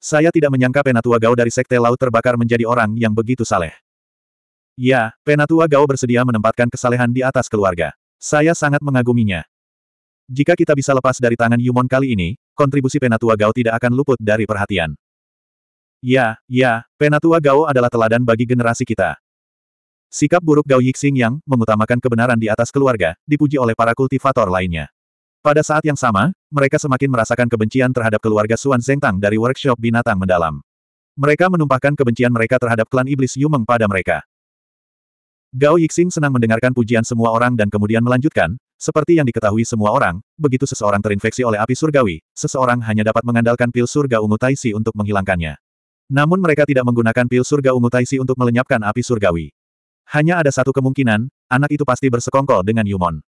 Saya tidak menyangka Penatua Gao dari Sekte Laut terbakar menjadi orang yang begitu saleh. Ya, Penatua Gao bersedia menempatkan kesalehan di atas keluarga. Saya sangat mengaguminya. Jika kita bisa lepas dari tangan Yumon kali ini, kontribusi Penatua Gao tidak akan luput dari perhatian. Ya, ya, Penatua Gao adalah teladan bagi generasi kita. Sikap buruk Gao Yixing yang mengutamakan kebenaran di atas keluarga, dipuji oleh para kultivator lainnya. Pada saat yang sama, mereka semakin merasakan kebencian terhadap keluarga Suan Zengtang dari workshop binatang mendalam. Mereka menumpahkan kebencian mereka terhadap klan iblis Yumeng pada mereka. Gao Yixing senang mendengarkan pujian semua orang dan kemudian melanjutkan, seperti yang diketahui semua orang, begitu seseorang terinfeksi oleh api surgawi, seseorang hanya dapat mengandalkan pil surga ungu Taisi untuk menghilangkannya. Namun mereka tidak menggunakan pil surga ungu Taisi untuk melenyapkan api surgawi. Hanya ada satu kemungkinan, anak itu pasti bersekongkol dengan Yumon.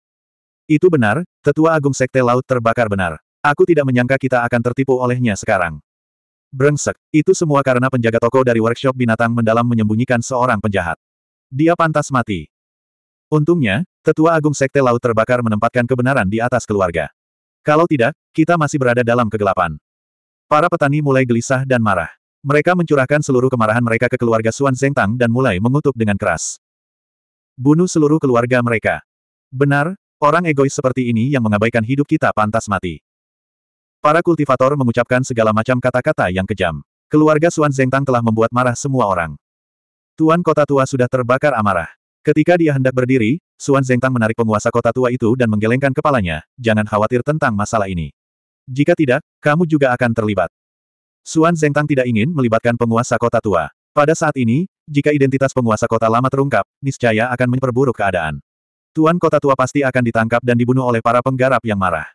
Itu benar, tetua agung sekte laut terbakar benar. Aku tidak menyangka kita akan tertipu olehnya sekarang. Brengsek, itu semua karena penjaga toko dari workshop binatang mendalam menyembunyikan seorang penjahat. Dia pantas mati. Untungnya, tetua agung sekte laut terbakar menempatkan kebenaran di atas keluarga. Kalau tidak, kita masih berada dalam kegelapan. Para petani mulai gelisah dan marah. Mereka mencurahkan seluruh kemarahan mereka ke keluarga Suan Zengtang dan mulai mengutuk dengan keras. Bunuh seluruh keluarga mereka. Benar, Orang egois seperti ini yang mengabaikan hidup kita pantas mati. Para kultivator mengucapkan segala macam kata-kata yang kejam. Keluarga Suan Zengtang telah membuat marah semua orang. Tuan kota tua sudah terbakar amarah. Ketika dia hendak berdiri, Suan Zengtang menarik penguasa kota tua itu dan menggelengkan kepalanya, jangan khawatir tentang masalah ini. Jika tidak, kamu juga akan terlibat. Suan Zengtang tidak ingin melibatkan penguasa kota tua. Pada saat ini, jika identitas penguasa kota lama terungkap, niscaya akan memperburuk keadaan. Tuan kota tua pasti akan ditangkap dan dibunuh oleh para penggarap yang marah.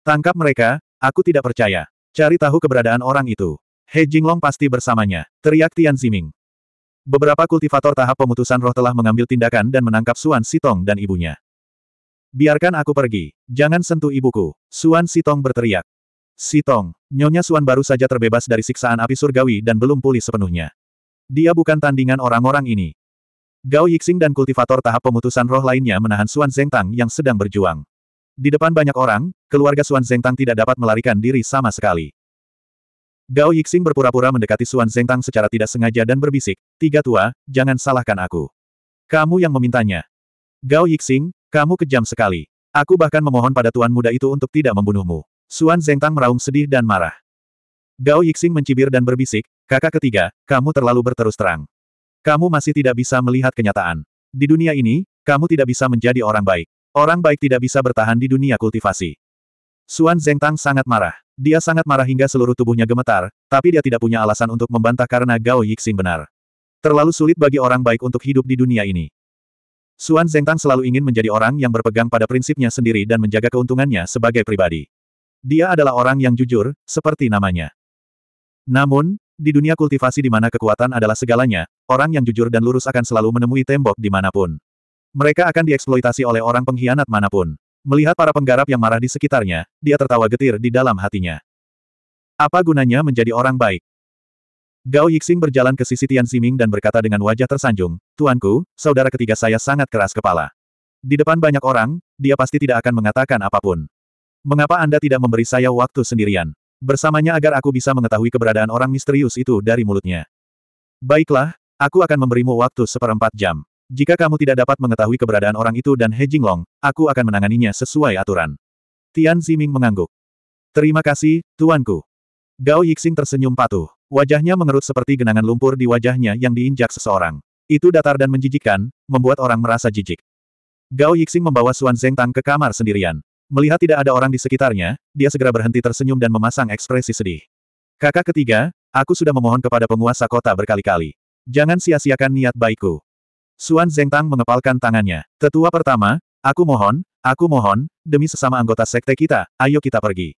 Tangkap mereka, aku tidak percaya. Cari tahu keberadaan orang itu. He Jinglong pasti bersamanya, teriak Tian Ziming. Beberapa kultivator tahap pemutusan roh telah mengambil tindakan dan menangkap Suan Sitong dan ibunya. Biarkan aku pergi, jangan sentuh ibuku, Suan Sitong berteriak. Sitong, nyonya Suan baru saja terbebas dari siksaan api surgawi dan belum pulih sepenuhnya. Dia bukan tandingan orang-orang ini. Gao Yixing dan kultivator tahap pemutusan roh lainnya menahan Xuan Zengtang yang sedang berjuang. Di depan banyak orang, keluarga Xuan Zengtang tidak dapat melarikan diri sama sekali. Gao Yixing berpura-pura mendekati Xuan Zengtang secara tidak sengaja dan berbisik, Tiga tua, jangan salahkan aku. Kamu yang memintanya. Gao Yixing, kamu kejam sekali. Aku bahkan memohon pada tuan muda itu untuk tidak membunuhmu. Xuan Zengtang meraung sedih dan marah. Gao Yixing mencibir dan berbisik, kakak ketiga, kamu terlalu berterus terang. Kamu masih tidak bisa melihat kenyataan. Di dunia ini, kamu tidak bisa menjadi orang baik. Orang baik tidak bisa bertahan di dunia kultivasi. Xuan Zengtang sangat marah. Dia sangat marah hingga seluruh tubuhnya gemetar, tapi dia tidak punya alasan untuk membantah karena Gao Yixing benar. Terlalu sulit bagi orang baik untuk hidup di dunia ini. Xuan Zengtang selalu ingin menjadi orang yang berpegang pada prinsipnya sendiri dan menjaga keuntungannya sebagai pribadi. Dia adalah orang yang jujur, seperti namanya. Namun, di dunia kultivasi di mana kekuatan adalah segalanya, orang yang jujur dan lurus akan selalu menemui tembok dimanapun. Mereka akan dieksploitasi oleh orang pengkhianat manapun. Melihat para penggarap yang marah di sekitarnya, dia tertawa getir di dalam hatinya. Apa gunanya menjadi orang baik? Gao Yixing berjalan ke sisi Tian Ziming dan berkata dengan wajah tersanjung, Tuanku, saudara ketiga saya sangat keras kepala. Di depan banyak orang, dia pasti tidak akan mengatakan apapun. Mengapa Anda tidak memberi saya waktu sendirian? bersamanya agar aku bisa mengetahui keberadaan orang misterius itu dari mulutnya. Baiklah, aku akan memberimu waktu seperempat jam. Jika kamu tidak dapat mengetahui keberadaan orang itu dan He Jinglong, aku akan menanganinya sesuai aturan. Tian Ziming mengangguk. Terima kasih, tuanku. Gao Yixing tersenyum patuh. Wajahnya mengerut seperti genangan lumpur di wajahnya yang diinjak seseorang. Itu datar dan menjijikkan, membuat orang merasa jijik. Gao Yixing membawa Xuan Zeng Tang ke kamar sendirian. Melihat tidak ada orang di sekitarnya, dia segera berhenti tersenyum dan memasang ekspresi sedih. Kakak ketiga, aku sudah memohon kepada penguasa kota berkali-kali. Jangan sia-siakan niat baikku. Suan Zeng Tang mengepalkan tangannya. Tetua pertama, aku mohon, aku mohon, demi sesama anggota sekte kita, ayo kita pergi.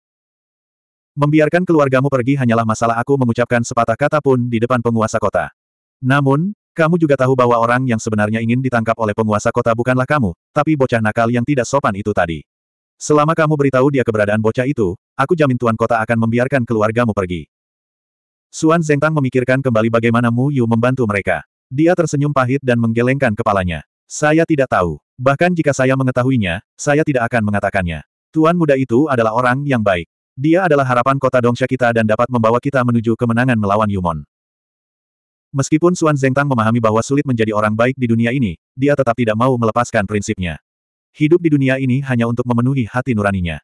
Membiarkan keluargamu pergi hanyalah masalah aku mengucapkan sepatah kata pun di depan penguasa kota. Namun, kamu juga tahu bahwa orang yang sebenarnya ingin ditangkap oleh penguasa kota bukanlah kamu, tapi bocah nakal yang tidak sopan itu tadi. Selama kamu beritahu dia keberadaan bocah itu, aku jamin Tuan Kota akan membiarkan keluargamu pergi. Suan Zengtang memikirkan kembali bagaimana Mu Yu membantu mereka. Dia tersenyum pahit dan menggelengkan kepalanya. Saya tidak tahu. Bahkan jika saya mengetahuinya, saya tidak akan mengatakannya. Tuan muda itu adalah orang yang baik. Dia adalah harapan kota Dongsha kita dan dapat membawa kita menuju kemenangan melawan Yumon. Meskipun Suan Zengtang memahami bahwa sulit menjadi orang baik di dunia ini, dia tetap tidak mau melepaskan prinsipnya hidup di dunia ini hanya untuk memenuhi hati nuraninya.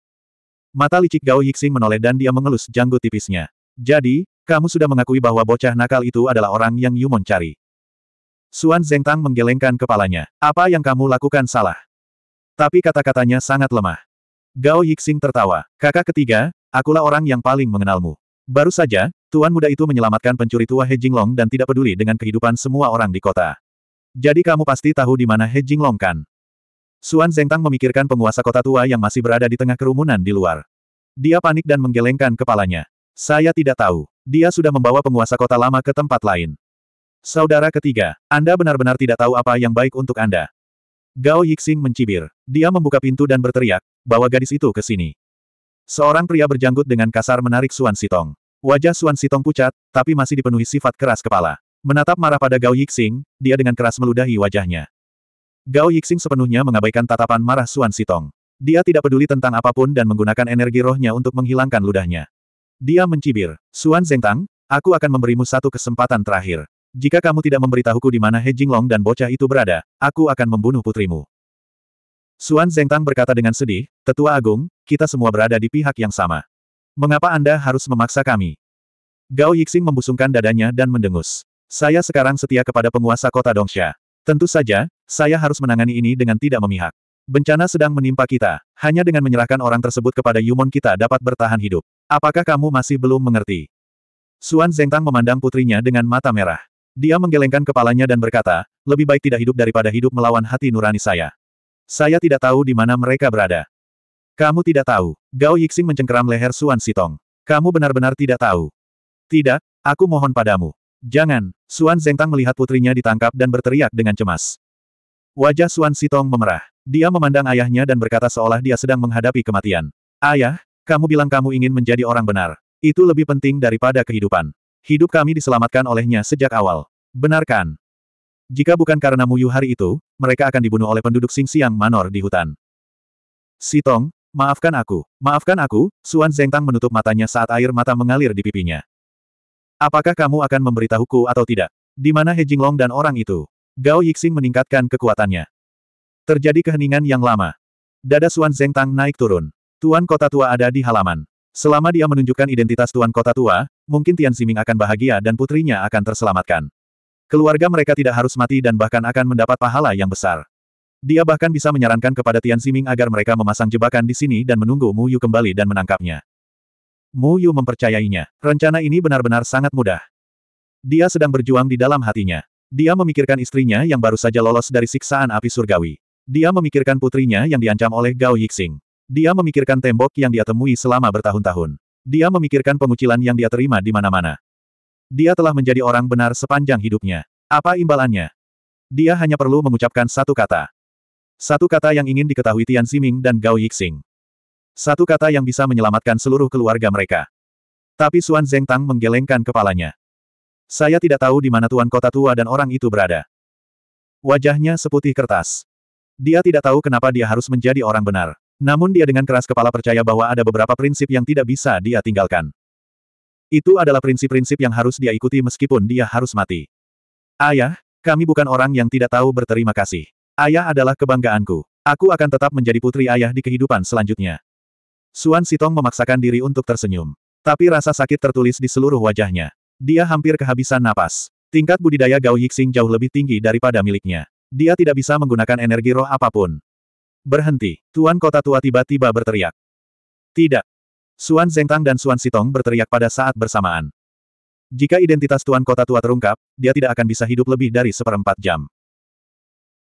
Mata licik Gao Yixing menoleh dan dia mengelus janggut tipisnya. Jadi, kamu sudah mengakui bahwa bocah nakal itu adalah orang yang Yumon cari. Suan Zeng Tang menggelengkan kepalanya. Apa yang kamu lakukan salah. Tapi kata-katanya sangat lemah. Gao Yixing tertawa. Kakak ketiga, akulah orang yang paling mengenalmu. Baru saja, tuan muda itu menyelamatkan pencuri tua He Jinglong dan tidak peduli dengan kehidupan semua orang di kota. Jadi kamu pasti tahu di mana He Jinglong kan? Suan Zengtang memikirkan penguasa kota tua yang masih berada di tengah kerumunan di luar. Dia panik dan menggelengkan kepalanya. Saya tidak tahu. Dia sudah membawa penguasa kota lama ke tempat lain. Saudara ketiga, Anda benar-benar tidak tahu apa yang baik untuk Anda. Gao Yixing mencibir. Dia membuka pintu dan berteriak, bawa gadis itu ke sini. Seorang pria berjanggut dengan kasar menarik Suan Sitong. Wajah Suan Sitong pucat, tapi masih dipenuhi sifat keras kepala. Menatap marah pada Gao Yixing, dia dengan keras meludahi wajahnya. Gao Yixing sepenuhnya mengabaikan tatapan marah Suan Sitong. Dia tidak peduli tentang apapun dan menggunakan energi rohnya untuk menghilangkan ludahnya. Dia mencibir, Suan Zengtang, aku akan memberimu satu kesempatan terakhir. Jika kamu tidak memberitahuku di mana He Jinglong dan bocah itu berada, aku akan membunuh putrimu. Suan Zengtang berkata dengan sedih, Tetua Agung, kita semua berada di pihak yang sama. Mengapa Anda harus memaksa kami? Gao Yixing membusungkan dadanya dan mendengus. Saya sekarang setia kepada penguasa kota Dongsha. Tentu saja, saya harus menangani ini dengan tidak memihak. Bencana sedang menimpa kita, hanya dengan menyerahkan orang tersebut kepada Yumon kita dapat bertahan hidup. Apakah kamu masih belum mengerti? Suan Zengtang memandang putrinya dengan mata merah. Dia menggelengkan kepalanya dan berkata, lebih baik tidak hidup daripada hidup melawan hati nurani saya. Saya tidak tahu di mana mereka berada. Kamu tidak tahu. Gao Yixing mencengkeram leher Suan Sitong. Kamu benar-benar tidak tahu. Tidak, aku mohon padamu. Jangan, Suan Zengtang melihat putrinya ditangkap dan berteriak dengan cemas. Wajah Suan Sitong memerah. Dia memandang ayahnya dan berkata seolah dia sedang menghadapi kematian. Ayah, kamu bilang kamu ingin menjadi orang benar. Itu lebih penting daripada kehidupan. Hidup kami diselamatkan olehnya sejak awal. Benarkan? Jika bukan karena Muyu hari itu, mereka akan dibunuh oleh penduduk Sing Siang Manor di hutan. Sitong, maafkan aku, maafkan aku, Suan Zengtang menutup matanya saat air mata mengalir di pipinya. Apakah kamu akan memberitahuku atau tidak? Di mana He Jinglong dan orang itu? Gao Yixing meningkatkan kekuatannya. Terjadi keheningan yang lama. Dada Suan Zeng Tang naik turun. Tuan Kota Tua ada di halaman. Selama dia menunjukkan identitas Tuan Kota Tua, mungkin Tian Siming akan bahagia dan putrinya akan terselamatkan. Keluarga mereka tidak harus mati dan bahkan akan mendapat pahala yang besar. Dia bahkan bisa menyarankan kepada Tian Siming agar mereka memasang jebakan di sini dan menunggu Mu Yu kembali dan menangkapnya. Mu Yu mempercayainya. Rencana ini benar-benar sangat mudah. Dia sedang berjuang di dalam hatinya. Dia memikirkan istrinya yang baru saja lolos dari siksaan api surgawi. Dia memikirkan putrinya yang diancam oleh Gao Yixing. Dia memikirkan tembok yang dia temui selama bertahun-tahun. Dia memikirkan pengucilan yang dia terima di mana-mana. Dia telah menjadi orang benar sepanjang hidupnya. Apa imbalannya? Dia hanya perlu mengucapkan satu kata. Satu kata yang ingin diketahui Tian Ziming dan Gao Yixing. Satu kata yang bisa menyelamatkan seluruh keluarga mereka. Tapi Suan Tang menggelengkan kepalanya. Saya tidak tahu di mana tuan kota tua dan orang itu berada. Wajahnya seputih kertas. Dia tidak tahu kenapa dia harus menjadi orang benar. Namun dia dengan keras kepala percaya bahwa ada beberapa prinsip yang tidak bisa dia tinggalkan. Itu adalah prinsip-prinsip yang harus dia ikuti meskipun dia harus mati. Ayah, kami bukan orang yang tidak tahu berterima kasih. Ayah adalah kebanggaanku. Aku akan tetap menjadi putri ayah di kehidupan selanjutnya. Suan Sitong memaksakan diri untuk tersenyum. Tapi rasa sakit tertulis di seluruh wajahnya. Dia hampir kehabisan napas. Tingkat budidaya Gao Yixing jauh lebih tinggi daripada miliknya. Dia tidak bisa menggunakan energi roh apapun. Berhenti, Tuan Kota Tua tiba-tiba berteriak. Tidak. Suan Zengtang dan Suan Sitong berteriak pada saat bersamaan. Jika identitas Tuan Kota Tua terungkap, dia tidak akan bisa hidup lebih dari seperempat jam.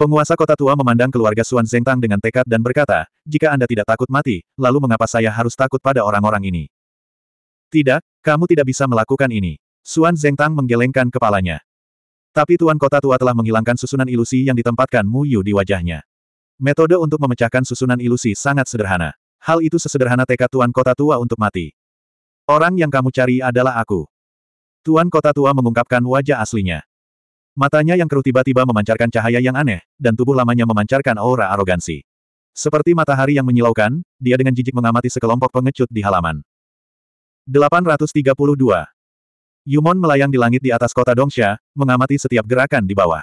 Penguasa kota tua memandang keluarga Xuan Zengtang dengan tekad dan berkata, jika Anda tidak takut mati, lalu mengapa saya harus takut pada orang-orang ini? Tidak, kamu tidak bisa melakukan ini. Xuan Zengtang menggelengkan kepalanya. Tapi Tuan Kota Tua telah menghilangkan susunan ilusi yang ditempatkan Mu Yu di wajahnya. Metode untuk memecahkan susunan ilusi sangat sederhana. Hal itu sesederhana tekad Tuan Kota Tua untuk mati. Orang yang kamu cari adalah aku. Tuan Kota Tua mengungkapkan wajah aslinya. Matanya yang keruh tiba-tiba memancarkan cahaya yang aneh, dan tubuh lamanya memancarkan aura arogansi. Seperti matahari yang menyilaukan, dia dengan jijik mengamati sekelompok pengecut di halaman. 832. Yumon melayang di langit di atas kota Dongsha, mengamati setiap gerakan di bawah.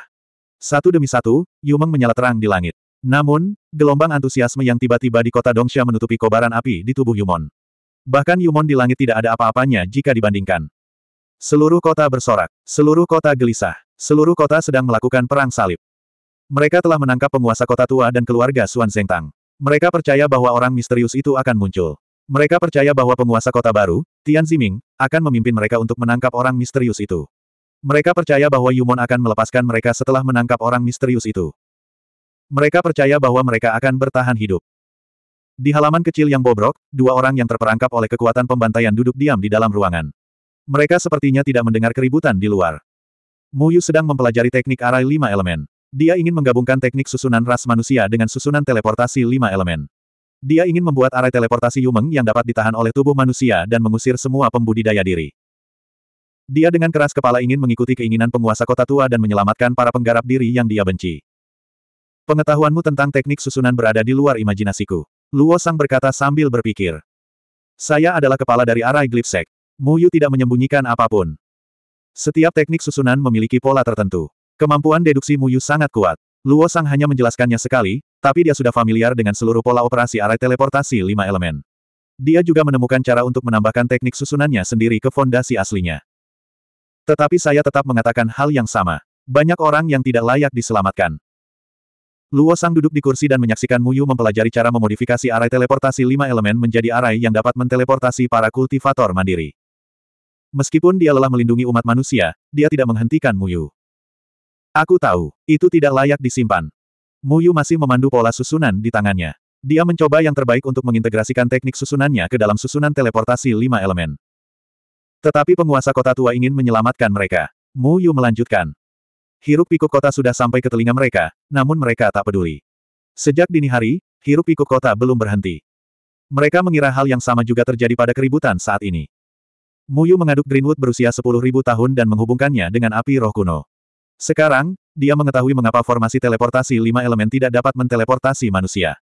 Satu demi satu, Yumeng menyala terang di langit. Namun, gelombang antusiasme yang tiba-tiba di kota Dongsha menutupi kobaran api di tubuh Yumon. Bahkan Yumon di langit tidak ada apa-apanya jika dibandingkan. Seluruh kota bersorak, seluruh kota gelisah. Seluruh kota sedang melakukan perang salib. Mereka telah menangkap penguasa kota tua dan keluarga Xuan Zengtang. Mereka percaya bahwa orang misterius itu akan muncul. Mereka percaya bahwa penguasa kota baru, Tian Ziming, akan memimpin mereka untuk menangkap orang misterius itu. Mereka percaya bahwa Yumon akan melepaskan mereka setelah menangkap orang misterius itu. Mereka percaya bahwa mereka akan bertahan hidup. Di halaman kecil yang bobrok, dua orang yang terperangkap oleh kekuatan pembantaian duduk diam di dalam ruangan. Mereka sepertinya tidak mendengar keributan di luar. Muyu sedang mempelajari teknik arai lima elemen. Dia ingin menggabungkan teknik susunan ras manusia dengan susunan teleportasi lima elemen. Dia ingin membuat arai teleportasi Yumeng yang dapat ditahan oleh tubuh manusia dan mengusir semua pembudidaya diri. Dia dengan keras kepala ingin mengikuti keinginan penguasa kota tua dan menyelamatkan para penggarap diri yang dia benci. Pengetahuanmu tentang teknik susunan berada di luar imajinasiku. Luo Sang berkata sambil berpikir. Saya adalah kepala dari arai Glipsek. Muyu tidak menyembunyikan apapun. Setiap teknik susunan memiliki pola tertentu. Kemampuan deduksi Muyu sangat kuat. Luo Sang hanya menjelaskannya sekali, tapi dia sudah familiar dengan seluruh pola operasi arai teleportasi lima elemen. Dia juga menemukan cara untuk menambahkan teknik susunannya sendiri ke fondasi aslinya. Tetapi saya tetap mengatakan hal yang sama. Banyak orang yang tidak layak diselamatkan. Luo Sang duduk di kursi dan menyaksikan Muyu mempelajari cara memodifikasi arai teleportasi lima elemen menjadi arai yang dapat menteleportasi para kultivator mandiri. Meskipun dia lelah melindungi umat manusia, dia tidak menghentikan Muyu. Aku tahu, itu tidak layak disimpan. Muyu masih memandu pola susunan di tangannya. Dia mencoba yang terbaik untuk mengintegrasikan teknik susunannya ke dalam susunan teleportasi lima elemen. Tetapi penguasa kota tua ingin menyelamatkan mereka. Muyu melanjutkan. Hirup pikuk kota sudah sampai ke telinga mereka, namun mereka tak peduli. Sejak dini hari, hirup pikuk kota belum berhenti. Mereka mengira hal yang sama juga terjadi pada keributan saat ini. Muyu mengaduk Greenwood berusia 10.000 tahun dan menghubungkannya dengan api roh kuno. Sekarang, dia mengetahui mengapa formasi teleportasi lima elemen tidak dapat menteleportasi manusia.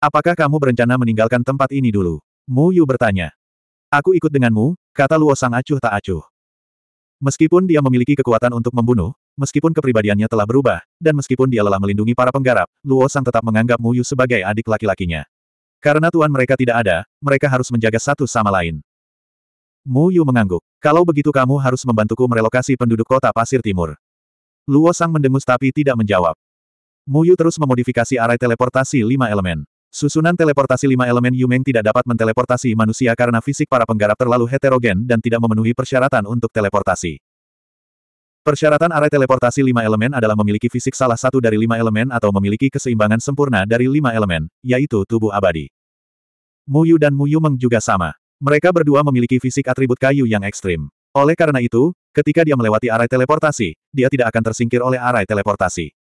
Apakah kamu berencana meninggalkan tempat ini dulu? Muyu bertanya. Aku ikut denganmu, kata Luo Sang acuh tak acuh. Meskipun dia memiliki kekuatan untuk membunuh, meskipun kepribadiannya telah berubah, dan meskipun dia lelah melindungi para penggarap, Luo Sang tetap menganggap Muyu sebagai adik laki-lakinya. Karena tuan mereka tidak ada, mereka harus menjaga satu sama lain. Mu Yu mengangguk. Kalau begitu kamu harus membantuku merelokasi penduduk kota Pasir Timur. Luo Sang mendengus tapi tidak menjawab. Mu Yu terus memodifikasi arai teleportasi lima elemen. Susunan teleportasi lima elemen Yu Meng tidak dapat menteleportasi manusia karena fisik para penggarap terlalu heterogen dan tidak memenuhi persyaratan untuk teleportasi. Persyaratan arai teleportasi lima elemen adalah memiliki fisik salah satu dari lima elemen atau memiliki keseimbangan sempurna dari lima elemen, yaitu tubuh abadi. Mu Yu dan Mu Yu Meng juga sama. Mereka berdua memiliki fisik atribut kayu yang ekstrim. Oleh karena itu, ketika dia melewati arai teleportasi, dia tidak akan tersingkir oleh arai teleportasi.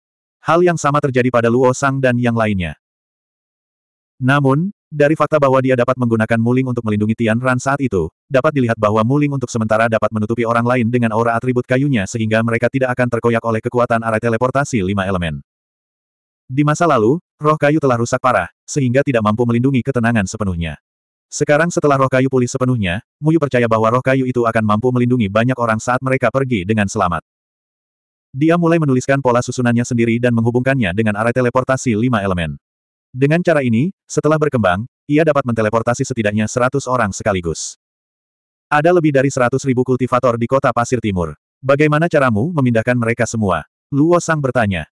Hal yang sama terjadi pada Luo Sang dan yang lainnya. Namun, dari fakta bahwa dia dapat menggunakan Muling untuk melindungi Tian Ran saat itu, dapat dilihat bahwa Muling untuk sementara dapat menutupi orang lain dengan aura atribut kayunya sehingga mereka tidak akan terkoyak oleh kekuatan arai teleportasi lima elemen. Di masa lalu, roh kayu telah rusak parah, sehingga tidak mampu melindungi ketenangan sepenuhnya. Sekarang setelah roh kayu pulih sepenuhnya, Muyu percaya bahwa roh kayu itu akan mampu melindungi banyak orang saat mereka pergi dengan selamat. Dia mulai menuliskan pola susunannya sendiri dan menghubungkannya dengan arah teleportasi lima elemen. Dengan cara ini, setelah berkembang, ia dapat menteleportasi setidaknya seratus orang sekaligus. Ada lebih dari seratus ribu kultivator di kota Pasir Timur. Bagaimana caramu memindahkan mereka semua? Luo Sang bertanya.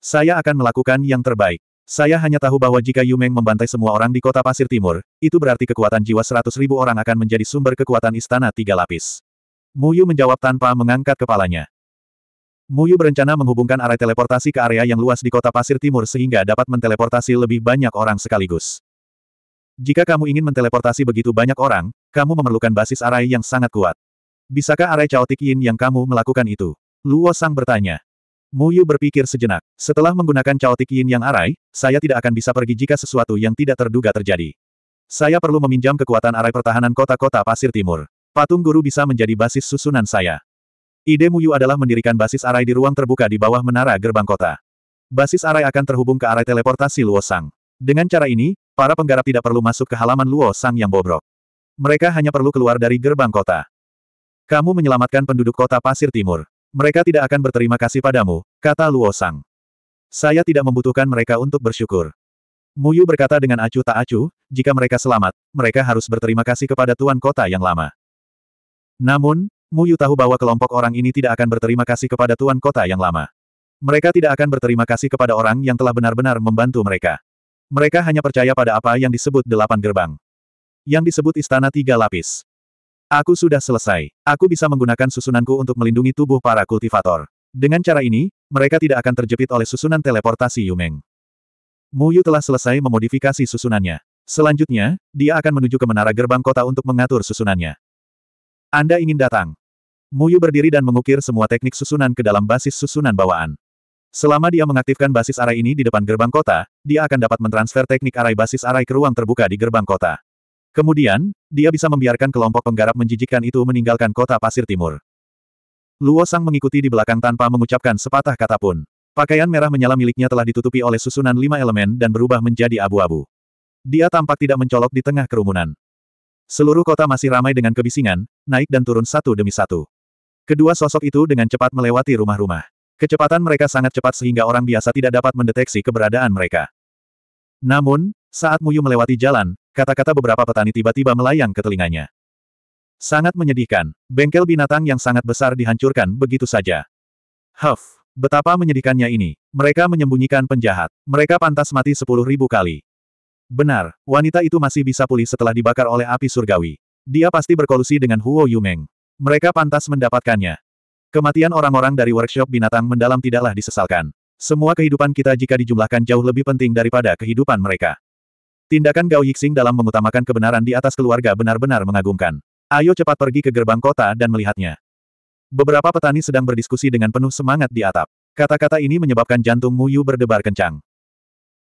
Saya akan melakukan yang terbaik. Saya hanya tahu bahwa jika Yu Meng membantai semua orang di kota Pasir Timur, itu berarti kekuatan jiwa seratus ribu orang akan menjadi sumber kekuatan istana tiga lapis. Muyu menjawab tanpa mengangkat kepalanya. Muyu berencana menghubungkan area teleportasi ke area yang luas di kota Pasir Timur sehingga dapat menteleportasi lebih banyak orang sekaligus. Jika kamu ingin menteleportasi begitu banyak orang, kamu memerlukan basis arai yang sangat kuat. Bisakah arai caotik yin yang kamu melakukan itu? Luo Sang bertanya. Mu Yu berpikir sejenak. Setelah menggunakan caotik yin yang arai, saya tidak akan bisa pergi jika sesuatu yang tidak terduga terjadi. Saya perlu meminjam kekuatan arai pertahanan kota-kota pasir timur. Patung guru bisa menjadi basis susunan saya. Ide Mu Yu adalah mendirikan basis arai di ruang terbuka di bawah menara gerbang kota. Basis arai akan terhubung ke arai teleportasi Sang. Dengan cara ini, para penggarap tidak perlu masuk ke halaman Sang yang bobrok. Mereka hanya perlu keluar dari gerbang kota. Kamu menyelamatkan penduduk kota Pasir Timur. Mereka tidak akan berterima kasih padamu, kata Luo Sang. Saya tidak membutuhkan mereka untuk bersyukur. Muyu berkata dengan acuh tak acuh, jika mereka selamat, mereka harus berterima kasih kepada Tuan Kota yang lama. Namun, Muyu tahu bahwa kelompok orang ini tidak akan berterima kasih kepada Tuan Kota yang lama. Mereka tidak akan berterima kasih kepada orang yang telah benar-benar membantu mereka. Mereka hanya percaya pada apa yang disebut delapan gerbang. Yang disebut istana tiga lapis. Aku sudah selesai. Aku bisa menggunakan susunanku untuk melindungi tubuh para kultivator. Dengan cara ini, mereka tidak akan terjepit oleh susunan teleportasi Yumeng. Muyu telah selesai memodifikasi susunannya. Selanjutnya, dia akan menuju ke menara gerbang kota untuk mengatur susunannya. Anda ingin datang? Muyu berdiri dan mengukir semua teknik susunan ke dalam basis susunan bawaan. Selama dia mengaktifkan basis arai ini di depan gerbang kota, dia akan dapat mentransfer teknik arai basis arai ke ruang terbuka di gerbang kota. Kemudian, dia bisa membiarkan kelompok penggarap menjijikkan itu meninggalkan kota pasir timur. Luo Sang mengikuti di belakang tanpa mengucapkan sepatah kata pun. Pakaian merah menyala miliknya telah ditutupi oleh susunan lima elemen dan berubah menjadi abu-abu. Dia tampak tidak mencolok di tengah kerumunan. Seluruh kota masih ramai dengan kebisingan, naik dan turun satu demi satu. Kedua sosok itu dengan cepat melewati rumah-rumah. Kecepatan mereka sangat cepat sehingga orang biasa tidak dapat mendeteksi keberadaan mereka. Namun, saat Muyu melewati jalan, Kata-kata beberapa petani tiba-tiba melayang ke telinganya. Sangat menyedihkan, bengkel binatang yang sangat besar dihancurkan begitu saja. Huff, betapa menyedihkannya ini. Mereka menyembunyikan penjahat. Mereka pantas mati sepuluh ribu kali. Benar, wanita itu masih bisa pulih setelah dibakar oleh api surgawi. Dia pasti berkolusi dengan Huo Yumeng. Mereka pantas mendapatkannya. Kematian orang-orang dari workshop binatang mendalam tidaklah disesalkan. Semua kehidupan kita jika dijumlahkan jauh lebih penting daripada kehidupan mereka. Tindakan Gao Yixing dalam mengutamakan kebenaran di atas keluarga benar-benar mengagumkan. Ayo cepat pergi ke gerbang kota dan melihatnya. Beberapa petani sedang berdiskusi dengan penuh semangat di atap. Kata-kata ini menyebabkan jantung Mu Yu berdebar kencang.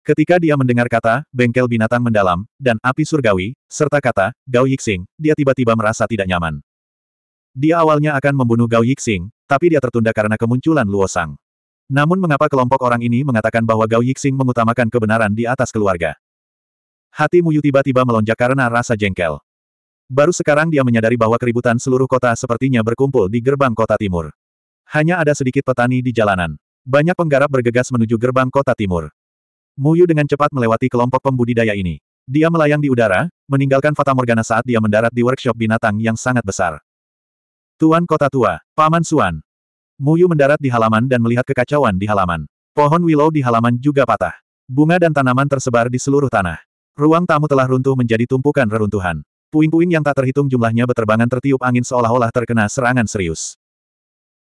Ketika dia mendengar kata, bengkel binatang mendalam, dan api surgawi, serta kata, Gao Yixing, dia tiba-tiba merasa tidak nyaman. Dia awalnya akan membunuh Gao Yixing, tapi dia tertunda karena kemunculan Luosang. Namun mengapa kelompok orang ini mengatakan bahwa Gao Yixing mengutamakan kebenaran di atas keluarga? Hati Muyu tiba-tiba melonjak karena rasa jengkel. Baru sekarang dia menyadari bahwa keributan seluruh kota sepertinya berkumpul di gerbang kota timur. Hanya ada sedikit petani di jalanan. Banyak penggarap bergegas menuju gerbang kota timur. Muyu dengan cepat melewati kelompok pembudidaya ini. Dia melayang di udara, meninggalkan Fata Morgana saat dia mendarat di workshop binatang yang sangat besar. Tuan Kota Tua, Paman Suan. Muyu mendarat di halaman dan melihat kekacauan di halaman. Pohon willow di halaman juga patah. Bunga dan tanaman tersebar di seluruh tanah. Ruang tamu telah runtuh menjadi tumpukan reruntuhan. Puing-puing yang tak terhitung jumlahnya beterbangan tertiup angin seolah-olah terkena serangan serius.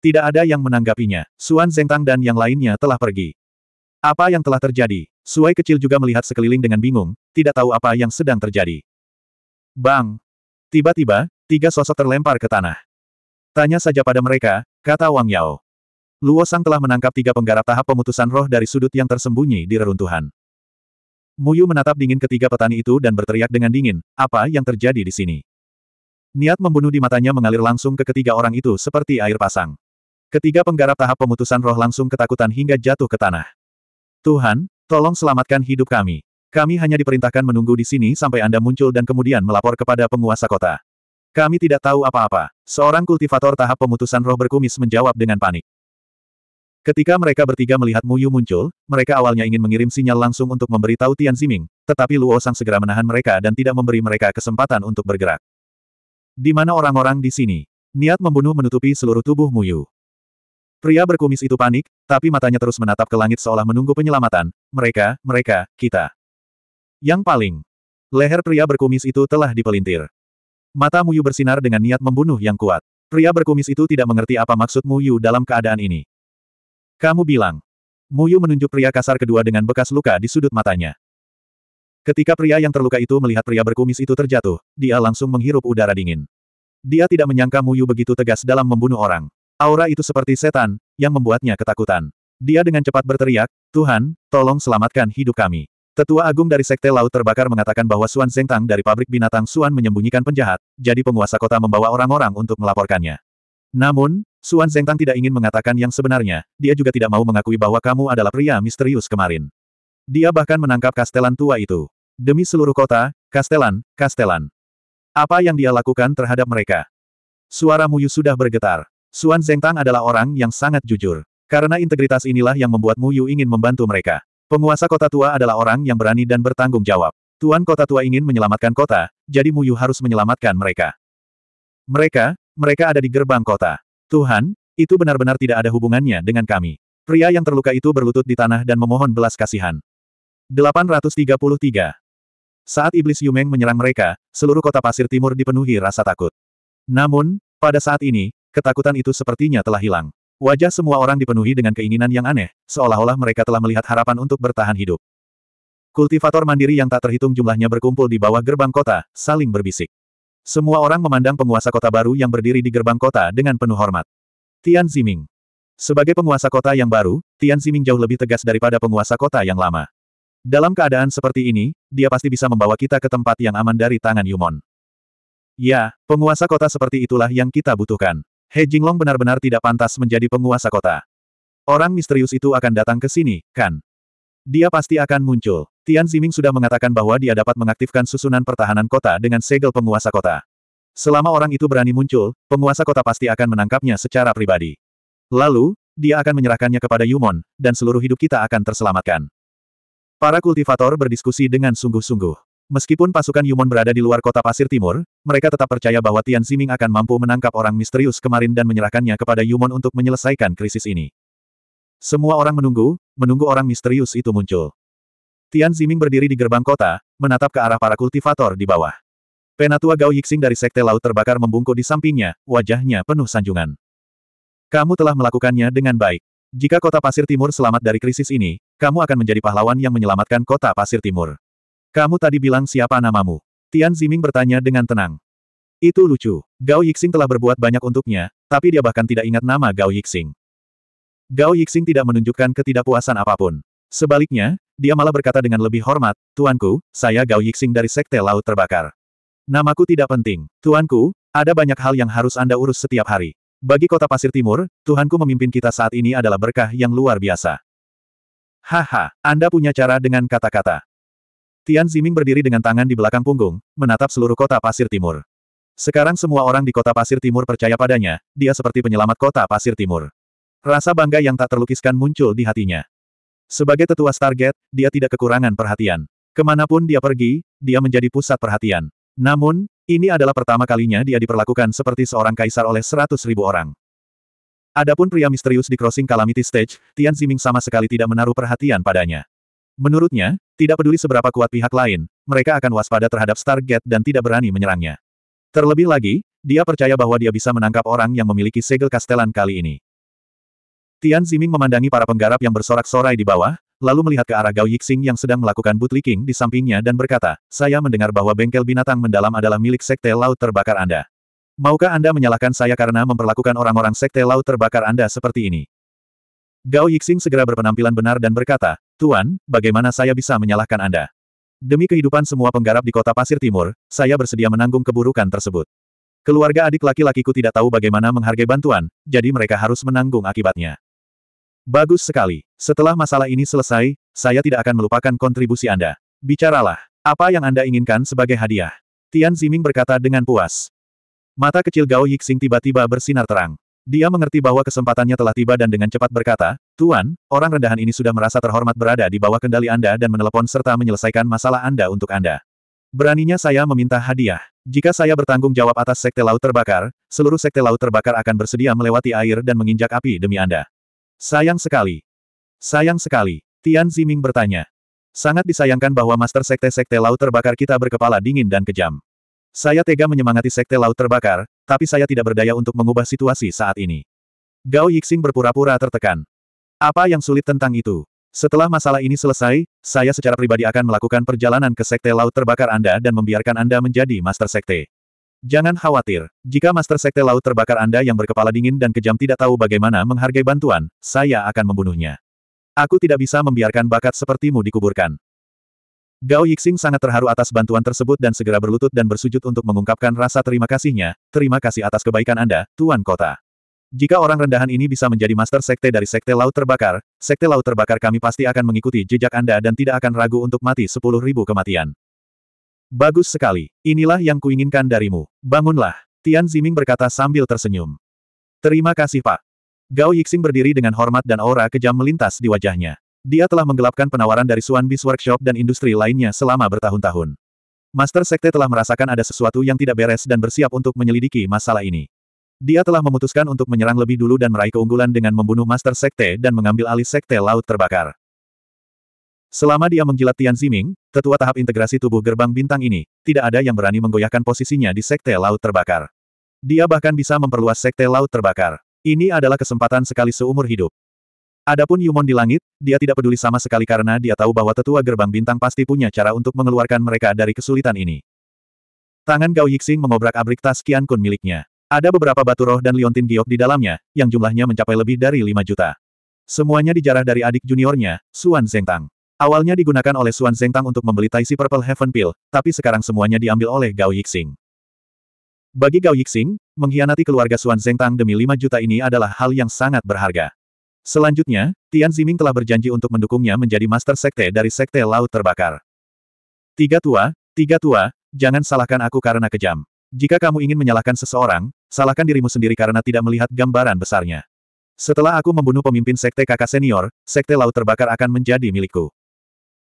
Tidak ada yang menanggapinya. Suan Zengtang dan yang lainnya telah pergi. Apa yang telah terjadi? Suai kecil juga melihat sekeliling dengan bingung, tidak tahu apa yang sedang terjadi. Bang! Tiba-tiba, tiga sosok terlempar ke tanah. Tanya saja pada mereka, kata Wang Yao. Luo Sang telah menangkap tiga penggarap tahap pemutusan roh dari sudut yang tersembunyi di reruntuhan. Muyu menatap dingin ketiga petani itu dan berteriak dengan dingin, apa yang terjadi di sini? Niat membunuh di matanya mengalir langsung ke ketiga orang itu seperti air pasang. Ketiga penggarap tahap pemutusan roh langsung ketakutan hingga jatuh ke tanah. Tuhan, tolong selamatkan hidup kami. Kami hanya diperintahkan menunggu di sini sampai Anda muncul dan kemudian melapor kepada penguasa kota. Kami tidak tahu apa-apa. Seorang kultivator tahap pemutusan roh berkumis menjawab dengan panik. Ketika mereka bertiga melihat Mu Yu muncul, mereka awalnya ingin mengirim sinyal langsung untuk memberitahu Tian Ziming, tetapi Luo Sang segera menahan mereka dan tidak memberi mereka kesempatan untuk bergerak. Di mana orang-orang di sini? Niat membunuh menutupi seluruh tubuh Mu Yu. Pria berkumis itu panik, tapi matanya terus menatap ke langit seolah menunggu penyelamatan. Mereka, mereka, kita. Yang paling. Leher pria berkumis itu telah dipelintir. Mata Mu Yu bersinar dengan niat membunuh yang kuat. Pria berkumis itu tidak mengerti apa maksud Mu Yu dalam keadaan ini. Kamu bilang. Muyu menunjuk pria kasar kedua dengan bekas luka di sudut matanya. Ketika pria yang terluka itu melihat pria berkumis itu terjatuh, dia langsung menghirup udara dingin. Dia tidak menyangka Muyu begitu tegas dalam membunuh orang. Aura itu seperti setan, yang membuatnya ketakutan. Dia dengan cepat berteriak, Tuhan, tolong selamatkan hidup kami. Tetua Agung dari Sekte Laut Terbakar mengatakan bahwa Suan Zengtang dari pabrik binatang Suan menyembunyikan penjahat, jadi penguasa kota membawa orang-orang untuk melaporkannya. Namun, Suan Zengtang tidak ingin mengatakan yang sebenarnya, dia juga tidak mau mengakui bahwa kamu adalah pria misterius kemarin. Dia bahkan menangkap kastelan tua itu. Demi seluruh kota, kastelan, kastelan. Apa yang dia lakukan terhadap mereka? Suara Muyu sudah bergetar. Suan Zengtang adalah orang yang sangat jujur. Karena integritas inilah yang membuat Muyu ingin membantu mereka. Penguasa kota tua adalah orang yang berani dan bertanggung jawab. Tuan kota tua ingin menyelamatkan kota, jadi Muyu harus menyelamatkan mereka. Mereka, mereka ada di gerbang kota. Tuhan, itu benar-benar tidak ada hubungannya dengan kami. Pria yang terluka itu berlutut di tanah dan memohon belas kasihan. 833 Saat iblis Yumeng menyerang mereka, seluruh kota pasir timur dipenuhi rasa takut. Namun, pada saat ini, ketakutan itu sepertinya telah hilang. Wajah semua orang dipenuhi dengan keinginan yang aneh, seolah-olah mereka telah melihat harapan untuk bertahan hidup. Kultivator mandiri yang tak terhitung jumlahnya berkumpul di bawah gerbang kota, saling berbisik. Semua orang memandang penguasa kota baru yang berdiri di gerbang kota dengan penuh hormat. Tian Ziming. Sebagai penguasa kota yang baru, Tian Ziming jauh lebih tegas daripada penguasa kota yang lama. Dalam keadaan seperti ini, dia pasti bisa membawa kita ke tempat yang aman dari tangan Yumon. Ya, penguasa kota seperti itulah yang kita butuhkan. He Jinglong benar-benar tidak pantas menjadi penguasa kota. Orang misterius itu akan datang ke sini, kan? Dia pasti akan muncul. Tian Ziming sudah mengatakan bahwa dia dapat mengaktifkan susunan pertahanan kota dengan segel penguasa kota. Selama orang itu berani muncul, penguasa kota pasti akan menangkapnya secara pribadi. Lalu, dia akan menyerahkannya kepada Yumon, dan seluruh hidup kita akan terselamatkan. Para kultivator berdiskusi dengan sungguh-sungguh. Meskipun pasukan Yumon berada di luar kota pasir timur, mereka tetap percaya bahwa Tian Ziming akan mampu menangkap orang misterius kemarin dan menyerahkannya kepada Yumon untuk menyelesaikan krisis ini. Semua orang menunggu, menunggu orang misterius itu muncul. Tian Ziming berdiri di gerbang kota, menatap ke arah para kultivator di bawah. Penatua Gao Yixing dari Sekte Laut terbakar membungkuk di sampingnya, wajahnya penuh sanjungan. Kamu telah melakukannya dengan baik. Jika kota Pasir Timur selamat dari krisis ini, kamu akan menjadi pahlawan yang menyelamatkan kota Pasir Timur. Kamu tadi bilang siapa namamu? Tian Ziming bertanya dengan tenang. Itu lucu. Gao Yixing telah berbuat banyak untuknya, tapi dia bahkan tidak ingat nama Gao Yixing. Gao Yixing tidak menunjukkan ketidakpuasan apapun. Sebaliknya, dia malah berkata dengan lebih hormat, Tuanku, saya Gao Yixing dari Sekte Laut Terbakar. Namaku tidak penting. Tuanku, ada banyak hal yang harus Anda urus setiap hari. Bagi kota Pasir Timur, Tuhanku memimpin kita saat ini adalah berkah yang luar biasa. Haha, Anda punya cara dengan kata-kata. Tian Ziming berdiri dengan tangan di belakang punggung, menatap seluruh kota Pasir Timur. Sekarang semua orang di kota Pasir Timur percaya padanya, dia seperti penyelamat kota Pasir Timur. Rasa bangga yang tak terlukiskan muncul di hatinya. Sebagai tetua target, dia tidak kekurangan perhatian. Kemanapun dia pergi, dia menjadi pusat perhatian. Namun, ini adalah pertama kalinya dia diperlakukan seperti seorang kaisar oleh seratus ribu orang. Adapun pria misterius di crossing Calamity Stage, Tian Ziming sama sekali tidak menaruh perhatian padanya. Menurutnya, tidak peduli seberapa kuat pihak lain, mereka akan waspada terhadap Stargate dan tidak berani menyerangnya. Terlebih lagi, dia percaya bahwa dia bisa menangkap orang yang memiliki segel kastelan kali ini. Tian Ziming memandangi para penggarap yang bersorak-sorai di bawah, lalu melihat ke arah Gao Yixing yang sedang melakukan bootlicking di sampingnya dan berkata, saya mendengar bahwa bengkel binatang mendalam adalah milik sekte laut terbakar Anda. Maukah Anda menyalahkan saya karena memperlakukan orang-orang sekte laut terbakar Anda seperti ini? Gao Yixing segera berpenampilan benar dan berkata, Tuan, bagaimana saya bisa menyalahkan Anda? Demi kehidupan semua penggarap di kota Pasir Timur, saya bersedia menanggung keburukan tersebut. Keluarga adik laki-lakiku tidak tahu bagaimana menghargai bantuan, jadi mereka harus menanggung akibatnya. Bagus sekali. Setelah masalah ini selesai, saya tidak akan melupakan kontribusi Anda. Bicaralah. Apa yang Anda inginkan sebagai hadiah? Tian Ziming berkata dengan puas. Mata kecil Gao Yixing tiba-tiba bersinar terang. Dia mengerti bahwa kesempatannya telah tiba dan dengan cepat berkata, Tuan, orang rendahan ini sudah merasa terhormat berada di bawah kendali Anda dan menelepon serta menyelesaikan masalah Anda untuk Anda. Beraninya saya meminta hadiah. Jika saya bertanggung jawab atas sekte laut terbakar, seluruh sekte laut terbakar akan bersedia melewati air dan menginjak api demi Anda. Sayang sekali. Sayang sekali, Tian Ziming bertanya. Sangat disayangkan bahwa Master Sekte-Sekte Laut Terbakar kita berkepala dingin dan kejam. Saya tega menyemangati Sekte Laut Terbakar, tapi saya tidak berdaya untuk mengubah situasi saat ini. Gao Yixing berpura-pura tertekan. Apa yang sulit tentang itu? Setelah masalah ini selesai, saya secara pribadi akan melakukan perjalanan ke Sekte Laut Terbakar Anda dan membiarkan Anda menjadi Master Sekte. Jangan khawatir, jika Master Sekte Laut terbakar Anda yang berkepala dingin dan kejam tidak tahu bagaimana menghargai bantuan, saya akan membunuhnya. Aku tidak bisa membiarkan bakat sepertimu dikuburkan. Gao Yixing sangat terharu atas bantuan tersebut dan segera berlutut dan bersujud untuk mengungkapkan rasa terima kasihnya, terima kasih atas kebaikan Anda, Tuan Kota. Jika orang rendahan ini bisa menjadi master sekte dari sekte laut terbakar, sekte laut terbakar kami pasti akan mengikuti jejak Anda dan tidak akan ragu untuk mati 10.000 kematian. Bagus sekali, inilah yang kuinginkan darimu. Bangunlah, Tian Ziming berkata sambil tersenyum. Terima kasih Pak. Gao Yixing berdiri dengan hormat dan aura kejam melintas di wajahnya. Dia telah menggelapkan penawaran dari Suan Bis Workshop dan industri lainnya selama bertahun-tahun. Master Sekte telah merasakan ada sesuatu yang tidak beres dan bersiap untuk menyelidiki masalah ini. Dia telah memutuskan untuk menyerang lebih dulu dan meraih keunggulan dengan membunuh Master Sekte dan mengambil alih Sekte Laut Terbakar. Selama dia mengkilat Tian Ziming, tetua tahap integrasi tubuh gerbang bintang ini, tidak ada yang berani menggoyahkan posisinya di Sekte Laut Terbakar. Dia bahkan bisa memperluas Sekte Laut Terbakar. Ini adalah kesempatan sekali seumur hidup. Adapun Yumon di langit, dia tidak peduli sama sekali karena dia tahu bahwa tetua gerbang bintang pasti punya cara untuk mengeluarkan mereka dari kesulitan ini. Tangan Gao Yixing mengobrak-abrik tas Qian Kun miliknya. Ada beberapa batu roh dan liontin giok di dalamnya, yang jumlahnya mencapai lebih dari 5 juta. Semuanya dijarah dari adik juniornya, Suan Zhengtang. Awalnya digunakan oleh Xuan Zhengtang untuk membeli Taisi Purple Heaven Pill, tapi sekarang semuanya diambil oleh Gao Yixing. Bagi Gao Yixing, mengkhianati keluarga Xuan Zhengtang demi 5 juta ini adalah hal yang sangat berharga. Selanjutnya, Tian Ziming telah berjanji untuk mendukungnya menjadi Master Sekte dari Sekte Laut Terbakar. Tiga tua, tiga tua, jangan salahkan aku karena kejam. Jika kamu ingin menyalahkan seseorang, salahkan dirimu sendiri karena tidak melihat gambaran besarnya. Setelah aku membunuh pemimpin sekte kakak senior, sekte laut terbakar akan menjadi milikku.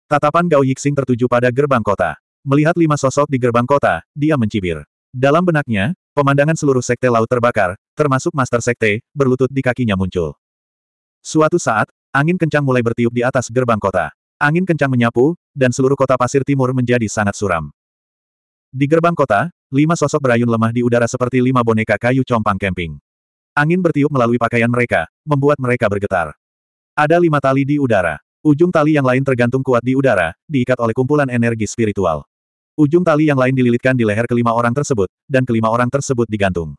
Tatapan Gao Yixing tertuju pada gerbang kota. Melihat lima sosok di gerbang kota, dia mencibir. Dalam benaknya, pemandangan seluruh sekte laut terbakar, termasuk Master Sekte, berlutut di kakinya muncul. Suatu saat, angin kencang mulai bertiup di atas gerbang kota. Angin kencang menyapu, dan seluruh kota pasir timur menjadi sangat suram. Di gerbang kota, lima sosok berayun lemah di udara seperti lima boneka kayu compang kemping. Angin bertiup melalui pakaian mereka, membuat mereka bergetar. Ada lima tali di udara. Ujung tali yang lain tergantung kuat di udara, diikat oleh kumpulan energi spiritual. Ujung tali yang lain dililitkan di leher kelima orang tersebut, dan kelima orang tersebut digantung.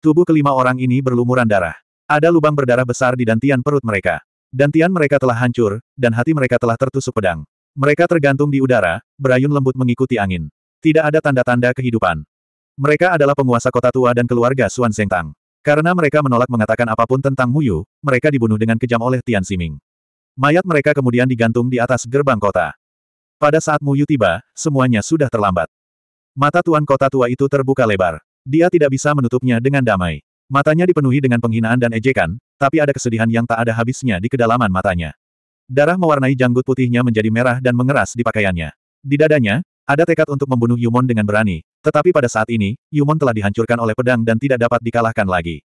Tubuh kelima orang ini berlumuran darah. Ada lubang berdarah besar di dantian perut mereka. Dantian mereka telah hancur, dan hati mereka telah tertusuk pedang. Mereka tergantung di udara, berayun lembut mengikuti angin. Tidak ada tanda-tanda kehidupan. Mereka adalah penguasa kota tua dan keluarga Xuan Tang. Karena mereka menolak mengatakan apapun tentang Muyu, mereka dibunuh dengan kejam oleh Tian Siming. Mayat mereka kemudian digantung di atas gerbang kota. Pada saat Muyu tiba, semuanya sudah terlambat. Mata tuan kota tua itu terbuka lebar. Dia tidak bisa menutupnya dengan damai. Matanya dipenuhi dengan penghinaan dan ejekan, tapi ada kesedihan yang tak ada habisnya di kedalaman matanya. Darah mewarnai janggut putihnya menjadi merah dan mengeras di pakaiannya. Di dadanya, ada tekad untuk membunuh Yumon dengan berani, tetapi pada saat ini, Yumon telah dihancurkan oleh pedang dan tidak dapat dikalahkan lagi.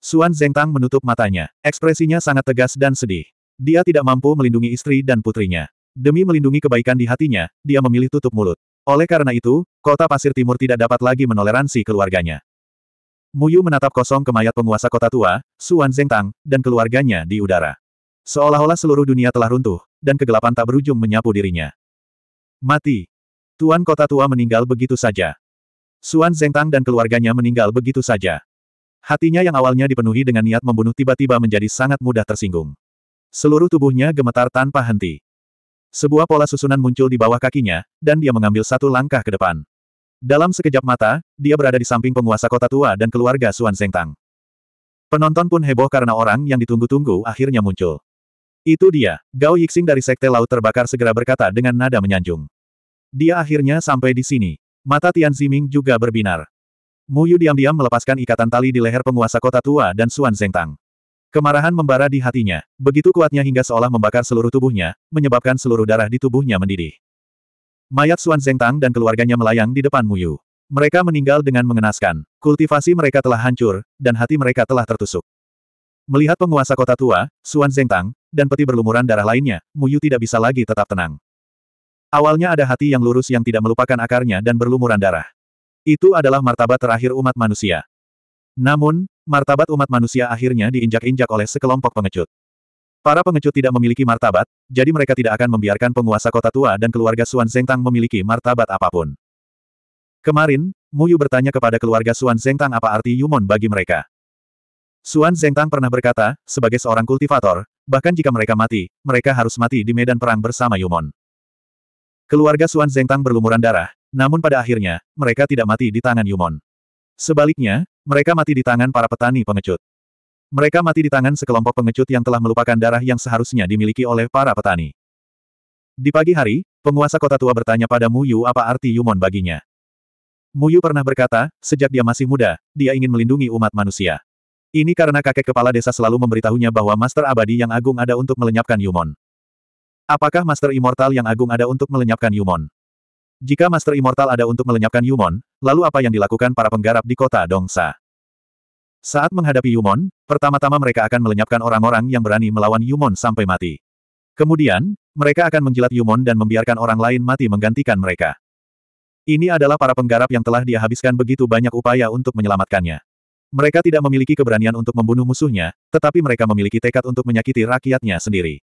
Suan Zengtang menutup matanya. Ekspresinya sangat tegas dan sedih. Dia tidak mampu melindungi istri dan putrinya. Demi melindungi kebaikan di hatinya, dia memilih tutup mulut. Oleh karena itu, kota pasir timur tidak dapat lagi menoleransi keluarganya. Muyu menatap kosong ke mayat penguasa kota tua, Suan Zengtang, dan keluarganya di udara. Seolah-olah seluruh dunia telah runtuh, dan kegelapan tak berujung menyapu dirinya. Mati. Tuan kota tua meninggal begitu saja. Suan Zengtang dan keluarganya meninggal begitu saja. Hatinya yang awalnya dipenuhi dengan niat membunuh tiba-tiba menjadi sangat mudah tersinggung. Seluruh tubuhnya gemetar tanpa henti. Sebuah pola susunan muncul di bawah kakinya, dan dia mengambil satu langkah ke depan. Dalam sekejap mata, dia berada di samping penguasa kota tua dan keluarga Suan Sengtang. Penonton pun heboh karena orang yang ditunggu-tunggu akhirnya muncul. Itu dia, Gao Yixing dari Sekte Laut Terbakar segera berkata dengan nada menyanjung. Dia akhirnya sampai di sini. Mata Tian Ziming juga berbinar. Mu Yu diam-diam melepaskan ikatan tali di leher penguasa kota tua dan Suan Zengtang. Kemarahan membara di hatinya, begitu kuatnya hingga seolah membakar seluruh tubuhnya, menyebabkan seluruh darah di tubuhnya mendidih. Mayat Xuan Tang dan keluarganya melayang di depan Muyu. Mereka meninggal dengan mengenaskan, kultivasi mereka telah hancur, dan hati mereka telah tertusuk. Melihat penguasa kota tua, Xuan Tang, dan peti berlumuran darah lainnya, Muyu tidak bisa lagi tetap tenang. Awalnya ada hati yang lurus yang tidak melupakan akarnya dan berlumuran darah. Itu adalah martabat terakhir umat manusia. Namun, martabat umat manusia akhirnya diinjak-injak oleh sekelompok pengecut. Para pengecut tidak memiliki martabat, jadi mereka tidak akan membiarkan penguasa kota tua dan keluarga Xuan Zengtang memiliki martabat apapun. Kemarin, Muyu bertanya kepada keluarga Xuan Zengtang apa arti Yumon bagi mereka. Xuan Zengtang pernah berkata, sebagai seorang kultivator, bahkan jika mereka mati, mereka harus mati di medan perang bersama Yumon. Keluarga Xuan Zengtang berlumuran darah, namun pada akhirnya, mereka tidak mati di tangan Yumon. Sebaliknya, mereka mati di tangan para petani pengecut. Mereka mati di tangan sekelompok pengecut yang telah melupakan darah yang seharusnya dimiliki oleh para petani. Di pagi hari, penguasa kota tua bertanya pada Mu Yu apa arti Yumon baginya. Mu Yu pernah berkata, sejak dia masih muda, dia ingin melindungi umat manusia. Ini karena kakek kepala desa selalu memberitahunya bahwa Master Abadi yang agung ada untuk melenyapkan Yumon. Apakah Master Immortal yang agung ada untuk melenyapkan Yumon? Jika Master Immortal ada untuk melenyapkan Yumon, lalu apa yang dilakukan para penggarap di kota Dongsa? Saat menghadapi Yumon, pertama-tama mereka akan melenyapkan orang-orang yang berani melawan Yumon sampai mati. Kemudian, mereka akan menjilat Yumon dan membiarkan orang lain mati menggantikan mereka. Ini adalah para penggarap yang telah dia habiskan begitu banyak upaya untuk menyelamatkannya. Mereka tidak memiliki keberanian untuk membunuh musuhnya, tetapi mereka memiliki tekad untuk menyakiti rakyatnya sendiri.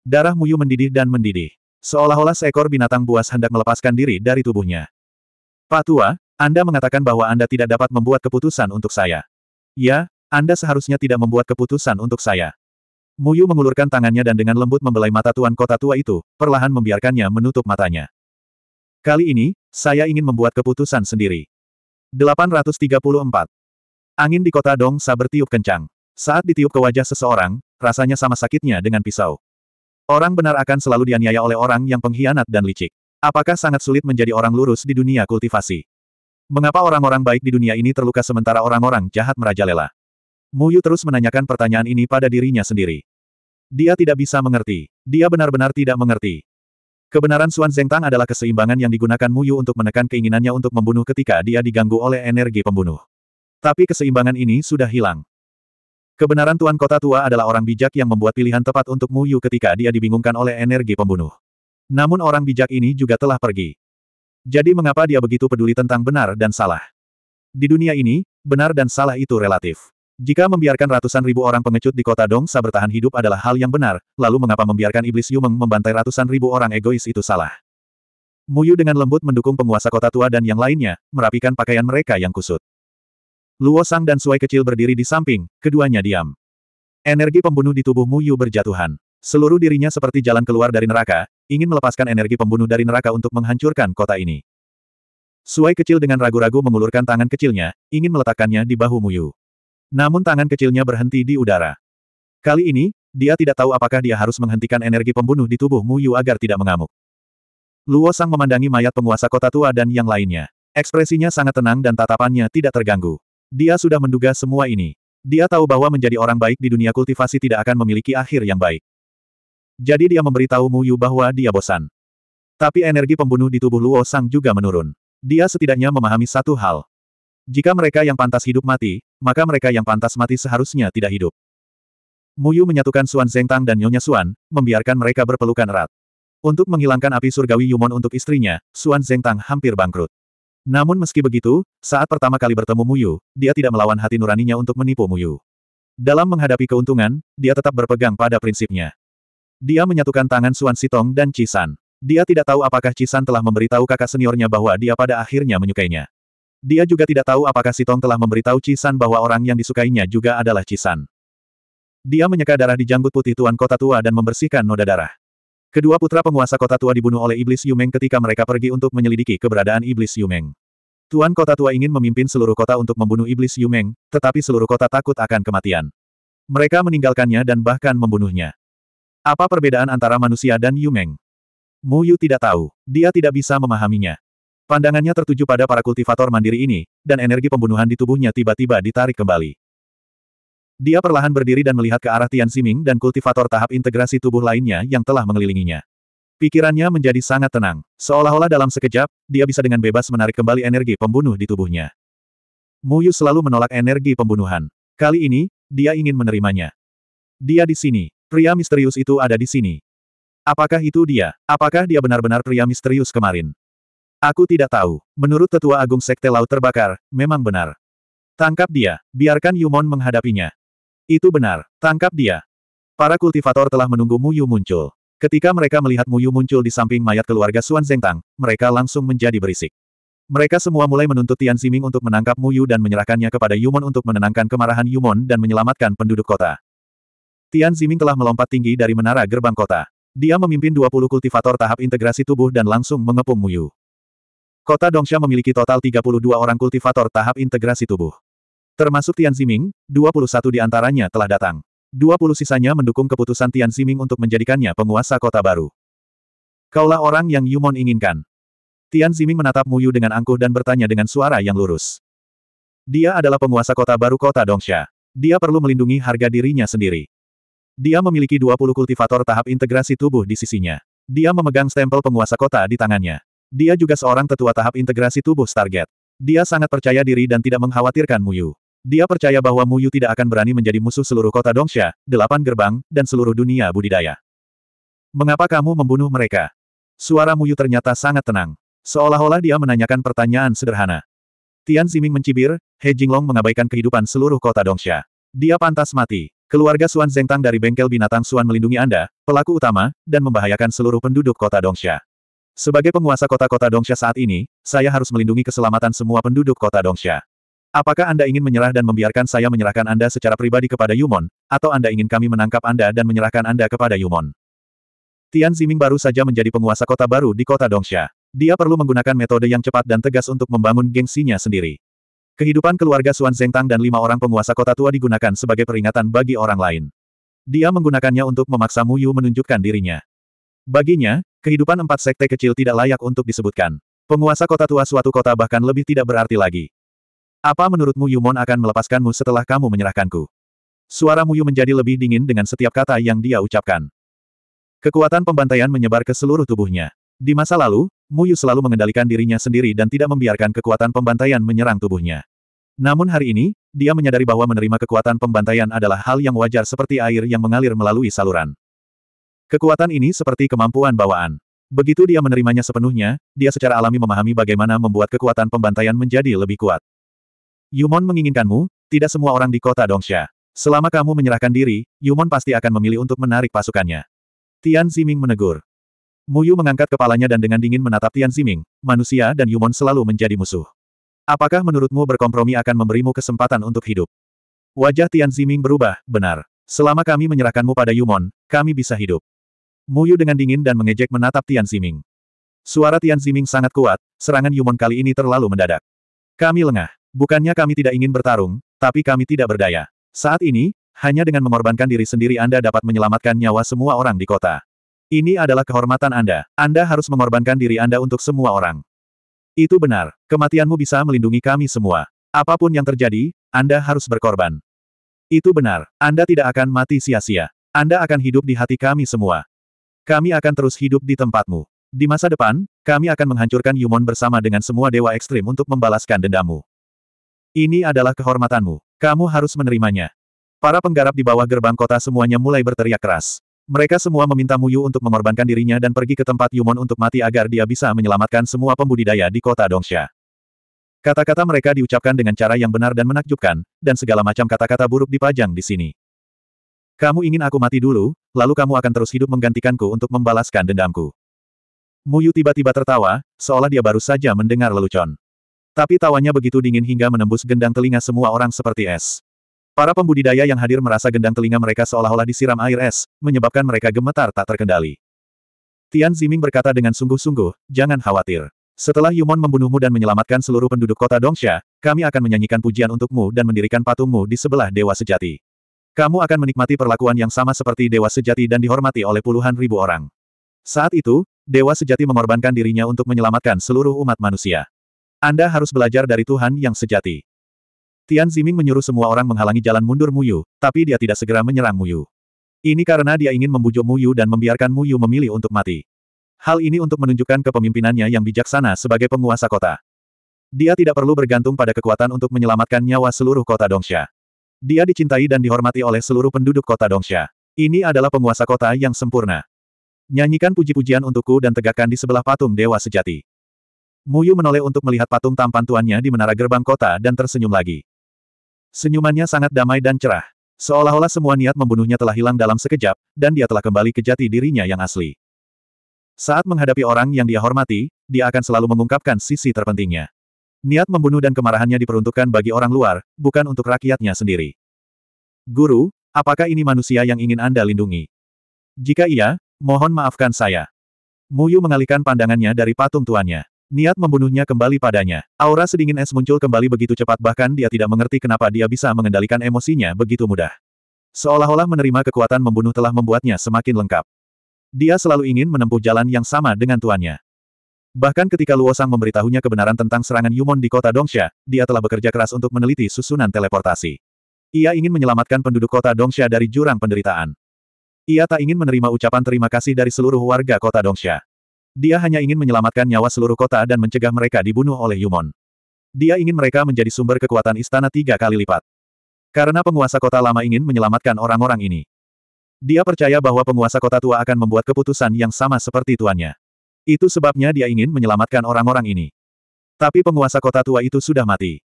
Darah Muyu mendidih dan mendidih. Seolah-olah seekor binatang buas hendak melepaskan diri dari tubuhnya. Pak Tua, Anda mengatakan bahwa Anda tidak dapat membuat keputusan untuk saya. Ya, Anda seharusnya tidak membuat keputusan untuk saya. Muyu mengulurkan tangannya dan dengan lembut membelai mata tuan kota tua itu, perlahan membiarkannya menutup matanya. Kali ini, saya ingin membuat keputusan sendiri. 834. Angin di kota Dong Sa bertiup kencang. Saat ditiup ke wajah seseorang, rasanya sama sakitnya dengan pisau. Orang benar akan selalu dianiaya oleh orang yang pengkhianat dan licik. Apakah sangat sulit menjadi orang lurus di dunia kultivasi? Mengapa orang-orang baik di dunia ini terluka sementara orang-orang jahat merajalela? Muyu terus menanyakan pertanyaan ini pada dirinya sendiri. Dia tidak bisa mengerti. Dia benar-benar tidak mengerti. Kebenaran Suan Zeng Tang adalah keseimbangan yang digunakan Muyu untuk menekan keinginannya untuk membunuh ketika dia diganggu oleh energi pembunuh. Tapi keseimbangan ini sudah hilang. Kebenaran Tuan Kota Tua adalah orang bijak yang membuat pilihan tepat untuk Mu Yu ketika dia dibingungkan oleh energi pembunuh. Namun orang bijak ini juga telah pergi. Jadi mengapa dia begitu peduli tentang benar dan salah? Di dunia ini, benar dan salah itu relatif. Jika membiarkan ratusan ribu orang pengecut di kota Dongsa bertahan hidup adalah hal yang benar, lalu mengapa membiarkan iblis Yumeng membantai ratusan ribu orang egois itu salah? Muyu dengan lembut mendukung penguasa kota tua dan yang lainnya, merapikan pakaian mereka yang kusut. Luosang dan Suai kecil berdiri di samping, keduanya diam. Energi pembunuh di tubuh Mu Yu berjatuhan. Seluruh dirinya seperti jalan keluar dari neraka, ingin melepaskan energi pembunuh dari neraka untuk menghancurkan kota ini. Suai kecil dengan ragu-ragu mengulurkan tangan kecilnya, ingin meletakkannya di bahu Muyu. Namun tangan kecilnya berhenti di udara. Kali ini, dia tidak tahu apakah dia harus menghentikan energi pembunuh di tubuh Yu agar tidak mengamuk. Luo Sang memandangi mayat penguasa kota tua dan yang lainnya. Ekspresinya sangat tenang dan tatapannya tidak terganggu. Dia sudah menduga semua ini. Dia tahu bahwa menjadi orang baik di dunia kultivasi tidak akan memiliki akhir yang baik. Jadi dia memberitahu Mu Yu bahwa dia bosan. Tapi energi pembunuh di tubuh Luo Sang juga menurun. Dia setidaknya memahami satu hal. Jika mereka yang pantas hidup mati, maka mereka yang pantas mati seharusnya tidak hidup. Mu Yu menyatukan Suan Zengtang dan Nyonya Suan, membiarkan mereka berpelukan erat. Untuk menghilangkan api surgawi Yumon untuk istrinya, Suan Zengtang hampir bangkrut. Namun meski begitu, saat pertama kali bertemu Muyu, dia tidak melawan hati nuraninya untuk menipu Muyu. Dalam menghadapi keuntungan, dia tetap berpegang pada prinsipnya. Dia menyatukan tangan Suan Sitong dan Cisan. Dia tidak tahu apakah Cisan telah memberitahu kakak seniornya bahwa dia pada akhirnya menyukainya. Dia juga tidak tahu apakah Sitong telah memberitahu Cisan bahwa orang yang disukainya juga adalah Cisan. Dia menyeka darah di janggut putih tuan kota tua dan membersihkan noda darah. Kedua putra penguasa kota tua dibunuh oleh iblis Yumeng ketika mereka pergi untuk menyelidiki keberadaan iblis Yumeng. Tuan kota tua ingin memimpin seluruh kota untuk membunuh iblis Yumeng, tetapi seluruh kota takut akan kematian. Mereka meninggalkannya dan bahkan membunuhnya. Apa perbedaan antara manusia dan Yumeng? Mu Yu tidak tahu. Dia tidak bisa memahaminya. Pandangannya tertuju pada para kultivator mandiri ini, dan energi pembunuhan di tubuhnya tiba-tiba ditarik kembali. Dia perlahan berdiri dan melihat ke arah Tian Siming dan kultivator tahap integrasi tubuh lainnya yang telah mengelilinginya. Pikirannya menjadi sangat tenang. Seolah-olah dalam sekejap, dia bisa dengan bebas menarik kembali energi pembunuh di tubuhnya. Mu Muyu selalu menolak energi pembunuhan. Kali ini, dia ingin menerimanya. Dia di sini. Pria misterius itu ada di sini. Apakah itu dia? Apakah dia benar-benar pria misterius kemarin? Aku tidak tahu. Menurut Tetua Agung Sekte Laut Terbakar, memang benar. Tangkap dia, biarkan Yumon menghadapinya. Itu benar, tangkap dia. Para kultivator telah menunggu Muyu muncul. Ketika mereka melihat Muyu muncul di samping mayat keluarga Suan Zengtang, mereka langsung menjadi berisik. Mereka semua mulai menuntut Tian Ziming untuk menangkap Muyu dan menyerahkannya kepada Yumon untuk menenangkan kemarahan Yumon dan menyelamatkan penduduk kota. Tian Ziming telah melompat tinggi dari menara gerbang kota. Dia memimpin 20 kultivator tahap integrasi tubuh dan langsung mengepung Muyu. Kota Dongsha memiliki total 32 orang kultivator tahap integrasi tubuh. Termasuk Tian Ziming, 21 di antaranya telah datang. 20 sisanya mendukung keputusan Tian Ziming untuk menjadikannya penguasa kota baru. Kaulah orang yang Yumon inginkan. Tian Ziming menatap Muyu dengan angkuh dan bertanya dengan suara yang lurus. Dia adalah penguasa kota baru kota Dongsha. Dia perlu melindungi harga dirinya sendiri. Dia memiliki 20 kultivator tahap integrasi tubuh di sisinya. Dia memegang stempel penguasa kota di tangannya. Dia juga seorang tetua tahap integrasi tubuh target. Dia sangat percaya diri dan tidak mengkhawatirkan Muyu. Dia percaya bahwa Mu Yu tidak akan berani menjadi musuh seluruh kota Dongsha, delapan gerbang, dan seluruh dunia budidaya. Mengapa kamu membunuh mereka? Suara Mu Yu ternyata sangat tenang. Seolah-olah dia menanyakan pertanyaan sederhana. Tian Ziming mencibir, He Jinglong mengabaikan kehidupan seluruh kota Dongsha. Dia pantas mati. Keluarga Suan Zengtang dari bengkel binatang Suan melindungi Anda, pelaku utama, dan membahayakan seluruh penduduk kota Dongsha. Sebagai penguasa kota-kota Dongsha saat ini, saya harus melindungi keselamatan semua penduduk kota Dongsha. Apakah Anda ingin menyerah dan membiarkan saya menyerahkan Anda secara pribadi kepada Yumon, atau Anda ingin kami menangkap Anda dan menyerahkan Anda kepada Yumon? Tian Ziming baru saja menjadi penguasa kota baru di kota Dongsha. Dia perlu menggunakan metode yang cepat dan tegas untuk membangun gengsinya sendiri. Kehidupan keluarga Xuan Zhengtang dan lima orang penguasa kota tua digunakan sebagai peringatan bagi orang lain. Dia menggunakannya untuk memaksa Mu Yu menunjukkan dirinya. Baginya, kehidupan empat sekte kecil tidak layak untuk disebutkan. Penguasa kota tua suatu kota bahkan lebih tidak berarti lagi. Apa menurutmu Yumon akan melepaskanmu setelah kamu menyerahkanku? Suara Muyu menjadi lebih dingin dengan setiap kata yang dia ucapkan. Kekuatan pembantaian menyebar ke seluruh tubuhnya. Di masa lalu, Muyu selalu mengendalikan dirinya sendiri dan tidak membiarkan kekuatan pembantaian menyerang tubuhnya. Namun hari ini, dia menyadari bahwa menerima kekuatan pembantaian adalah hal yang wajar seperti air yang mengalir melalui saluran. Kekuatan ini seperti kemampuan bawaan. Begitu dia menerimanya sepenuhnya, dia secara alami memahami bagaimana membuat kekuatan pembantaian menjadi lebih kuat. Yumon menginginkanmu, tidak semua orang di kota Dongsha. Selama kamu menyerahkan diri, Yumon pasti akan memilih untuk menarik pasukannya. Tian Ziming menegur. Muyu mengangkat kepalanya dan dengan dingin menatap Tian Ziming, manusia dan Yumon selalu menjadi musuh. Apakah menurutmu berkompromi akan memberimu kesempatan untuk hidup? Wajah Tian Ziming berubah, benar. Selama kami menyerahkanmu pada Yumon, kami bisa hidup. Muyu dengan dingin dan mengejek menatap Tian Ziming. Suara Tian Ziming sangat kuat, serangan Yumon kali ini terlalu mendadak. Kami lengah. Bukannya kami tidak ingin bertarung, tapi kami tidak berdaya. Saat ini, hanya dengan mengorbankan diri sendiri Anda dapat menyelamatkan nyawa semua orang di kota. Ini adalah kehormatan Anda. Anda harus mengorbankan diri Anda untuk semua orang. Itu benar. Kematianmu bisa melindungi kami semua. Apapun yang terjadi, Anda harus berkorban. Itu benar. Anda tidak akan mati sia-sia. Anda akan hidup di hati kami semua. Kami akan terus hidup di tempatmu. Di masa depan, kami akan menghancurkan Yumon bersama dengan semua dewa ekstrim untuk membalaskan dendammu. Ini adalah kehormatanmu. Kamu harus menerimanya. Para penggarap di bawah gerbang kota semuanya mulai berteriak keras. Mereka semua meminta Muyu untuk mengorbankan dirinya dan pergi ke tempat Yumon untuk mati agar dia bisa menyelamatkan semua pembudidaya di kota Dongsha. Kata-kata mereka diucapkan dengan cara yang benar dan menakjubkan, dan segala macam kata-kata buruk dipajang di sini. Kamu ingin aku mati dulu, lalu kamu akan terus hidup menggantikanku untuk membalaskan dendamku. Muyu tiba-tiba tertawa, seolah dia baru saja mendengar lelucon. Tapi tawanya begitu dingin hingga menembus gendang telinga semua orang seperti es. Para pembudidaya yang hadir merasa gendang telinga mereka seolah-olah disiram air es, menyebabkan mereka gemetar tak terkendali. Tian Ziming berkata dengan sungguh-sungguh, jangan khawatir. Setelah Yumon membunuhmu dan menyelamatkan seluruh penduduk kota Dongsha, kami akan menyanyikan pujian untukmu dan mendirikan patungmu di sebelah Dewa Sejati. Kamu akan menikmati perlakuan yang sama seperti Dewa Sejati dan dihormati oleh puluhan ribu orang. Saat itu, Dewa Sejati mengorbankan dirinya untuk menyelamatkan seluruh umat manusia. Anda harus belajar dari Tuhan yang sejati. Tian Ziming menyuruh semua orang menghalangi jalan mundur Muyu, tapi dia tidak segera menyerang Muyu. Ini karena dia ingin membujuk Muyu dan membiarkan Muyu memilih untuk mati. Hal ini untuk menunjukkan kepemimpinannya yang bijaksana sebagai penguasa kota. Dia tidak perlu bergantung pada kekuatan untuk menyelamatkan nyawa seluruh kota Dongsha. Dia dicintai dan dihormati oleh seluruh penduduk kota Dongsha. Ini adalah penguasa kota yang sempurna. Nyanyikan puji-pujian untukku dan tegakkan di sebelah patung dewa sejati. Muyu menoleh untuk melihat patung tampan tuannya di menara gerbang kota dan tersenyum lagi. Senyumannya sangat damai dan cerah. Seolah-olah semua niat membunuhnya telah hilang dalam sekejap, dan dia telah kembali ke jati dirinya yang asli. Saat menghadapi orang yang dia hormati, dia akan selalu mengungkapkan sisi terpentingnya. Niat membunuh dan kemarahannya diperuntukkan bagi orang luar, bukan untuk rakyatnya sendiri. Guru, apakah ini manusia yang ingin Anda lindungi? Jika iya, mohon maafkan saya. Muyu mengalihkan pandangannya dari patung tuannya. Niat membunuhnya kembali padanya. Aura sedingin es muncul kembali begitu cepat bahkan dia tidak mengerti kenapa dia bisa mengendalikan emosinya begitu mudah. Seolah-olah menerima kekuatan membunuh telah membuatnya semakin lengkap. Dia selalu ingin menempuh jalan yang sama dengan tuannya. Bahkan ketika Luosang memberitahunya kebenaran tentang serangan Yumon di kota Dongsha, dia telah bekerja keras untuk meneliti susunan teleportasi. Ia ingin menyelamatkan penduduk kota Dongsha dari jurang penderitaan. Ia tak ingin menerima ucapan terima kasih dari seluruh warga kota Dongsha. Dia hanya ingin menyelamatkan nyawa seluruh kota dan mencegah mereka dibunuh oleh Yumon. Dia ingin mereka menjadi sumber kekuatan istana tiga kali lipat. Karena penguasa kota lama ingin menyelamatkan orang-orang ini. Dia percaya bahwa penguasa kota tua akan membuat keputusan yang sama seperti tuannya. Itu sebabnya dia ingin menyelamatkan orang-orang ini. Tapi penguasa kota tua itu sudah mati.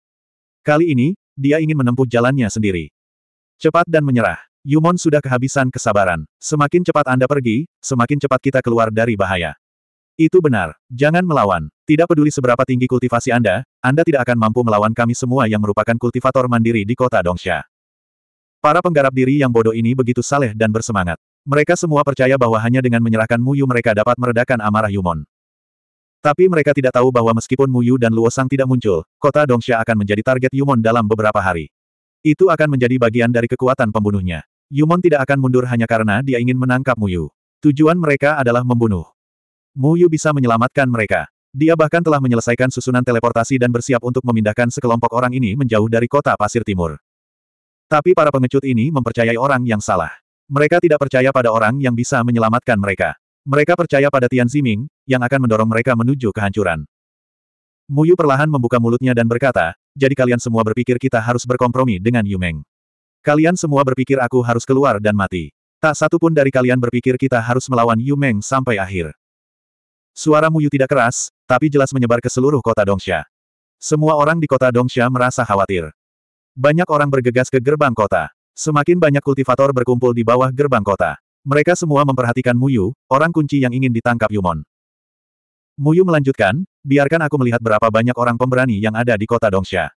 Kali ini, dia ingin menempuh jalannya sendiri. Cepat dan menyerah. Yumon sudah kehabisan kesabaran. Semakin cepat Anda pergi, semakin cepat kita keluar dari bahaya. Itu benar. Jangan melawan. Tidak peduli seberapa tinggi kultivasi Anda, Anda tidak akan mampu melawan kami semua yang merupakan kultivator mandiri di kota Dongsha. Para penggarap diri yang bodoh ini begitu saleh dan bersemangat. Mereka semua percaya bahwa hanya dengan menyerahkan Muyu mereka dapat meredakan amarah Yumon. Tapi mereka tidak tahu bahwa meskipun Muyu dan Luosang tidak muncul, kota Dongsha akan menjadi target Yumon dalam beberapa hari. Itu akan menjadi bagian dari kekuatan pembunuhnya. Yumon tidak akan mundur hanya karena dia ingin menangkap Muyu. Tujuan mereka adalah membunuh. Mu Yu bisa menyelamatkan mereka. Dia bahkan telah menyelesaikan susunan teleportasi dan bersiap untuk memindahkan sekelompok orang ini menjauh dari kota Pasir Timur. Tapi para pengecut ini mempercayai orang yang salah. Mereka tidak percaya pada orang yang bisa menyelamatkan mereka. Mereka percaya pada Tian Ziming, yang akan mendorong mereka menuju kehancuran. Mu Yu perlahan membuka mulutnya dan berkata, jadi kalian semua berpikir kita harus berkompromi dengan Yu Meng. Kalian semua berpikir aku harus keluar dan mati. Tak satu pun dari kalian berpikir kita harus melawan Yu Meng sampai akhir. Suara Muyu tidak keras, tapi jelas menyebar ke seluruh kota Dongsha. Semua orang di kota Dongsha merasa khawatir. Banyak orang bergegas ke gerbang kota. Semakin banyak kultivator berkumpul di bawah gerbang kota. Mereka semua memperhatikan Muyu, orang kunci yang ingin ditangkap Yumon. Muyu melanjutkan, biarkan aku melihat berapa banyak orang pemberani yang ada di kota Dongsha.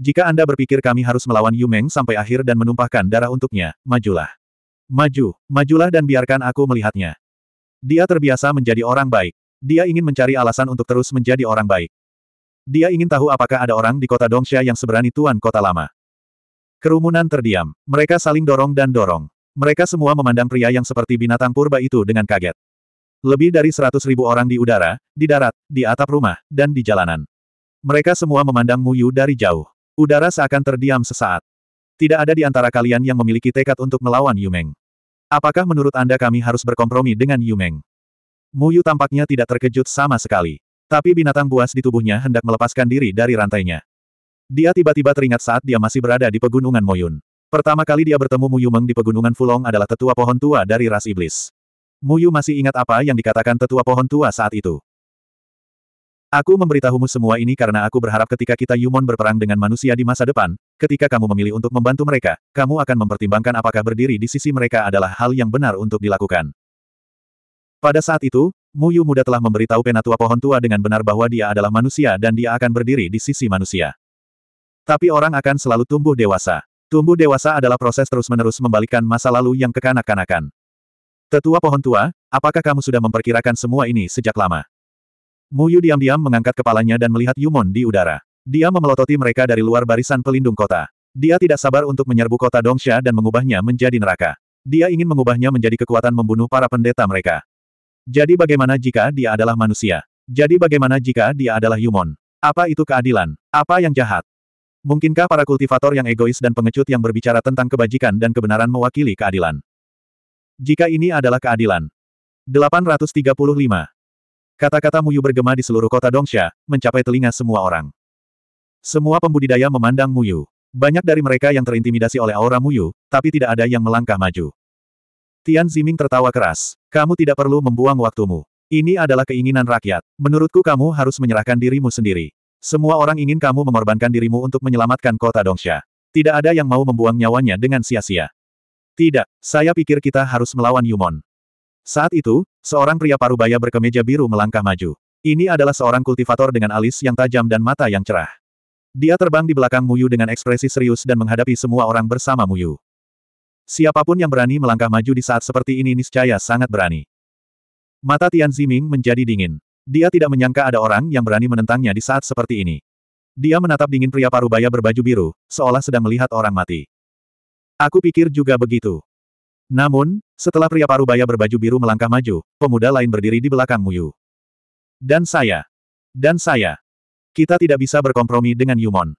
Jika Anda berpikir kami harus melawan Yumeng sampai akhir dan menumpahkan darah untuknya, majulah. Maju, majulah dan biarkan aku melihatnya. Dia terbiasa menjadi orang baik. Dia ingin mencari alasan untuk terus menjadi orang baik. Dia ingin tahu apakah ada orang di kota Dongsha yang seberani tuan kota lama. Kerumunan terdiam. Mereka saling dorong dan dorong. Mereka semua memandang pria yang seperti binatang purba itu dengan kaget. Lebih dari seratus ribu orang di udara, di darat, di atap rumah, dan di jalanan. Mereka semua memandang Muyu dari jauh. Udara seakan terdiam sesaat. Tidak ada di antara kalian yang memiliki tekad untuk melawan Yumeng. Apakah menurut Anda kami harus berkompromi dengan Yumeng? Muyu tampaknya tidak terkejut sama sekali. Tapi binatang buas di tubuhnya hendak melepaskan diri dari rantainya. Dia tiba-tiba teringat saat dia masih berada di pegunungan Moyun. Pertama kali dia bertemu Muyu Meng di pegunungan Fulong adalah tetua pohon tua dari ras iblis. Muyu masih ingat apa yang dikatakan tetua pohon tua saat itu. Aku memberitahumu semua ini karena aku berharap ketika kita Yumon berperang dengan manusia di masa depan, ketika kamu memilih untuk membantu mereka, kamu akan mempertimbangkan apakah berdiri di sisi mereka adalah hal yang benar untuk dilakukan. Pada saat itu, Muyu muda telah memberitahu penatua pohon tua dengan benar bahwa dia adalah manusia dan dia akan berdiri di sisi manusia. Tapi orang akan selalu tumbuh dewasa. Tumbuh dewasa adalah proses terus-menerus membalikan masa lalu yang kekanak-kanakan. Tetua pohon tua, apakah kamu sudah memperkirakan semua ini sejak lama? Muyu diam-diam mengangkat kepalanya dan melihat Yumon di udara. Dia memelototi mereka dari luar barisan pelindung kota. Dia tidak sabar untuk menyerbu kota Dongsha dan mengubahnya menjadi neraka. Dia ingin mengubahnya menjadi kekuatan membunuh para pendeta mereka. Jadi bagaimana jika dia adalah manusia? Jadi bagaimana jika dia adalah human? Apa itu keadilan? Apa yang jahat? Mungkinkah para kultivator yang egois dan pengecut yang berbicara tentang kebajikan dan kebenaran mewakili keadilan? Jika ini adalah keadilan. 835. Kata-kata Muyu bergema di seluruh kota Dongsha, mencapai telinga semua orang. Semua pembudidaya memandang Muyu. Banyak dari mereka yang terintimidasi oleh aura Muyu, tapi tidak ada yang melangkah maju. Tian Ziming tertawa keras. Kamu tidak perlu membuang waktumu. Ini adalah keinginan rakyat. Menurutku kamu harus menyerahkan dirimu sendiri. Semua orang ingin kamu mengorbankan dirimu untuk menyelamatkan kota Dongsha. Tidak ada yang mau membuang nyawanya dengan sia-sia. Tidak, saya pikir kita harus melawan Yumon. Saat itu, seorang pria parubaya berkemeja biru melangkah maju. Ini adalah seorang kultivator dengan alis yang tajam dan mata yang cerah. Dia terbang di belakang Muyu dengan ekspresi serius dan menghadapi semua orang bersama Muyu. Siapapun yang berani melangkah maju di saat seperti ini niscaya sangat berani. Mata Tian Ziming menjadi dingin. Dia tidak menyangka ada orang yang berani menentangnya di saat seperti ini. Dia menatap dingin pria parubaya berbaju biru, seolah sedang melihat orang mati. Aku pikir juga begitu. Namun, setelah pria parubaya berbaju biru melangkah maju, pemuda lain berdiri di belakang Muyu. Dan saya. Dan saya. Kita tidak bisa berkompromi dengan Yumon.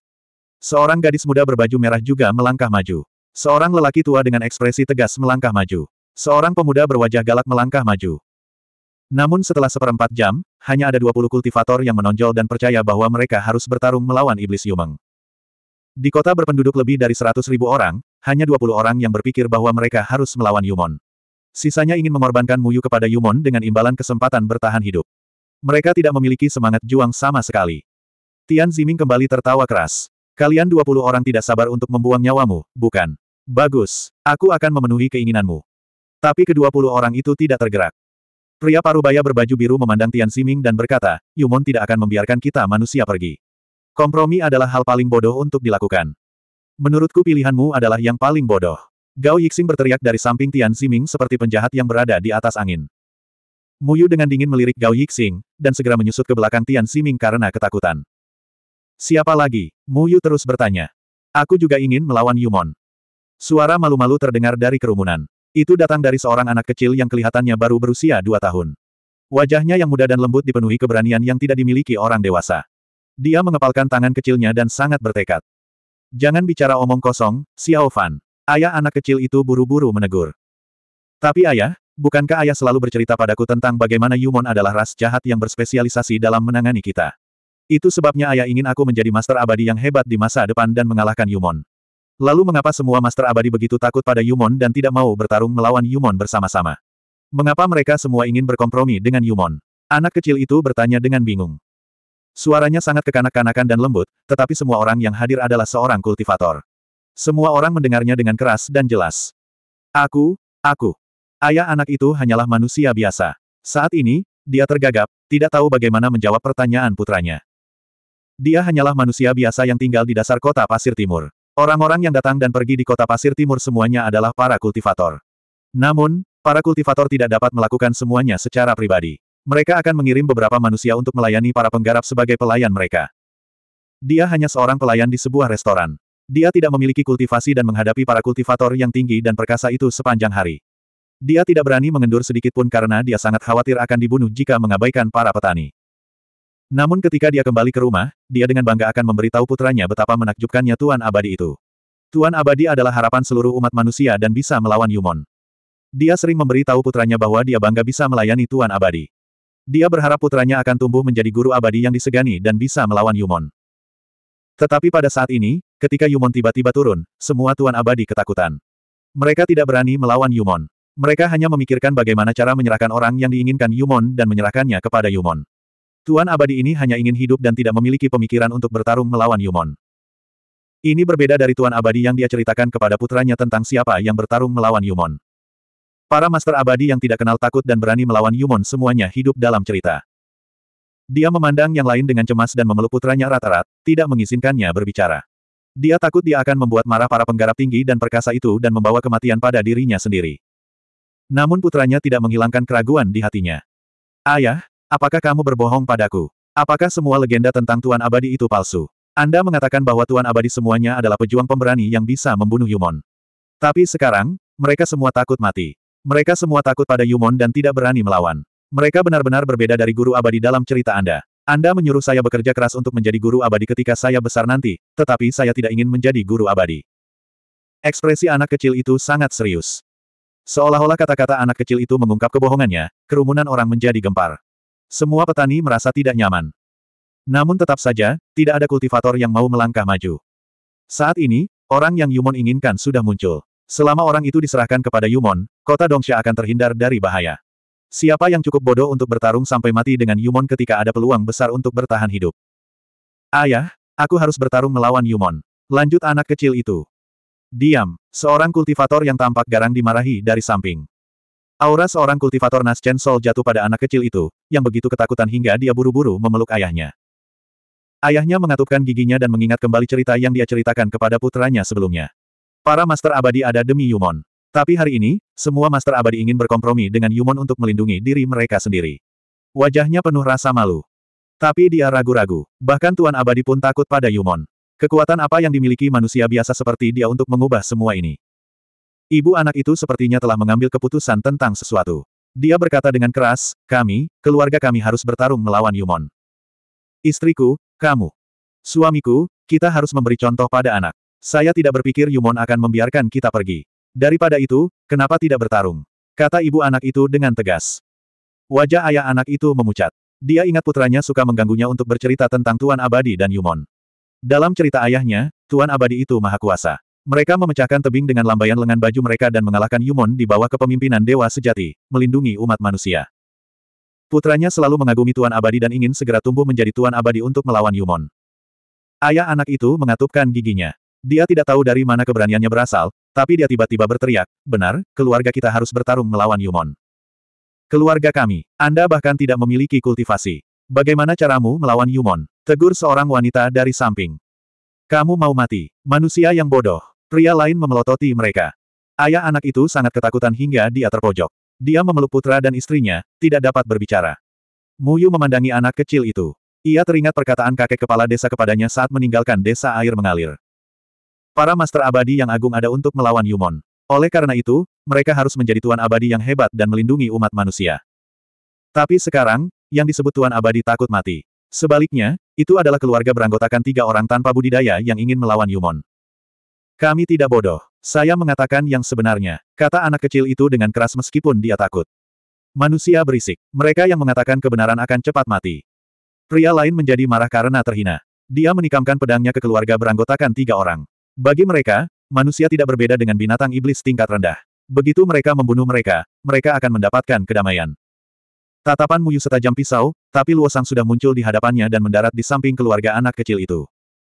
Seorang gadis muda berbaju merah juga melangkah maju. Seorang lelaki tua dengan ekspresi tegas melangkah maju. Seorang pemuda berwajah galak melangkah maju. Namun setelah seperempat jam, hanya ada 20 kultivator yang menonjol dan percaya bahwa mereka harus bertarung melawan iblis Yumeng. Di kota berpenduduk lebih dari seratus ribu orang, hanya 20 orang yang berpikir bahwa mereka harus melawan Yumon. Sisanya ingin mengorbankan Muyu kepada Yumon dengan imbalan kesempatan bertahan hidup. Mereka tidak memiliki semangat juang sama sekali. Tian Ziming kembali tertawa keras. Kalian 20 orang tidak sabar untuk membuang nyawamu, bukan? Bagus, aku akan memenuhi keinginanmu. Tapi kedua puluh orang itu tidak tergerak. Pria parubaya berbaju biru memandang Tian Siming dan berkata, Yumon tidak akan membiarkan kita manusia pergi. Kompromi adalah hal paling bodoh untuk dilakukan. Menurutku pilihanmu adalah yang paling bodoh. Gao Yixing berteriak dari samping Tian Siming seperti penjahat yang berada di atas angin. Muyu dengan dingin melirik Gao Yixing, dan segera menyusut ke belakang Tian Siming karena ketakutan. Siapa lagi? Mu Yu terus bertanya. Aku juga ingin melawan Yumon. Suara malu-malu terdengar dari kerumunan. Itu datang dari seorang anak kecil yang kelihatannya baru berusia dua tahun. Wajahnya yang muda dan lembut dipenuhi keberanian yang tidak dimiliki orang dewasa. Dia mengepalkan tangan kecilnya dan sangat bertekad. Jangan bicara omong kosong, Xiao Fan. Ayah anak kecil itu buru-buru menegur. Tapi ayah, bukankah ayah selalu bercerita padaku tentang bagaimana Yumon adalah ras jahat yang berspesialisasi dalam menangani kita? Itu sebabnya ayah ingin aku menjadi master abadi yang hebat di masa depan dan mengalahkan Yumon. Lalu mengapa semua master abadi begitu takut pada Yumon dan tidak mau bertarung melawan Yumon bersama-sama? Mengapa mereka semua ingin berkompromi dengan Yumon? Anak kecil itu bertanya dengan bingung. Suaranya sangat kekanak-kanakan dan lembut, tetapi semua orang yang hadir adalah seorang kultivator. Semua orang mendengarnya dengan keras dan jelas. Aku, aku. Ayah anak itu hanyalah manusia biasa. Saat ini, dia tergagap, tidak tahu bagaimana menjawab pertanyaan putranya. Dia hanyalah manusia biasa yang tinggal di dasar kota Pasir Timur. Orang-orang yang datang dan pergi di kota Pasir Timur semuanya adalah para kultivator. Namun, para kultivator tidak dapat melakukan semuanya secara pribadi. Mereka akan mengirim beberapa manusia untuk melayani para penggarap sebagai pelayan mereka. Dia hanya seorang pelayan di sebuah restoran. Dia tidak memiliki kultivasi dan menghadapi para kultivator yang tinggi dan perkasa itu sepanjang hari. Dia tidak berani mengendur sedikit pun karena dia sangat khawatir akan dibunuh jika mengabaikan para petani. Namun ketika dia kembali ke rumah, dia dengan bangga akan memberitahu putranya betapa menakjubkannya Tuan Abadi itu. Tuan Abadi adalah harapan seluruh umat manusia dan bisa melawan Yumon. Dia sering memberitahu putranya bahwa dia bangga bisa melayani Tuan Abadi. Dia berharap putranya akan tumbuh menjadi guru abadi yang disegani dan bisa melawan Yumon. Tetapi pada saat ini, ketika Yumon tiba-tiba turun, semua Tuan Abadi ketakutan. Mereka tidak berani melawan Yumon. Mereka hanya memikirkan bagaimana cara menyerahkan orang yang diinginkan Yumon dan menyerahkannya kepada Yumon. Tuan abadi ini hanya ingin hidup dan tidak memiliki pemikiran untuk bertarung melawan Yumon. Ini berbeda dari Tuan abadi yang dia ceritakan kepada putranya tentang siapa yang bertarung melawan Yumon. Para master abadi yang tidak kenal takut dan berani melawan Yumon semuanya hidup dalam cerita. Dia memandang yang lain dengan cemas dan memeluk putranya rata-rat, tidak mengizinkannya berbicara. Dia takut dia akan membuat marah para penggarap tinggi dan perkasa itu dan membawa kematian pada dirinya sendiri. Namun putranya tidak menghilangkan keraguan di hatinya. Ayah, Apakah kamu berbohong padaku? Apakah semua legenda tentang Tuan Abadi itu palsu? Anda mengatakan bahwa Tuan Abadi semuanya adalah pejuang pemberani yang bisa membunuh Yumon. Tapi sekarang, mereka semua takut mati. Mereka semua takut pada Yumon dan tidak berani melawan. Mereka benar-benar berbeda dari guru abadi dalam cerita Anda. Anda menyuruh saya bekerja keras untuk menjadi guru abadi ketika saya besar nanti, tetapi saya tidak ingin menjadi guru abadi. Ekspresi anak kecil itu sangat serius. Seolah-olah kata-kata anak kecil itu mengungkap kebohongannya, kerumunan orang menjadi gempar. Semua petani merasa tidak nyaman. Namun tetap saja, tidak ada kultivator yang mau melangkah maju. Saat ini, orang yang Yumon inginkan sudah muncul. Selama orang itu diserahkan kepada Yumon, kota Dongsha akan terhindar dari bahaya. Siapa yang cukup bodoh untuk bertarung sampai mati dengan Yumon ketika ada peluang besar untuk bertahan hidup? Ayah, aku harus bertarung melawan Yumon. Lanjut anak kecil itu. Diam, seorang kultivator yang tampak garang dimarahi dari samping. Aura seorang kultivator nas Chen Sol jatuh pada anak kecil itu, yang begitu ketakutan hingga dia buru-buru memeluk ayahnya. Ayahnya mengatupkan giginya dan mengingat kembali cerita yang dia ceritakan kepada putranya sebelumnya. Para master abadi ada demi Yumon. Tapi hari ini, semua master abadi ingin berkompromi dengan Yumon untuk melindungi diri mereka sendiri. Wajahnya penuh rasa malu. Tapi dia ragu-ragu. Bahkan Tuan Abadi pun takut pada Yumon. Kekuatan apa yang dimiliki manusia biasa seperti dia untuk mengubah semua ini? Ibu anak itu sepertinya telah mengambil keputusan tentang sesuatu. Dia berkata dengan keras, kami, keluarga kami harus bertarung melawan Yumon. Istriku, kamu. Suamiku, kita harus memberi contoh pada anak. Saya tidak berpikir Yumon akan membiarkan kita pergi. Daripada itu, kenapa tidak bertarung? Kata ibu anak itu dengan tegas. Wajah ayah anak itu memucat. Dia ingat putranya suka mengganggunya untuk bercerita tentang Tuan Abadi dan Yumon. Dalam cerita ayahnya, Tuan Abadi itu maha kuasa. Mereka memecahkan tebing dengan lambaian lengan baju mereka dan mengalahkan Yumon di bawah kepemimpinan dewa sejati, melindungi umat manusia. Putranya selalu mengagumi Tuan Abadi dan ingin segera tumbuh menjadi Tuan Abadi untuk melawan Yumon. Ayah anak itu mengatupkan giginya. Dia tidak tahu dari mana keberaniannya berasal, tapi dia tiba-tiba berteriak, benar, keluarga kita harus bertarung melawan Yumon. Keluarga kami, Anda bahkan tidak memiliki kultivasi. Bagaimana caramu melawan Yumon? Tegur seorang wanita dari samping. Kamu mau mati. Manusia yang bodoh. Pria lain memelototi mereka. Ayah anak itu sangat ketakutan hingga dia terpojok. Dia memeluk putra dan istrinya, tidak dapat berbicara. Muyu memandangi anak kecil itu. Ia teringat perkataan kakek kepala desa kepadanya saat meninggalkan desa air mengalir. Para master abadi yang agung ada untuk melawan Yumon. Oleh karena itu, mereka harus menjadi tuan abadi yang hebat dan melindungi umat manusia. Tapi sekarang, yang disebut tuan abadi takut mati. Sebaliknya, itu adalah keluarga beranggotakan tiga orang tanpa budidaya yang ingin melawan Yumon. Kami tidak bodoh. Saya mengatakan yang sebenarnya, kata anak kecil itu dengan keras meskipun dia takut. Manusia berisik. Mereka yang mengatakan kebenaran akan cepat mati. Pria lain menjadi marah karena terhina. Dia menikamkan pedangnya ke keluarga beranggotakan tiga orang. Bagi mereka, manusia tidak berbeda dengan binatang iblis tingkat rendah. Begitu mereka membunuh mereka, mereka akan mendapatkan kedamaian. Tatapan Muyu setajam pisau, tapi Luosang sudah muncul di hadapannya dan mendarat di samping keluarga anak kecil itu.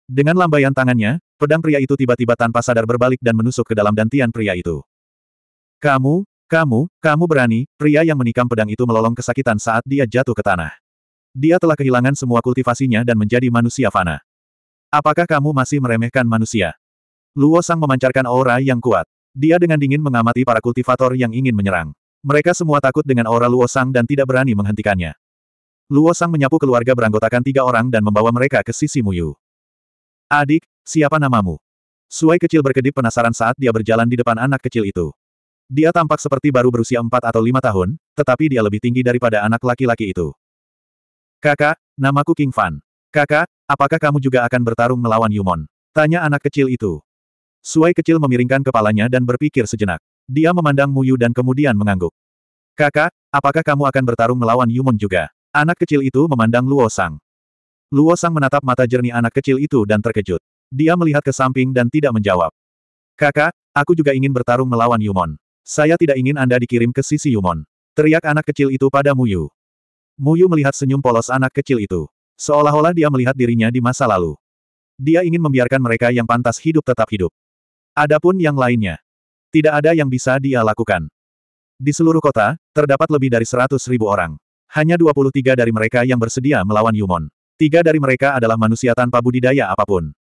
Dengan lambaian tangannya, pedang pria itu tiba-tiba tanpa sadar berbalik dan menusuk ke dalam dantian pria itu. Kamu, kamu, kamu berani, pria yang menikam pedang itu melolong kesakitan saat dia jatuh ke tanah. Dia telah kehilangan semua kultivasinya dan menjadi manusia fana. Apakah kamu masih meremehkan manusia? Luosang memancarkan aura yang kuat. Dia dengan dingin mengamati para kultivator yang ingin menyerang. Mereka semua takut dengan aura Luosang dan tidak berani menghentikannya. Luosang menyapu keluarga beranggotakan tiga orang dan membawa mereka ke sisi Muyu. Adik, siapa namamu? Suai kecil berkedip penasaran saat dia berjalan di depan anak kecil itu. Dia tampak seperti baru berusia empat atau lima tahun, tetapi dia lebih tinggi daripada anak laki-laki itu. Kakak, namaku King Fan. Kakak, apakah kamu juga akan bertarung melawan Yumon? Tanya anak kecil itu. Suai kecil memiringkan kepalanya dan berpikir sejenak. Dia memandang Mu Yu dan kemudian mengangguk. Kakak, apakah kamu akan bertarung melawan Yumon juga? Anak kecil itu memandang Luo Sang. Luo Sang menatap mata jernih anak kecil itu dan terkejut. Dia melihat ke samping dan tidak menjawab. Kakak, aku juga ingin bertarung melawan Yumon. Saya tidak ingin Anda dikirim ke sisi Yumon. Teriak anak kecil itu pada Mu Yu. Mu Yu melihat senyum polos anak kecil itu. Seolah-olah dia melihat dirinya di masa lalu. Dia ingin membiarkan mereka yang pantas hidup tetap hidup. Adapun yang lainnya, tidak ada yang bisa dia lakukan. Di seluruh kota, terdapat lebih dari seratus ribu orang. Hanya 23 dari mereka yang bersedia melawan Yumon. Tiga dari mereka adalah manusia tanpa budidaya apapun.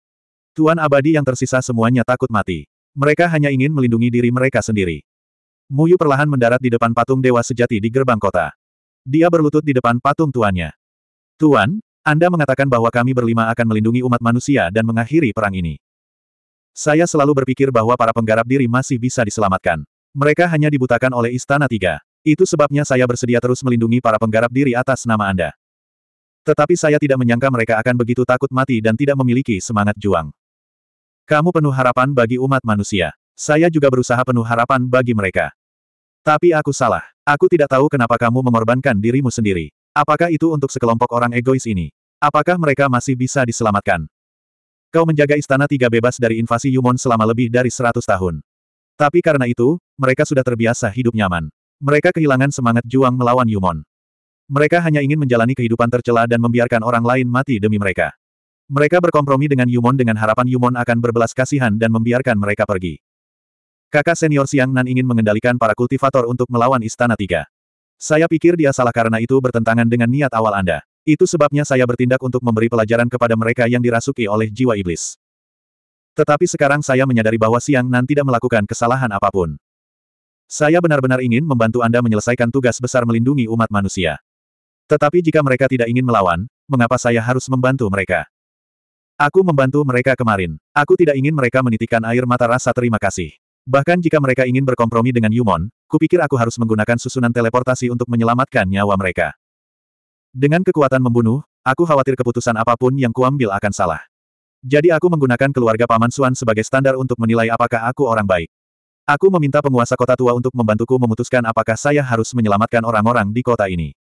Tuan abadi yang tersisa semuanya takut mati. Mereka hanya ingin melindungi diri mereka sendiri. Muyu perlahan mendarat di depan patung dewa sejati di gerbang kota. Dia berlutut di depan patung tuannya. Tuan, Anda mengatakan bahwa kami berlima akan melindungi umat manusia dan mengakhiri perang ini. Saya selalu berpikir bahwa para penggarap diri masih bisa diselamatkan. Mereka hanya dibutakan oleh Istana Tiga. Itu sebabnya saya bersedia terus melindungi para penggarap diri atas nama Anda. Tetapi saya tidak menyangka mereka akan begitu takut mati dan tidak memiliki semangat juang. Kamu penuh harapan bagi umat manusia. Saya juga berusaha penuh harapan bagi mereka. Tapi aku salah. Aku tidak tahu kenapa kamu mengorbankan dirimu sendiri. Apakah itu untuk sekelompok orang egois ini? Apakah mereka masih bisa diselamatkan? Kau menjaga istana tiga bebas dari invasi Yumon selama lebih dari seratus tahun. Tapi karena itu, mereka sudah terbiasa hidup nyaman. Mereka kehilangan semangat juang melawan Yumon. Mereka hanya ingin menjalani kehidupan tercela dan membiarkan orang lain mati demi mereka. Mereka berkompromi dengan Yumon dengan harapan Yumon akan berbelas kasihan dan membiarkan mereka pergi. Kakak senior Siang Nan ingin mengendalikan para kultivator untuk melawan Istana Tiga. Saya pikir dia salah karena itu bertentangan dengan niat awal Anda. Itu sebabnya saya bertindak untuk memberi pelajaran kepada mereka yang dirasuki oleh jiwa iblis. Tetapi sekarang saya menyadari bahwa Siang Nan tidak melakukan kesalahan apapun. Saya benar-benar ingin membantu Anda menyelesaikan tugas besar melindungi umat manusia. Tetapi jika mereka tidak ingin melawan, mengapa saya harus membantu mereka? Aku membantu mereka kemarin. Aku tidak ingin mereka menitikkan air mata rasa terima kasih. Bahkan jika mereka ingin berkompromi dengan Yumon, kupikir aku harus menggunakan susunan teleportasi untuk menyelamatkan nyawa mereka. Dengan kekuatan membunuh, aku khawatir keputusan apapun yang kuambil akan salah. Jadi aku menggunakan keluarga Paman Suan sebagai standar untuk menilai apakah aku orang baik. Aku meminta penguasa kota tua untuk membantuku memutuskan apakah saya harus menyelamatkan orang-orang di kota ini.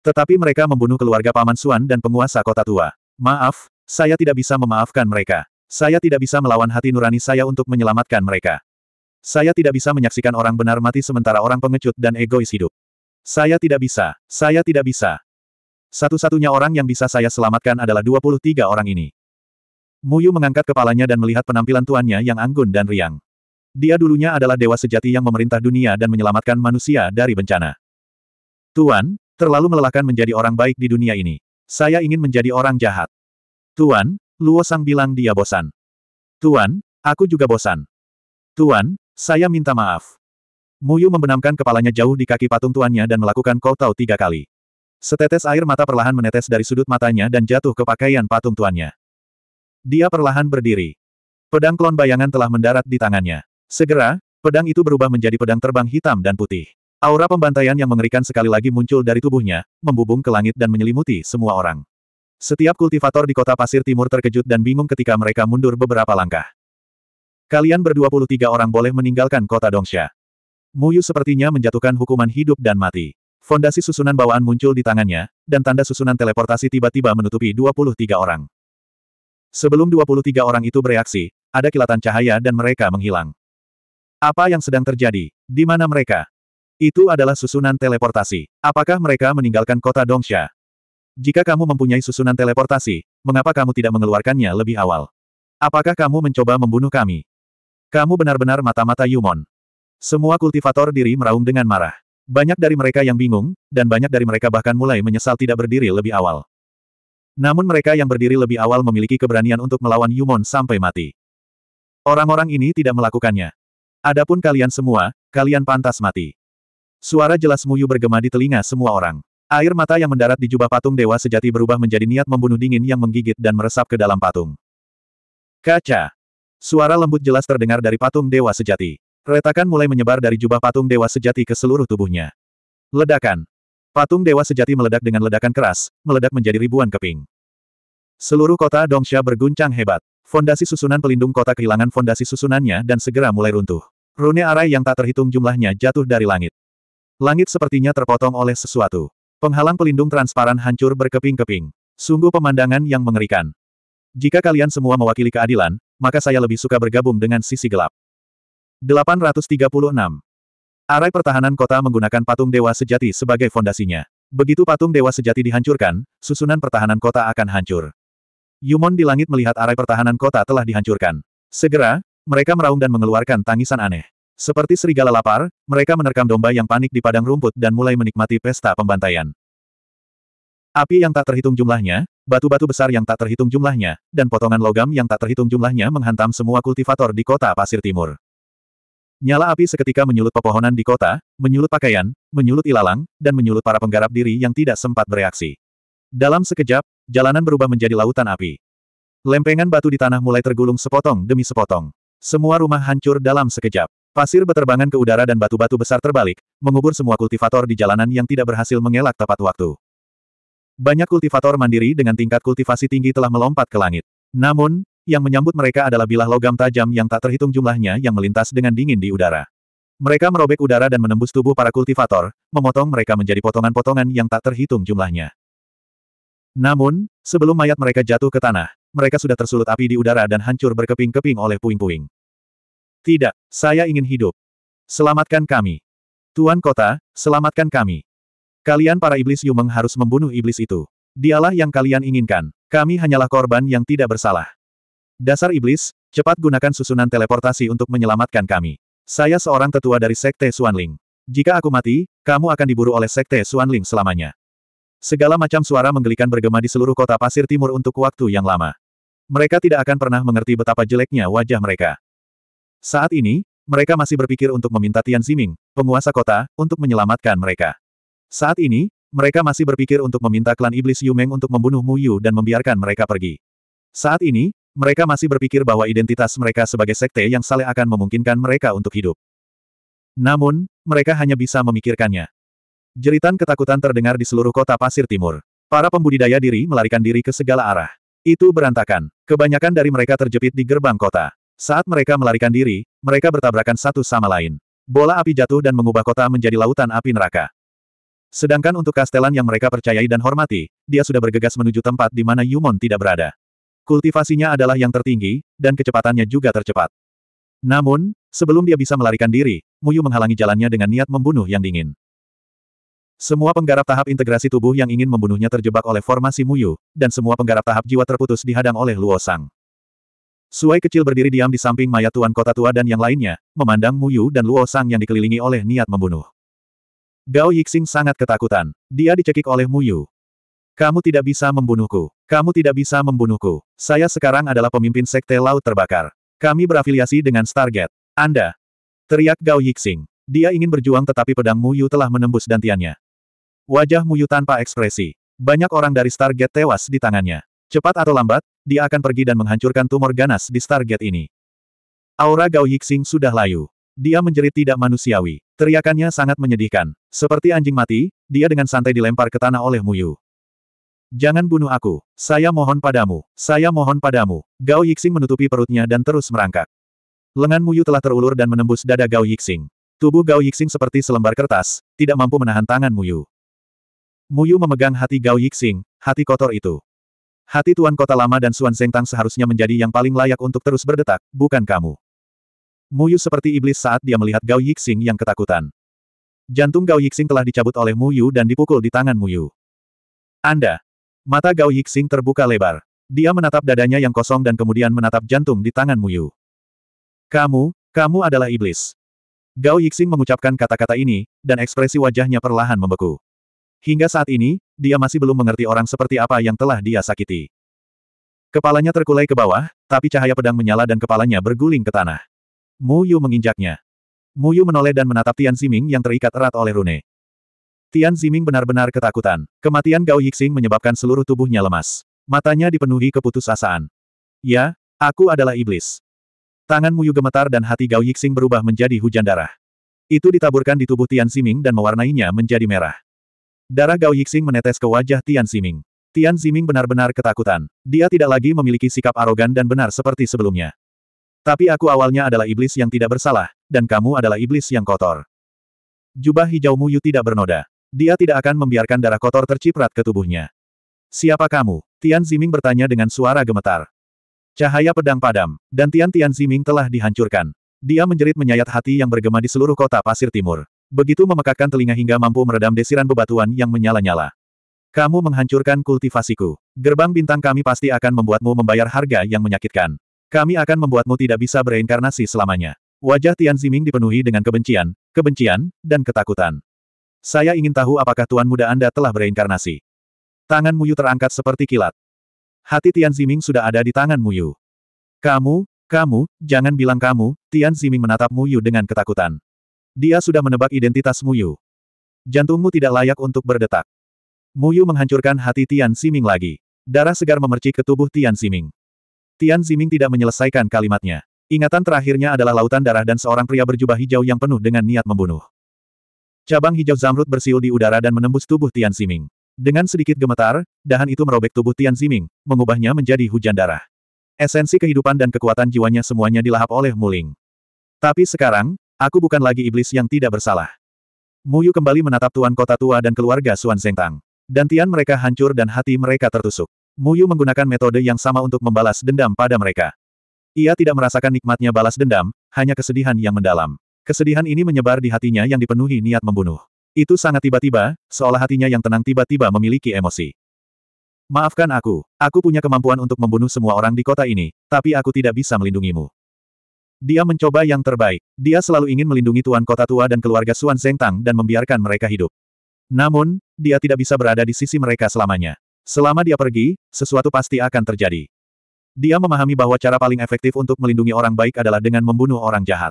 Tetapi mereka membunuh keluarga Paman Suan dan penguasa kota tua. Maaf, saya tidak bisa memaafkan mereka. Saya tidak bisa melawan hati nurani saya untuk menyelamatkan mereka. Saya tidak bisa menyaksikan orang benar mati sementara orang pengecut dan egois hidup. Saya tidak bisa. Saya tidak bisa. Satu-satunya orang yang bisa saya selamatkan adalah 23 orang ini. Muyu mengangkat kepalanya dan melihat penampilan tuannya yang anggun dan riang. Dia dulunya adalah dewa sejati yang memerintah dunia dan menyelamatkan manusia dari bencana. Tuan, terlalu melelahkan menjadi orang baik di dunia ini. Saya ingin menjadi orang jahat. Tuan, Luo Sang bilang dia bosan. Tuan, aku juga bosan. Tuan, saya minta maaf. Muyu membenamkan kepalanya jauh di kaki patung tuannya dan melakukan kau tiga kali. Setetes air mata perlahan menetes dari sudut matanya dan jatuh ke pakaian patung tuannya. Dia perlahan berdiri. Pedang klon bayangan telah mendarat di tangannya. Segera, pedang itu berubah menjadi pedang terbang hitam dan putih. Aura pembantaian yang mengerikan sekali lagi muncul dari tubuhnya, membubung ke langit dan menyelimuti semua orang. Setiap kultivator di kota pasir timur terkejut dan bingung ketika mereka mundur beberapa langkah. Kalian berdua puluh tiga orang boleh meninggalkan kota Dongsha. Muyu sepertinya menjatuhkan hukuman hidup dan mati. Fondasi susunan bawaan muncul di tangannya, dan tanda susunan teleportasi tiba-tiba menutupi 23 orang. Sebelum 23 orang itu bereaksi, ada kilatan cahaya dan mereka menghilang. Apa yang sedang terjadi? Di mana mereka? Itu adalah susunan teleportasi. Apakah mereka meninggalkan kota Dongsha? Jika kamu mempunyai susunan teleportasi, mengapa kamu tidak mengeluarkannya lebih awal? Apakah kamu mencoba membunuh kami? Kamu benar-benar mata-mata Yumon. Semua kultivator diri meraung dengan marah. Banyak dari mereka yang bingung, dan banyak dari mereka bahkan mulai menyesal tidak berdiri lebih awal. Namun mereka yang berdiri lebih awal memiliki keberanian untuk melawan Yumon sampai mati. Orang-orang ini tidak melakukannya. Adapun kalian semua, kalian pantas mati. Suara jelas Muyu bergema di telinga semua orang. Air mata yang mendarat di jubah patung dewa sejati berubah menjadi niat membunuh dingin yang menggigit dan meresap ke dalam patung. Kaca. Suara lembut jelas terdengar dari patung dewa sejati. Retakan mulai menyebar dari jubah patung dewa sejati ke seluruh tubuhnya. Ledakan. Patung dewa sejati meledak dengan ledakan keras, meledak menjadi ribuan keping. Seluruh kota Dongsha berguncang hebat. Fondasi susunan pelindung kota kehilangan fondasi susunannya dan segera mulai runtuh. Rune arai yang tak terhitung jumlahnya jatuh dari langit. Langit sepertinya terpotong oleh sesuatu. Penghalang pelindung transparan hancur berkeping-keping. Sungguh pemandangan yang mengerikan. Jika kalian semua mewakili keadilan, maka saya lebih suka bergabung dengan sisi gelap. 836. Arai pertahanan kota menggunakan patung dewa sejati sebagai fondasinya. Begitu patung dewa sejati dihancurkan, susunan pertahanan kota akan hancur. Yumon di langit melihat arai pertahanan kota telah dihancurkan. Segera, mereka meraung dan mengeluarkan tangisan aneh. Seperti serigala lapar, mereka menerkam domba yang panik di padang rumput dan mulai menikmati pesta pembantaian. Api yang tak terhitung jumlahnya, batu-batu besar yang tak terhitung jumlahnya, dan potongan logam yang tak terhitung jumlahnya menghantam semua kultivator di kota Pasir Timur. Nyala api seketika menyulut pepohonan di kota, menyulut pakaian, menyulut ilalang, dan menyulut para penggarap diri yang tidak sempat bereaksi. Dalam sekejap, jalanan berubah menjadi lautan api. Lempengan batu di tanah mulai tergulung sepotong demi sepotong. Semua rumah hancur dalam sekejap. Pasir beterbangan ke udara dan batu-batu besar terbalik, mengubur semua kultivator di jalanan yang tidak berhasil mengelak tepat waktu. Banyak kultivator mandiri dengan tingkat kultivasi tinggi telah melompat ke langit. Namun, yang menyambut mereka adalah bilah logam tajam yang tak terhitung jumlahnya yang melintas dengan dingin di udara. Mereka merobek udara dan menembus tubuh para kultivator, memotong mereka menjadi potongan-potongan yang tak terhitung jumlahnya. Namun, sebelum mayat mereka jatuh ke tanah, mereka sudah tersulut api di udara dan hancur berkeping-keping oleh puing-puing. Tidak, saya ingin hidup. Selamatkan kami. Tuan Kota, selamatkan kami. Kalian para iblis Yumeng harus membunuh iblis itu. Dialah yang kalian inginkan. Kami hanyalah korban yang tidak bersalah. Dasar iblis, cepat gunakan susunan teleportasi untuk menyelamatkan kami. Saya seorang tetua dari Sekte Xuanling. Jika aku mati, kamu akan diburu oleh Sekte Xuanling selamanya. Segala macam suara menggelikan bergema di seluruh kota pasir timur untuk waktu yang lama. Mereka tidak akan pernah mengerti betapa jeleknya wajah mereka. Saat ini, mereka masih berpikir untuk meminta Tian Ziming, penguasa kota, untuk menyelamatkan mereka. Saat ini, mereka masih berpikir untuk meminta klan iblis Yumeng untuk membunuh Mu Yu dan membiarkan mereka pergi. Saat ini, mereka masih berpikir bahwa identitas mereka sebagai sekte yang saleh akan memungkinkan mereka untuk hidup. Namun, mereka hanya bisa memikirkannya. Jeritan ketakutan terdengar di seluruh kota Pasir Timur. Para pembudidaya diri melarikan diri ke segala arah. Itu berantakan. Kebanyakan dari mereka terjepit di gerbang kota. Saat mereka melarikan diri, mereka bertabrakan satu sama lain. Bola api jatuh dan mengubah kota menjadi lautan api neraka. Sedangkan untuk Kastelan yang mereka percayai dan hormati, dia sudah bergegas menuju tempat di mana Yumon tidak berada. Kultivasinya adalah yang tertinggi, dan kecepatannya juga tercepat. Namun, sebelum dia bisa melarikan diri, Muyu menghalangi jalannya dengan niat membunuh yang dingin. Semua penggarap tahap integrasi tubuh yang ingin membunuhnya terjebak oleh formasi Muyu, dan semua penggarap tahap jiwa terputus dihadang oleh Luo Sang. Suai kecil berdiri diam di samping mayat Tuan Kota Tua dan yang lainnya, memandang Muyu dan Luo Sang yang dikelilingi oleh niat membunuh. Gao Yixing sangat ketakutan. Dia dicekik oleh Muyu. Kamu tidak bisa membunuhku. Kamu tidak bisa membunuhku. Saya sekarang adalah pemimpin sekte laut terbakar. Kami berafiliasi dengan Stargate. Anda. Teriak Gao Yixing. Dia ingin berjuang tetapi pedang Muyu telah menembus dantiannya. Wajah Muyu tanpa ekspresi. Banyak orang dari Stargate tewas di tangannya. Cepat atau lambat, dia akan pergi dan menghancurkan tumor ganas di Stargate ini. Aura Gao Yixing sudah layu. Dia menjerit tidak manusiawi. Teriakannya sangat menyedihkan. Seperti anjing mati, dia dengan santai dilempar ke tanah oleh Muyu. Jangan bunuh aku. Saya mohon padamu. Saya mohon padamu. Gao Yixing menutupi perutnya dan terus merangkak. Lengan Muyu telah terulur dan menembus dada Gao Yixing. Tubuh Gao Yixing seperti selembar kertas, tidak mampu menahan tangan Muyu. Muyu memegang hati Gao Yixing, hati kotor itu. Hati Tuan Kota Lama dan Suan Tang seharusnya menjadi yang paling layak untuk terus berdetak, bukan kamu. Muyu seperti iblis saat dia melihat Gao Yixing yang ketakutan. Jantung Gao Yixing telah dicabut oleh Muyu dan dipukul di tangan Muyu. Anda, Mata Gao Yixing terbuka lebar. Dia menatap dadanya yang kosong dan kemudian menatap jantung di tangan Muyu. Kamu, kamu adalah iblis. Gao Yixing mengucapkan kata-kata ini, dan ekspresi wajahnya perlahan membeku. Hingga saat ini, dia masih belum mengerti orang seperti apa yang telah dia sakiti. Kepalanya terkulai ke bawah, tapi cahaya pedang menyala dan kepalanya berguling ke tanah. Mu Yu menginjaknya. Mu Yu menoleh dan menatap Tian Siming yang terikat erat oleh rune. Tian Ziming benar-benar ketakutan. Kematian Gao Yixing menyebabkan seluruh tubuhnya lemas. Matanya dipenuhi keputusasaan. Ya, aku adalah iblis. Tangan Muyu gemetar dan hati Gao Yixing berubah menjadi hujan darah. Itu ditaburkan di tubuh Tian Ziming dan mewarnainya menjadi merah. Darah Gao Yixing menetes ke wajah Tian Ziming. Tian Ziming benar-benar ketakutan. Dia tidak lagi memiliki sikap arogan dan benar seperti sebelumnya. Tapi aku awalnya adalah iblis yang tidak bersalah, dan kamu adalah iblis yang kotor. Jubah Mu Yu tidak bernoda. Dia tidak akan membiarkan darah kotor terciprat ke tubuhnya. Siapa kamu? Tian Ziming bertanya dengan suara gemetar. Cahaya pedang padam, dan Tian Tian Ziming telah dihancurkan. Dia menjerit menyayat hati yang bergema di seluruh kota pasir timur. Begitu memekakkan telinga hingga mampu meredam desiran bebatuan yang menyala-nyala. Kamu menghancurkan kultivasiku. Gerbang bintang kami pasti akan membuatmu membayar harga yang menyakitkan. Kami akan membuatmu tidak bisa bereinkarnasi selamanya. Wajah Tian Ziming dipenuhi dengan kebencian, kebencian, dan ketakutan. Saya ingin tahu apakah Tuan Muda Anda telah bereinkarnasi. Tangan Muyu terangkat seperti kilat. Hati Tian Ziming sudah ada di tangan Muyu. Kamu, kamu, jangan bilang kamu, Tian Ziming menatap Muyu dengan ketakutan. Dia sudah menebak identitas Muyu. Jantungmu tidak layak untuk berdetak. Muyu menghancurkan hati Tian Ziming lagi. Darah segar memercik ke tubuh Tian Ziming. Tian Ziming tidak menyelesaikan kalimatnya. Ingatan terakhirnya adalah lautan darah dan seorang pria berjubah hijau yang penuh dengan niat membunuh. Cabang hijau zamrud bersiul di udara dan menembus tubuh Tian Ziming. Dengan sedikit gemetar, dahan itu merobek tubuh Tian Ziming, mengubahnya menjadi hujan darah. Esensi kehidupan dan kekuatan jiwanya semuanya dilahap oleh Muling. Tapi sekarang, aku bukan lagi iblis yang tidak bersalah. Muyu kembali menatap tuan kota tua dan keluarga Suan Zengtang. Tian mereka hancur dan hati mereka tertusuk. Muyu menggunakan metode yang sama untuk membalas dendam pada mereka. Ia tidak merasakan nikmatnya balas dendam, hanya kesedihan yang mendalam. Kesedihan ini menyebar di hatinya yang dipenuhi niat membunuh. Itu sangat tiba-tiba, seolah hatinya yang tenang tiba-tiba memiliki emosi. Maafkan aku, aku punya kemampuan untuk membunuh semua orang di kota ini, tapi aku tidak bisa melindungimu. Dia mencoba yang terbaik. Dia selalu ingin melindungi tuan kota tua dan keluarga Suan Zengtang dan membiarkan mereka hidup. Namun, dia tidak bisa berada di sisi mereka selamanya. Selama dia pergi, sesuatu pasti akan terjadi. Dia memahami bahwa cara paling efektif untuk melindungi orang baik adalah dengan membunuh orang jahat.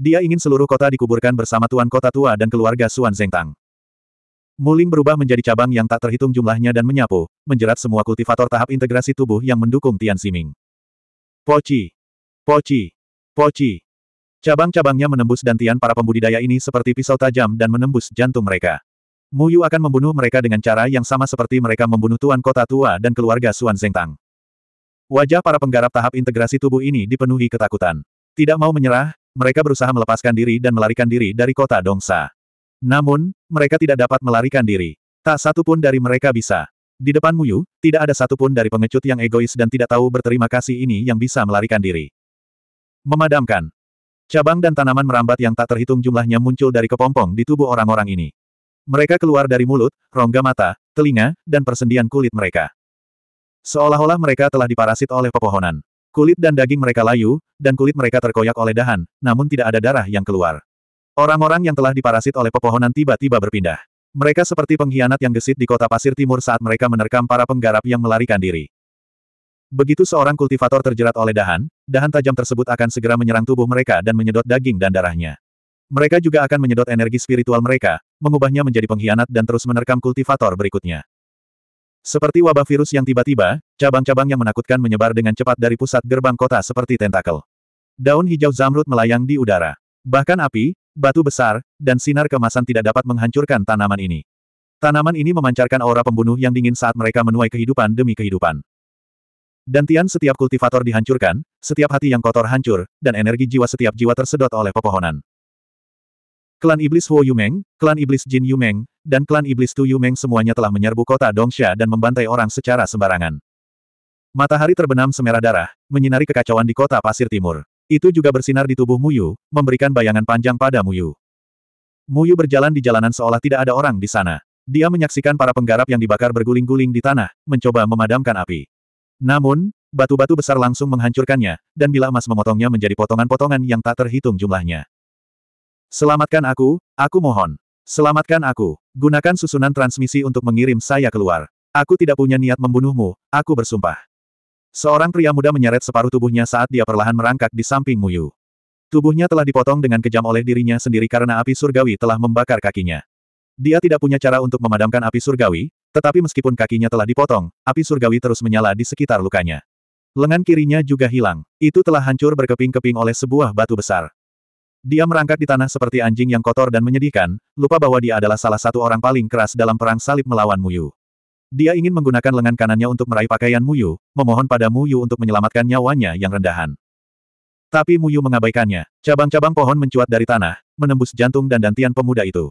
Dia ingin seluruh kota dikuburkan bersama Tuan Kota Tua dan keluarga Suan Zengtang. Muling berubah menjadi cabang yang tak terhitung jumlahnya dan menyapu, menjerat semua kultivator tahap integrasi tubuh yang mendukung Tian Siming. Poci! Poci! Poci! Cabang-cabangnya menembus dan Tian para pembudidaya ini seperti pisau tajam dan menembus jantung mereka. Muyu akan membunuh mereka dengan cara yang sama seperti mereka membunuh Tuan Kota Tua dan keluarga Suan Zengtang. Wajah para penggarap tahap integrasi tubuh ini dipenuhi ketakutan. Tidak mau menyerah, mereka berusaha melepaskan diri dan melarikan diri dari kota Dongsa. Namun, mereka tidak dapat melarikan diri. Tak satu pun dari mereka bisa. Di depan Muyu, tidak ada satupun dari pengecut yang egois dan tidak tahu berterima kasih ini yang bisa melarikan diri. Memadamkan. Cabang dan tanaman merambat yang tak terhitung jumlahnya muncul dari kepompong di tubuh orang-orang ini. Mereka keluar dari mulut, rongga mata, telinga, dan persendian kulit mereka. Seolah-olah mereka telah diparasit oleh pepohonan. Kulit dan daging mereka layu, dan kulit mereka terkoyak oleh dahan, namun tidak ada darah yang keluar. Orang-orang yang telah diparasit oleh pepohonan tiba-tiba berpindah. Mereka seperti pengkhianat yang gesit di kota pasir timur saat mereka menerkam para penggarap yang melarikan diri. Begitu seorang kultivator terjerat oleh dahan, dahan tajam tersebut akan segera menyerang tubuh mereka dan menyedot daging dan darahnya. Mereka juga akan menyedot energi spiritual mereka, mengubahnya menjadi pengkhianat dan terus menerkam kultivator berikutnya. Seperti wabah virus yang tiba-tiba, cabang-cabang yang menakutkan menyebar dengan cepat dari pusat gerbang kota seperti tentakel. Daun hijau zamrud melayang di udara. Bahkan api, batu besar, dan sinar kemasan tidak dapat menghancurkan tanaman ini. Tanaman ini memancarkan aura pembunuh yang dingin saat mereka menuai kehidupan demi kehidupan. Dan Dantian setiap kultivator dihancurkan, setiap hati yang kotor hancur, dan energi jiwa setiap jiwa tersedot oleh pepohonan. Klan Iblis Huo Yumeng, Klan Iblis Jin Yumeng, dan Klan Iblis Tu Yumeng semuanya telah menyerbu kota Dongsha dan membantai orang secara sembarangan. Matahari terbenam semerah darah, menyinari kekacauan di kota Pasir Timur. Itu juga bersinar di tubuh Muyu, memberikan bayangan panjang pada Muyu. Muyu berjalan di jalanan seolah tidak ada orang di sana. Dia menyaksikan para penggarap yang dibakar berguling-guling di tanah, mencoba memadamkan api. Namun, batu-batu besar langsung menghancurkannya, dan bila emas memotongnya menjadi potongan-potongan yang tak terhitung jumlahnya. Selamatkan aku, aku mohon. Selamatkan aku. Gunakan susunan transmisi untuk mengirim saya keluar. Aku tidak punya niat membunuhmu, aku bersumpah. Seorang pria muda menyeret separuh tubuhnya saat dia perlahan merangkak di samping Muyu. Tubuhnya telah dipotong dengan kejam oleh dirinya sendiri karena api surgawi telah membakar kakinya. Dia tidak punya cara untuk memadamkan api surgawi, tetapi meskipun kakinya telah dipotong, api surgawi terus menyala di sekitar lukanya. Lengan kirinya juga hilang. Itu telah hancur berkeping-keping oleh sebuah batu besar. Dia merangkak di tanah seperti anjing yang kotor dan menyedihkan, lupa bahwa dia adalah salah satu orang paling keras dalam perang salib melawan Muyu. Dia ingin menggunakan lengan kanannya untuk meraih pakaian Muyu, memohon pada Muyu untuk menyelamatkan nyawanya yang rendahan. Tapi Muyu mengabaikannya. Cabang-cabang pohon mencuat dari tanah, menembus jantung dan dantian pemuda itu.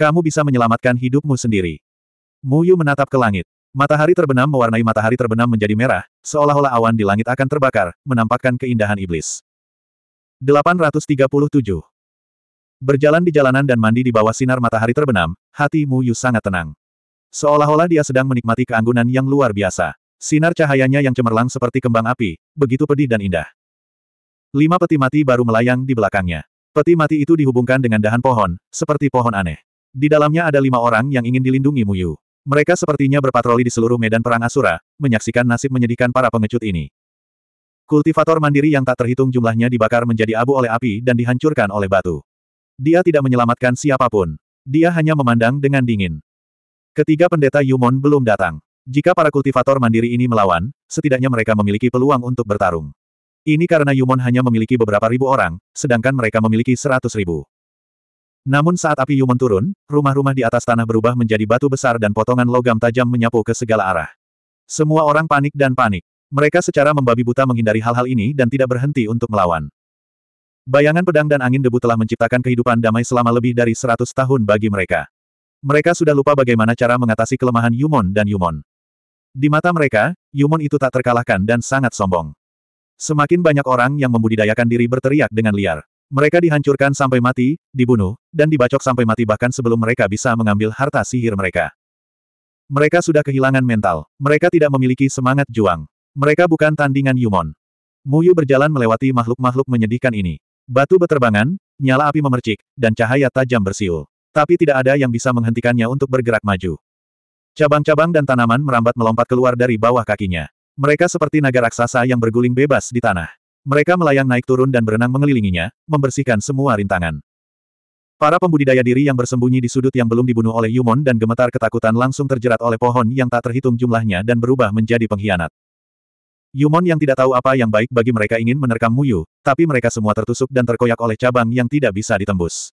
Kamu bisa menyelamatkan hidupmu sendiri. Muyu menatap ke langit. Matahari terbenam mewarnai matahari terbenam menjadi merah, seolah-olah awan di langit akan terbakar, menampakkan keindahan iblis. 837. Berjalan di jalanan dan mandi di bawah sinar matahari terbenam, hati Mu Yu sangat tenang. Seolah-olah dia sedang menikmati keanggunan yang luar biasa. Sinar cahayanya yang cemerlang seperti kembang api, begitu pedih dan indah. Lima peti mati baru melayang di belakangnya. Peti mati itu dihubungkan dengan dahan pohon, seperti pohon aneh. Di dalamnya ada lima orang yang ingin dilindungi Mu Yu. Mereka sepertinya berpatroli di seluruh medan perang Asura, menyaksikan nasib menyedihkan para pengecut ini. Kultivator mandiri yang tak terhitung jumlahnya dibakar menjadi abu oleh api dan dihancurkan oleh batu. Dia tidak menyelamatkan siapapun. Dia hanya memandang dengan dingin. Ketiga pendeta Yumon belum datang. Jika para kultivator mandiri ini melawan, setidaknya mereka memiliki peluang untuk bertarung. Ini karena Yumon hanya memiliki beberapa ribu orang, sedangkan mereka memiliki seratus ribu. Namun saat api Yumon turun, rumah-rumah di atas tanah berubah menjadi batu besar dan potongan logam tajam menyapu ke segala arah. Semua orang panik dan panik. Mereka secara membabi buta menghindari hal-hal ini dan tidak berhenti untuk melawan. Bayangan pedang dan angin debu telah menciptakan kehidupan damai selama lebih dari 100 tahun bagi mereka. Mereka sudah lupa bagaimana cara mengatasi kelemahan Yumon dan Yumon. Di mata mereka, Yumon itu tak terkalahkan dan sangat sombong. Semakin banyak orang yang membudidayakan diri berteriak dengan liar. Mereka dihancurkan sampai mati, dibunuh, dan dibacok sampai mati bahkan sebelum mereka bisa mengambil harta sihir mereka. Mereka sudah kehilangan mental. Mereka tidak memiliki semangat juang. Mereka bukan tandingan Yumon. Muyu berjalan melewati makhluk-makhluk menyedihkan ini. Batu beterbangan, nyala api memercik, dan cahaya tajam bersiul. Tapi tidak ada yang bisa menghentikannya untuk bergerak maju. Cabang-cabang dan tanaman merambat melompat keluar dari bawah kakinya. Mereka seperti naga raksasa yang berguling bebas di tanah. Mereka melayang naik turun dan berenang mengelilinginya, membersihkan semua rintangan. Para pembudidaya diri yang bersembunyi di sudut yang belum dibunuh oleh Yumon dan gemetar ketakutan langsung terjerat oleh pohon yang tak terhitung jumlahnya dan berubah menjadi pengkhianat. Yumon yang tidak tahu apa yang baik bagi mereka ingin menerkam Muyu, tapi mereka semua tertusuk dan terkoyak oleh cabang yang tidak bisa ditembus.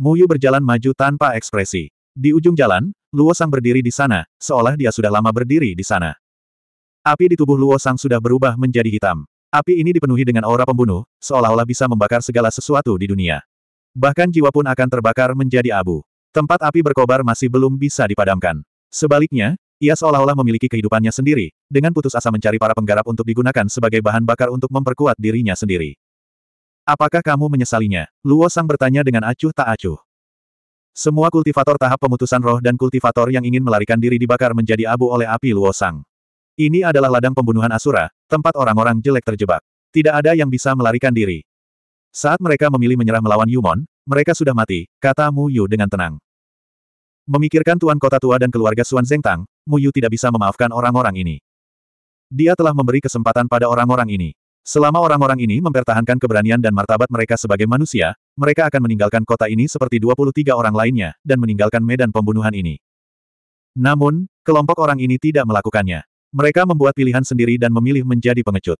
Muyu berjalan maju tanpa ekspresi. Di ujung jalan, Luo Sang berdiri di sana, seolah dia sudah lama berdiri di sana. Api di tubuh Luo Sang sudah berubah menjadi hitam. Api ini dipenuhi dengan aura pembunuh, seolah-olah bisa membakar segala sesuatu di dunia. Bahkan jiwa pun akan terbakar menjadi abu. Tempat api berkobar masih belum bisa dipadamkan. Sebaliknya, ia seolah-olah memiliki kehidupannya sendiri, dengan putus asa mencari para penggarap untuk digunakan sebagai bahan bakar untuk memperkuat dirinya sendiri. Apakah kamu menyesalinya? Luo Sang bertanya dengan acuh tak acuh. Semua kultivator tahap pemutusan roh dan kultivator yang ingin melarikan diri dibakar menjadi abu oleh api Luo Sang. Ini adalah ladang pembunuhan Asura, tempat orang-orang jelek terjebak. Tidak ada yang bisa melarikan diri. Saat mereka memilih menyerah melawan Yumon, mereka sudah mati, kata Mu Yu dengan tenang. Memikirkan tuan kota tua dan keluarga Suan Tang. Muyu tidak bisa memaafkan orang-orang ini. Dia telah memberi kesempatan pada orang-orang ini. Selama orang-orang ini mempertahankan keberanian dan martabat mereka sebagai manusia, mereka akan meninggalkan kota ini seperti 23 orang lainnya, dan meninggalkan medan pembunuhan ini. Namun, kelompok orang ini tidak melakukannya. Mereka membuat pilihan sendiri dan memilih menjadi pengecut.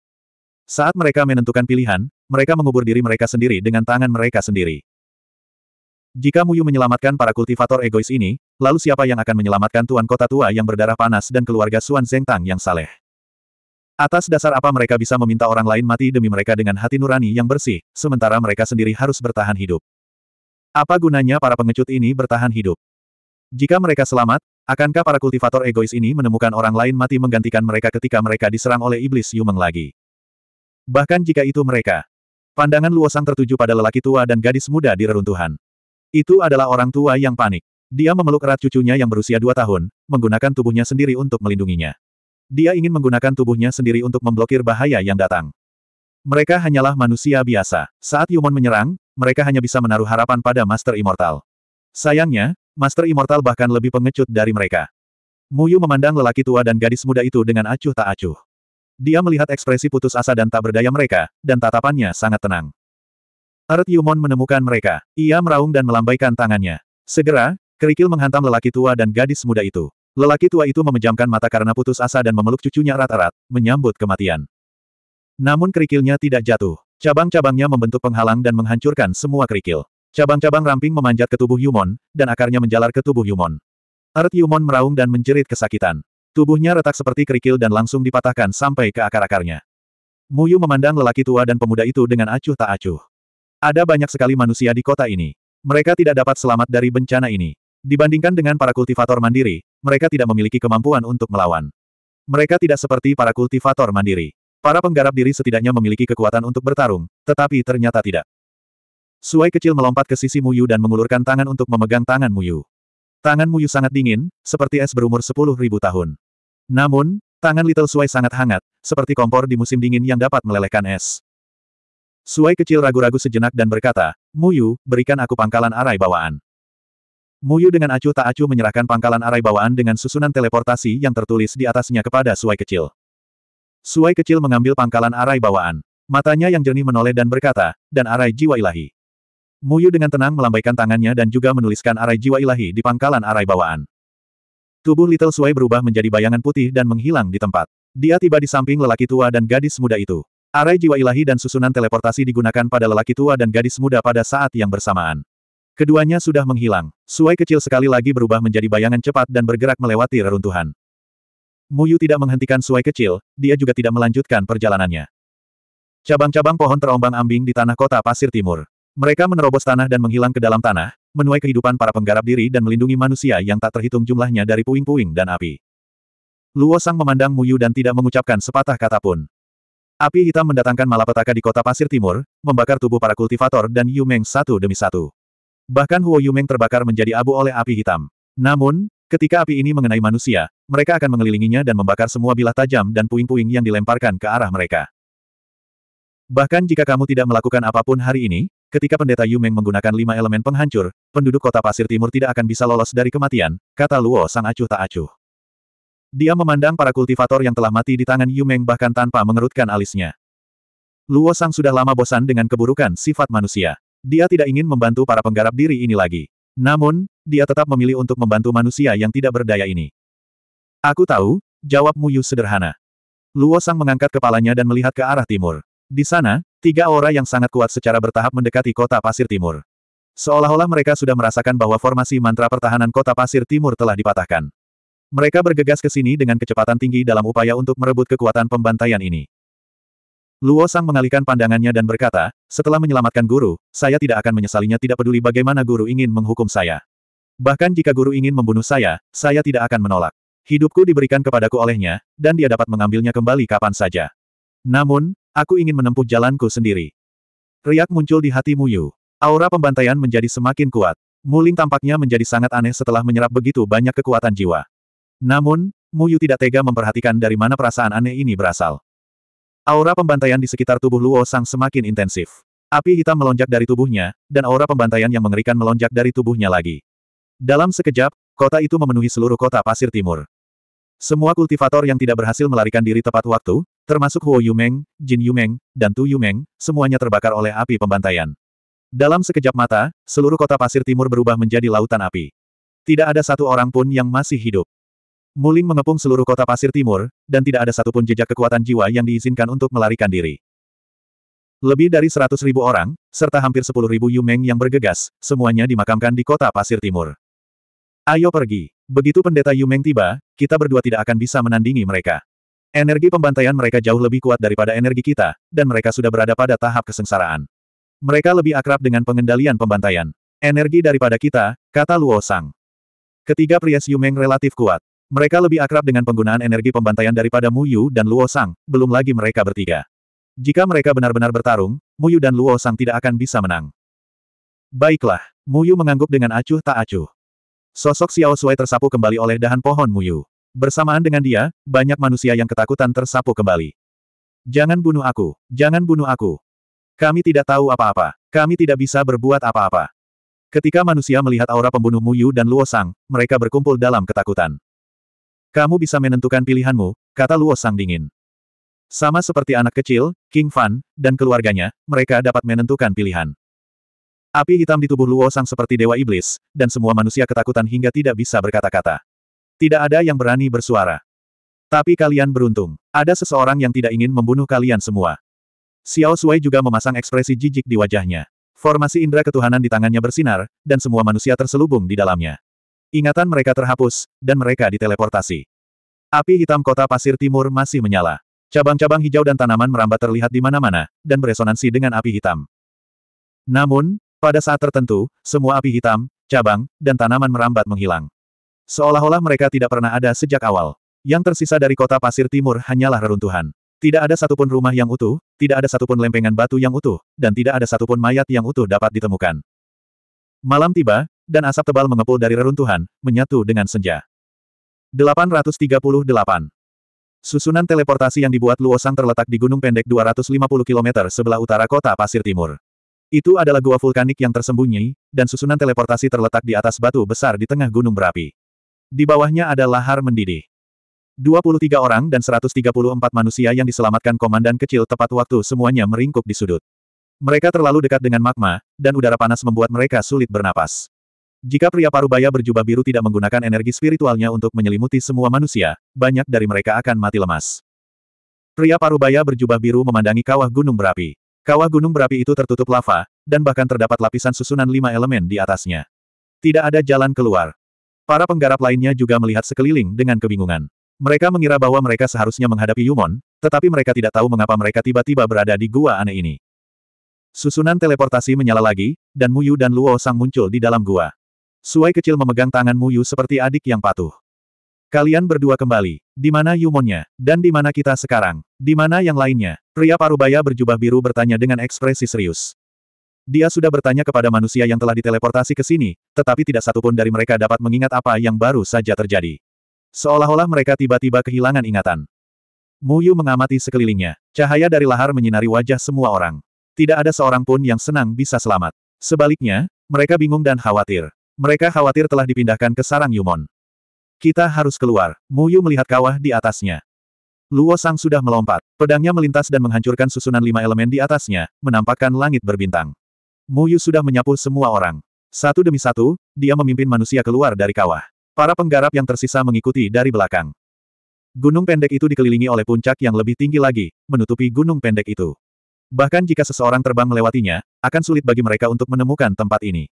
Saat mereka menentukan pilihan, mereka mengubur diri mereka sendiri dengan tangan mereka sendiri. Jika Muyu menyelamatkan para kultivator egois ini, lalu siapa yang akan menyelamatkan tuan kota tua yang berdarah panas dan keluarga Suan Zengtang yang saleh? Atas dasar apa mereka bisa meminta orang lain mati demi mereka dengan hati nurani yang bersih, sementara mereka sendiri harus bertahan hidup? Apa gunanya para pengecut ini bertahan hidup? Jika mereka selamat, akankah para kultivator egois ini menemukan orang lain mati menggantikan mereka ketika mereka diserang oleh iblis Yumeng lagi? Bahkan jika itu mereka, Pandangan luosang tertuju pada lelaki tua dan gadis muda di reruntuhan. Itu adalah orang tua yang panik. Dia memeluk erat cucunya yang berusia dua tahun, menggunakan tubuhnya sendiri untuk melindunginya. Dia ingin menggunakan tubuhnya sendiri untuk memblokir bahaya yang datang. Mereka hanyalah manusia biasa. Saat Yumon menyerang, mereka hanya bisa menaruh harapan pada Master Immortal. Sayangnya, Master Immortal bahkan lebih pengecut dari mereka. Muyu memandang lelaki tua dan gadis muda itu dengan acuh tak acuh. Dia melihat ekspresi putus asa dan tak berdaya mereka, dan tatapannya sangat tenang. Art Yumon menemukan mereka. Ia meraung dan melambaikan tangannya. Segera, kerikil menghantam lelaki tua dan gadis muda itu. Lelaki tua itu memejamkan mata karena putus asa dan memeluk cucunya erat-erat, menyambut kematian. Namun kerikilnya tidak jatuh. Cabang-cabangnya membentuk penghalang dan menghancurkan semua kerikil. Cabang-cabang ramping memanjat ke tubuh Yumon, dan akarnya menjalar ke tubuh Yumon. Art Yumon meraung dan menjerit kesakitan. Tubuhnya retak seperti kerikil dan langsung dipatahkan sampai ke akar-akarnya. Muyu memandang lelaki tua dan pemuda itu dengan acuh tak acuh. Ada banyak sekali manusia di kota ini. Mereka tidak dapat selamat dari bencana ini. Dibandingkan dengan para kultivator mandiri, mereka tidak memiliki kemampuan untuk melawan. Mereka tidak seperti para kultivator mandiri. Para penggarap diri setidaknya memiliki kekuatan untuk bertarung, tetapi ternyata tidak. Suai kecil melompat ke sisi Muyu dan mengulurkan tangan untuk memegang tangan Muyu. Tangan Muyu sangat dingin, seperti es berumur 10.000 tahun. Namun, tangan Little Suai sangat hangat, seperti kompor di musim dingin yang dapat melelehkan es. Suai kecil ragu-ragu sejenak dan berkata, Muyu, berikan aku pangkalan arai bawaan. Muyu dengan acuh tak acuh menyerahkan pangkalan arai bawaan dengan susunan teleportasi yang tertulis di atasnya kepada Suai kecil. Suai kecil mengambil pangkalan arai bawaan. Matanya yang jernih menoleh dan berkata, dan arai jiwa ilahi. Muyu dengan tenang melambaikan tangannya dan juga menuliskan arai jiwa ilahi di pangkalan arai bawaan. Tubuh Little Suai berubah menjadi bayangan putih dan menghilang di tempat. Dia tiba di samping lelaki tua dan gadis muda itu. Arai jiwa ilahi dan susunan teleportasi digunakan pada lelaki tua dan gadis muda pada saat yang bersamaan. Keduanya sudah menghilang. Suai kecil sekali lagi berubah menjadi bayangan cepat dan bergerak melewati reruntuhan. Muyu tidak menghentikan Suai kecil, dia juga tidak melanjutkan perjalanannya. Cabang-cabang pohon terombang-ambing di tanah kota Pasir Timur. Mereka menerobos tanah dan menghilang ke dalam tanah, menuai kehidupan para penggarap diri dan melindungi manusia yang tak terhitung jumlahnya dari puing-puing dan api. Luosang Sang memandang Muyu dan tidak mengucapkan sepatah kata pun. Api hitam mendatangkan malapetaka di kota pasir timur, membakar tubuh para kultivator dan Yu Meng satu demi satu. Bahkan Huo Yu Meng terbakar menjadi abu oleh api hitam. Namun, ketika api ini mengenai manusia, mereka akan mengelilinginya dan membakar semua bilah tajam dan puing-puing yang dilemparkan ke arah mereka. Bahkan jika kamu tidak melakukan apapun hari ini, Ketika pendeta Yu Meng menggunakan lima elemen penghancur, penduduk kota pasir timur tidak akan bisa lolos dari kematian, kata Luo sang acuh tak acuh. Dia memandang para kultivator yang telah mati di tangan Yumeng bahkan tanpa mengerutkan alisnya. Luo Sang sudah lama bosan dengan keburukan sifat manusia. Dia tidak ingin membantu para penggarap diri ini lagi. Namun, dia tetap memilih untuk membantu manusia yang tidak berdaya ini. Aku tahu, jawab Mu Yu sederhana. Luo Sang mengangkat kepalanya dan melihat ke arah timur. Di sana, tiga aura yang sangat kuat secara bertahap mendekati kota pasir timur. Seolah-olah mereka sudah merasakan bahwa formasi mantra pertahanan kota pasir timur telah dipatahkan. Mereka bergegas ke sini dengan kecepatan tinggi dalam upaya untuk merebut kekuatan pembantaian ini. Luo Sang mengalihkan pandangannya dan berkata, setelah menyelamatkan guru, saya tidak akan menyesalinya tidak peduli bagaimana guru ingin menghukum saya. Bahkan jika guru ingin membunuh saya, saya tidak akan menolak. Hidupku diberikan kepadaku olehnya, dan dia dapat mengambilnya kembali kapan saja. Namun, aku ingin menempuh jalanku sendiri. Riak muncul di hati Yu. Aura pembantaian menjadi semakin kuat. Muling tampaknya menjadi sangat aneh setelah menyerap begitu banyak kekuatan jiwa. Namun, Muyu tidak tega memperhatikan dari mana perasaan aneh ini berasal. Aura pembantaian di sekitar tubuh Luo Sang semakin intensif. Api hitam melonjak dari tubuhnya, dan aura pembantaian yang mengerikan melonjak dari tubuhnya lagi. Dalam sekejap, kota itu memenuhi seluruh kota pasir timur. Semua kultivator yang tidak berhasil melarikan diri tepat waktu, termasuk Huo Yumeng, Jin Yumeng, dan Tu Yumeng, semuanya terbakar oleh api pembantaian. Dalam sekejap mata, seluruh kota pasir timur berubah menjadi lautan api. Tidak ada satu orang pun yang masih hidup. Muling mengepung seluruh kota pasir timur, dan tidak ada satupun jejak kekuatan jiwa yang diizinkan untuk melarikan diri. Lebih dari seratus ribu orang, serta hampir sepuluh ribu Yumeng yang bergegas, semuanya dimakamkan di kota pasir timur. Ayo pergi. Begitu pendeta Yumeng tiba, kita berdua tidak akan bisa menandingi mereka. Energi pembantaian mereka jauh lebih kuat daripada energi kita, dan mereka sudah berada pada tahap kesengsaraan. Mereka lebih akrab dengan pengendalian pembantaian. Energi daripada kita, kata Luo Sang. Ketiga pria Yumeng relatif kuat. Mereka lebih akrab dengan penggunaan energi pembantaian daripada Mu Yu dan Luo Sang, belum lagi mereka bertiga. Jika mereka benar-benar bertarung, Mu Yu dan Luo Sang tidak akan bisa menang. Baiklah, Mu Yu mengangguk dengan acuh tak acuh. Sosok Xiao Sui tersapu kembali oleh dahan pohon Mu Yu. Bersamaan dengan dia, banyak manusia yang ketakutan tersapu kembali. Jangan bunuh aku, jangan bunuh aku. Kami tidak tahu apa-apa, kami tidak bisa berbuat apa-apa. Ketika manusia melihat aura pembunuh Mu Yu dan Luo Sang, mereka berkumpul dalam ketakutan. Kamu bisa menentukan pilihanmu, kata Luo Sang dingin. Sama seperti anak kecil, King Fan, dan keluarganya, mereka dapat menentukan pilihan. Api hitam di tubuh Luo Sang seperti dewa iblis, dan semua manusia ketakutan hingga tidak bisa berkata-kata. Tidak ada yang berani bersuara. Tapi kalian beruntung. Ada seseorang yang tidak ingin membunuh kalian semua. Xiao Sui juga memasang ekspresi jijik di wajahnya. Formasi indera ketuhanan di tangannya bersinar, dan semua manusia terselubung di dalamnya. Ingatan mereka terhapus, dan mereka diteleportasi. Api hitam kota pasir timur masih menyala. Cabang-cabang hijau dan tanaman merambat terlihat di mana-mana, dan beresonansi dengan api hitam. Namun, pada saat tertentu, semua api hitam, cabang, dan tanaman merambat menghilang. Seolah-olah mereka tidak pernah ada sejak awal. Yang tersisa dari kota pasir timur hanyalah reruntuhan. Tidak ada satupun rumah yang utuh, tidak ada satupun lempengan batu yang utuh, dan tidak ada satupun mayat yang utuh dapat ditemukan. Malam tiba, dan asap tebal mengepul dari reruntuhan, menyatu dengan senja. 838. Susunan teleportasi yang dibuat Luosang terletak di gunung pendek 250 km sebelah utara kota Pasir Timur. Itu adalah gua vulkanik yang tersembunyi, dan susunan teleportasi terletak di atas batu besar di tengah gunung berapi. Di bawahnya ada lahar mendidih. 23 orang dan 134 manusia yang diselamatkan komandan kecil tepat waktu semuanya meringkuk di sudut. Mereka terlalu dekat dengan magma, dan udara panas membuat mereka sulit bernapas. Jika pria parubaya berjubah biru tidak menggunakan energi spiritualnya untuk menyelimuti semua manusia, banyak dari mereka akan mati lemas. Pria parubaya berjubah biru memandangi kawah gunung berapi. Kawah gunung berapi itu tertutup lava, dan bahkan terdapat lapisan susunan lima elemen di atasnya. Tidak ada jalan keluar. Para penggarap lainnya juga melihat sekeliling dengan kebingungan. Mereka mengira bahwa mereka seharusnya menghadapi Yumon, tetapi mereka tidak tahu mengapa mereka tiba-tiba berada di gua aneh ini. Susunan teleportasi menyala lagi, dan Muyu dan Luo Sang muncul di dalam gua. Suai kecil memegang tangan Muyu seperti adik yang patuh. Kalian berdua kembali. Di mana Yumonnya? Dan di mana kita sekarang? Di mana yang lainnya? Pria parubaya berjubah biru bertanya dengan ekspresi serius. Dia sudah bertanya kepada manusia yang telah diteleportasi ke sini, tetapi tidak satupun dari mereka dapat mengingat apa yang baru saja terjadi. Seolah-olah mereka tiba-tiba kehilangan ingatan. Muyu mengamati sekelilingnya. Cahaya dari lahar menyinari wajah semua orang. Tidak ada seorang pun yang senang bisa selamat. Sebaliknya, mereka bingung dan khawatir. Mereka khawatir telah dipindahkan ke sarang Yumon. Kita harus keluar. Mu Yu melihat kawah di atasnya. Luo Sang sudah melompat. Pedangnya melintas dan menghancurkan susunan lima elemen di atasnya, menampakkan langit berbintang. Mu Yu sudah menyapu semua orang. Satu demi satu, dia memimpin manusia keluar dari kawah. Para penggarap yang tersisa mengikuti dari belakang. Gunung pendek itu dikelilingi oleh puncak yang lebih tinggi lagi, menutupi gunung pendek itu. Bahkan jika seseorang terbang melewatinya, akan sulit bagi mereka untuk menemukan tempat ini.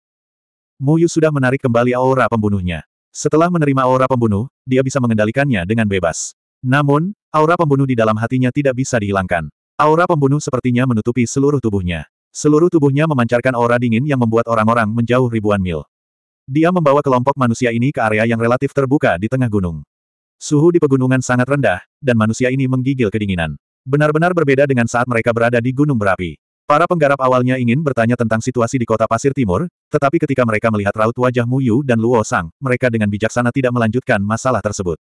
Mu Yu sudah menarik kembali aura pembunuhnya. Setelah menerima aura pembunuh, dia bisa mengendalikannya dengan bebas. Namun, aura pembunuh di dalam hatinya tidak bisa dihilangkan. Aura pembunuh sepertinya menutupi seluruh tubuhnya. Seluruh tubuhnya memancarkan aura dingin yang membuat orang-orang menjauh ribuan mil. Dia membawa kelompok manusia ini ke area yang relatif terbuka di tengah gunung. Suhu di pegunungan sangat rendah, dan manusia ini menggigil kedinginan. Benar-benar berbeda dengan saat mereka berada di gunung berapi. Para penggarap awalnya ingin bertanya tentang situasi di kota pasir timur, tetapi ketika mereka melihat raut wajah Muyu dan Luo Sang, mereka dengan bijaksana tidak melanjutkan masalah tersebut.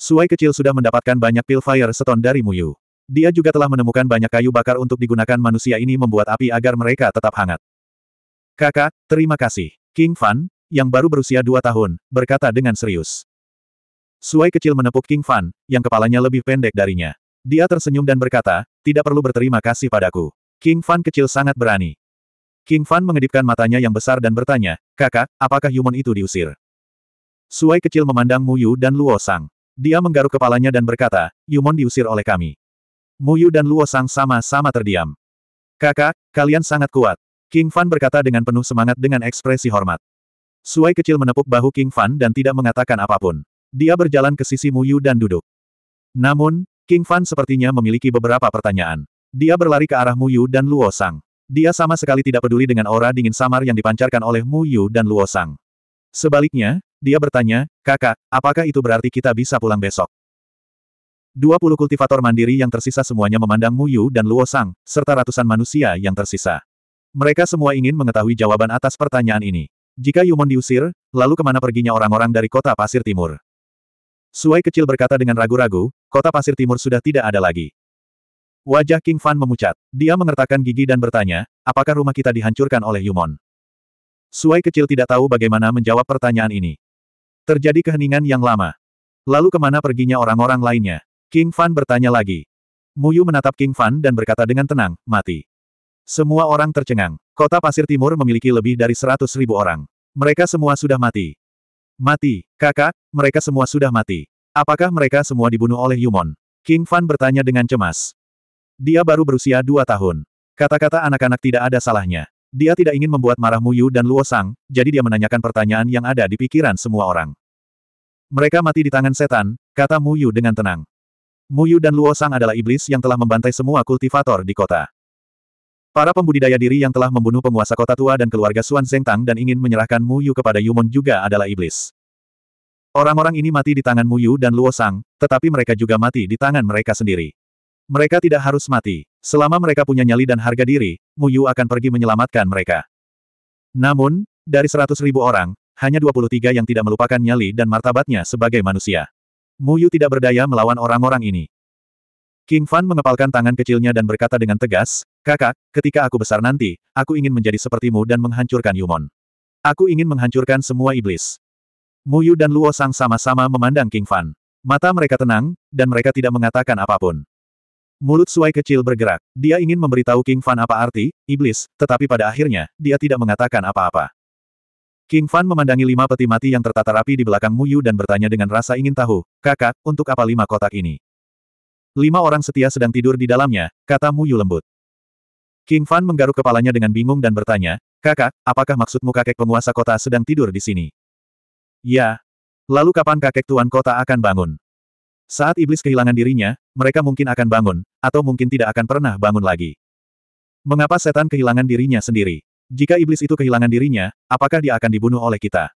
Suai kecil sudah mendapatkan banyak pilfire seton dari Muyu. Dia juga telah menemukan banyak kayu bakar untuk digunakan manusia ini membuat api agar mereka tetap hangat. Kakak, terima kasih. King Fan, yang baru berusia dua tahun, berkata dengan serius. Suai kecil menepuk King Fan, yang kepalanya lebih pendek darinya. Dia tersenyum dan berkata, tidak perlu berterima kasih padaku. King Fan kecil sangat berani. King Fan mengedipkan matanya yang besar dan bertanya, kakak, apakah Yumon itu diusir? Suai kecil memandang Mu Yu dan Luo Sang. Dia menggaruk kepalanya dan berkata, Yumon diusir oleh kami. Mu Yu dan Luo Sang sama-sama terdiam. Kakak, kalian sangat kuat. King Fan berkata dengan penuh semangat dengan ekspresi hormat. Suai kecil menepuk bahu King Fan dan tidak mengatakan apapun. Dia berjalan ke sisi Mu Yu dan duduk. Namun, King Fan sepertinya memiliki beberapa pertanyaan. Dia berlari ke arah Mu Yu dan Luo Sang. Dia sama sekali tidak peduli dengan aura dingin samar yang dipancarkan oleh Mu Yu dan Luo Sang. Sebaliknya, dia bertanya, kakak, apakah itu berarti kita bisa pulang besok? Dua puluh kultivator mandiri yang tersisa semuanya memandang Mu Yu dan Luo Sang, serta ratusan manusia yang tersisa. Mereka semua ingin mengetahui jawaban atas pertanyaan ini. Jika Yumon diusir, lalu kemana perginya orang-orang dari kota Pasir Timur? Suai kecil berkata dengan ragu-ragu, kota pasir timur sudah tidak ada lagi. Wajah King Fan memucat. Dia mengertakkan gigi dan bertanya, apakah rumah kita dihancurkan oleh Yumon? Suai kecil tidak tahu bagaimana menjawab pertanyaan ini. Terjadi keheningan yang lama. Lalu kemana perginya orang-orang lainnya? King Fan bertanya lagi. Muyu menatap King Fan dan berkata dengan tenang, mati. Semua orang tercengang. Kota Pasir Timur memiliki lebih dari seratus ribu orang. Mereka semua sudah mati. Mati, kakak, mereka semua sudah mati. Apakah mereka semua dibunuh oleh Yumon? King Fan bertanya dengan cemas. Dia baru berusia dua tahun. Kata-kata anak-anak tidak ada salahnya. Dia tidak ingin membuat marah Muyu dan Luo Sang, jadi dia menanyakan pertanyaan yang ada di pikiran semua orang. Mereka mati di tangan setan, kata Muyu dengan tenang. Muyu dan Luo Sang adalah iblis yang telah membantai semua kultivator di kota. Para pembudidaya diri yang telah membunuh penguasa kota tua dan keluarga Xuan Tang dan ingin menyerahkan Mu Yu kepada Yumon juga adalah iblis. Orang-orang ini mati di tangan Mu Yu dan Luo Sang, tetapi mereka juga mati di tangan mereka sendiri. Mereka tidak harus mati. Selama mereka punya nyali dan harga diri, Mu Yu akan pergi menyelamatkan mereka. Namun, dari seratus ribu orang, hanya 23 yang tidak melupakan nyali dan martabatnya sebagai manusia. Mu Yu tidak berdaya melawan orang-orang ini. King Fan mengepalkan tangan kecilnya dan berkata dengan tegas, Kakak, ketika aku besar nanti, aku ingin menjadi sepertimu dan menghancurkan Yumon. Aku ingin menghancurkan semua iblis. Mu Yu dan Luo Sang sama-sama memandang King Fan. Mata mereka tenang, dan mereka tidak mengatakan apapun. Mulut Suai kecil bergerak. Dia ingin memberitahu King Fan apa arti, iblis, tetapi pada akhirnya, dia tidak mengatakan apa-apa. King Fan memandangi lima peti mati yang tertata rapi di belakang Mu Yu dan bertanya dengan rasa ingin tahu, kakak, untuk apa lima kotak ini? Lima orang setia sedang tidur di dalamnya, kata Mu Yu lembut. King Fan menggaruk kepalanya dengan bingung dan bertanya, Kakak, apakah maksudmu kakek penguasa kota sedang tidur di sini? Ya. Lalu kapan kakek tuan kota akan bangun? Saat iblis kehilangan dirinya, mereka mungkin akan bangun, atau mungkin tidak akan pernah bangun lagi. Mengapa setan kehilangan dirinya sendiri? Jika iblis itu kehilangan dirinya, apakah dia akan dibunuh oleh kita?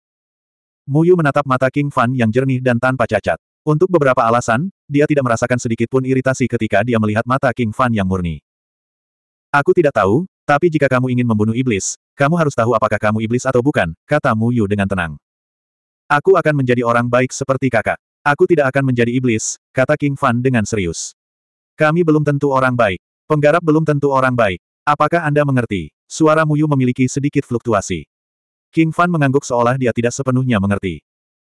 Muyu menatap mata King Fan yang jernih dan tanpa cacat. Untuk beberapa alasan, dia tidak merasakan sedikit pun iritasi ketika dia melihat mata King Fan yang murni. Aku tidak tahu, tapi jika kamu ingin membunuh iblis, kamu harus tahu apakah kamu iblis atau bukan, kata Mu Yu dengan tenang. Aku akan menjadi orang baik seperti kakak. Aku tidak akan menjadi iblis, kata King Fan dengan serius. Kami belum tentu orang baik. Penggarap belum tentu orang baik. Apakah Anda mengerti? Suara Mu Yu memiliki sedikit fluktuasi. King Fan mengangguk seolah dia tidak sepenuhnya mengerti.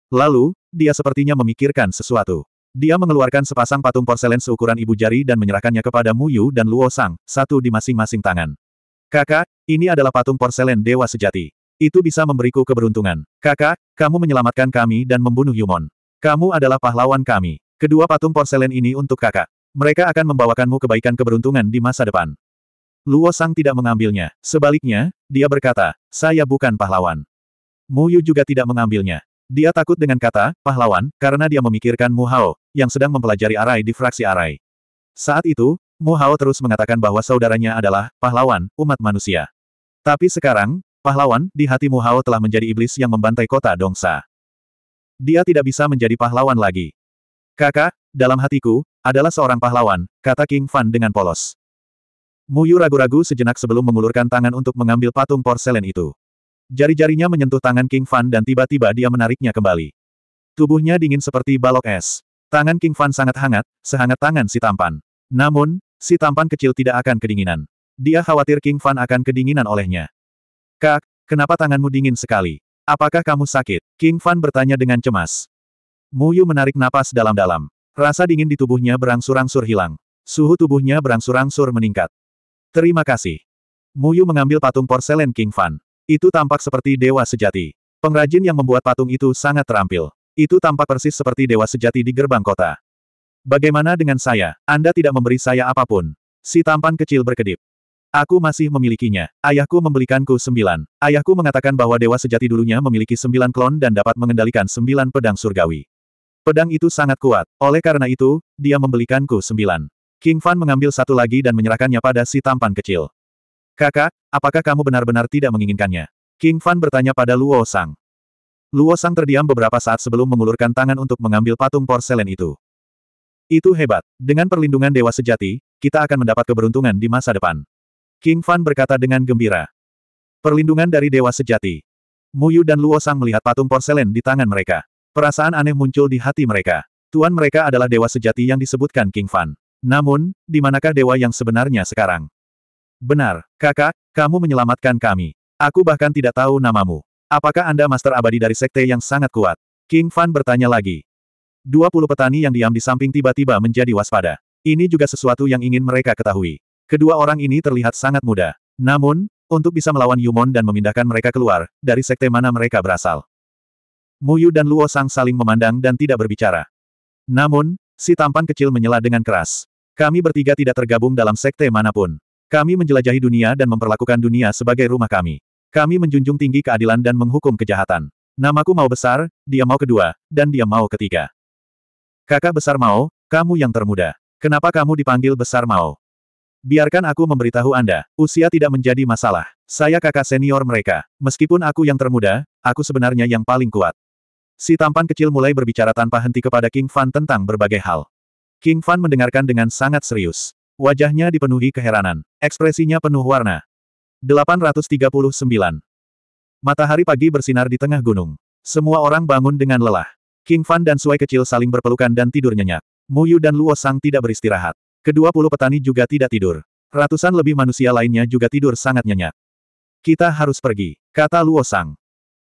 Lalu, dia sepertinya memikirkan sesuatu. Dia mengeluarkan sepasang patung porselen seukuran ibu jari dan menyerahkannya kepada Mu Yu dan Luo Sang, satu di masing-masing tangan. Kakak, ini adalah patung porselen dewa sejati. Itu bisa memberiku keberuntungan. Kakak, kamu menyelamatkan kami dan membunuh Yumon. Kamu adalah pahlawan kami. Kedua patung porselen ini untuk kakak. Mereka akan membawakanmu kebaikan keberuntungan di masa depan. Luo Sang tidak mengambilnya. Sebaliknya, dia berkata, saya bukan pahlawan. Mu Yu juga tidak mengambilnya. Dia takut dengan kata, pahlawan, karena dia memikirkan Mu Hao, yang sedang mempelajari arai di fraksi arai. Saat itu, Mu Hao terus mengatakan bahwa saudaranya adalah pahlawan umat manusia. Tapi sekarang, pahlawan di hati Mu Hao telah menjadi iblis yang membantai kota Dongsa. Dia tidak bisa menjadi pahlawan lagi. Kakak, dalam hatiku, adalah seorang pahlawan, kata King Fan dengan polos. Mu Yu ragu-ragu sejenak sebelum mengulurkan tangan untuk mengambil patung porselen itu. Jari-jarinya menyentuh tangan King Fan dan tiba-tiba dia menariknya kembali. Tubuhnya dingin seperti balok es. Tangan King Fan sangat hangat, sehangat tangan si tampan. Namun, si tampan kecil tidak akan kedinginan. Dia khawatir King Fan akan kedinginan olehnya. Kak, kenapa tanganmu dingin sekali? Apakah kamu sakit? King Fan bertanya dengan cemas. Mu Yu menarik napas dalam-dalam. Rasa dingin di tubuhnya berangsur-angsur hilang. Suhu tubuhnya berangsur-angsur meningkat. Terima kasih. Mu Yu mengambil patung porselen King Fan. Itu tampak seperti dewa sejati. Pengrajin yang membuat patung itu sangat terampil. Itu tampak persis seperti dewa sejati di gerbang kota. Bagaimana dengan saya? Anda tidak memberi saya apapun. Si tampan kecil berkedip. Aku masih memilikinya. Ayahku membelikanku sembilan. Ayahku mengatakan bahwa dewa sejati dulunya memiliki sembilan klon dan dapat mengendalikan sembilan pedang surgawi. Pedang itu sangat kuat. Oleh karena itu, dia membelikanku sembilan. King Fan mengambil satu lagi dan menyerahkannya pada si tampan kecil. Kakak, apakah kamu benar-benar tidak menginginkannya? King Fan bertanya pada Luo Sang. Luosang terdiam beberapa saat sebelum mengulurkan tangan untuk mengambil patung porselen itu. Itu hebat. Dengan perlindungan Dewa Sejati, kita akan mendapat keberuntungan di masa depan. King Fan berkata dengan gembira. Perlindungan dari Dewa Sejati. Muyu dan Luosang melihat patung porselen di tangan mereka. Perasaan aneh muncul di hati mereka. Tuan mereka adalah dewa sejati yang disebutkan King Fan. Namun, di manakah dewa yang sebenarnya sekarang? Benar, kakak, kamu menyelamatkan kami. Aku bahkan tidak tahu namamu. Apakah Anda master abadi dari sekte yang sangat kuat? King Fan bertanya lagi. Dua petani yang diam di samping tiba-tiba menjadi waspada. Ini juga sesuatu yang ingin mereka ketahui. Kedua orang ini terlihat sangat muda. Namun, untuk bisa melawan Yumon dan memindahkan mereka keluar, dari sekte mana mereka berasal. Muyu dan Luo Sang saling memandang dan tidak berbicara. Namun, si tampan kecil menyela dengan keras. Kami bertiga tidak tergabung dalam sekte manapun. Kami menjelajahi dunia dan memperlakukan dunia sebagai rumah kami. Kami menjunjung tinggi keadilan dan menghukum kejahatan. Namaku mau besar, dia mau kedua, dan dia mau ketiga. Kakak besar mau, kamu yang termuda. Kenapa kamu dipanggil besar mau? Biarkan aku memberitahu Anda, usia tidak menjadi masalah. Saya kakak senior mereka. Meskipun aku yang termuda, aku sebenarnya yang paling kuat. Si tampan kecil mulai berbicara tanpa henti kepada King Fan tentang berbagai hal. King Fan mendengarkan dengan sangat serius. Wajahnya dipenuhi keheranan. Ekspresinya penuh warna. 839. Matahari pagi bersinar di tengah gunung. Semua orang bangun dengan lelah. King Fan dan Suai kecil saling berpelukan dan tidur nyenyak. Mu Yu dan Luo Sang tidak beristirahat. Kedua puluh petani juga tidak tidur. Ratusan lebih manusia lainnya juga tidur sangat nyenyak. Kita harus pergi, kata Luo Sang.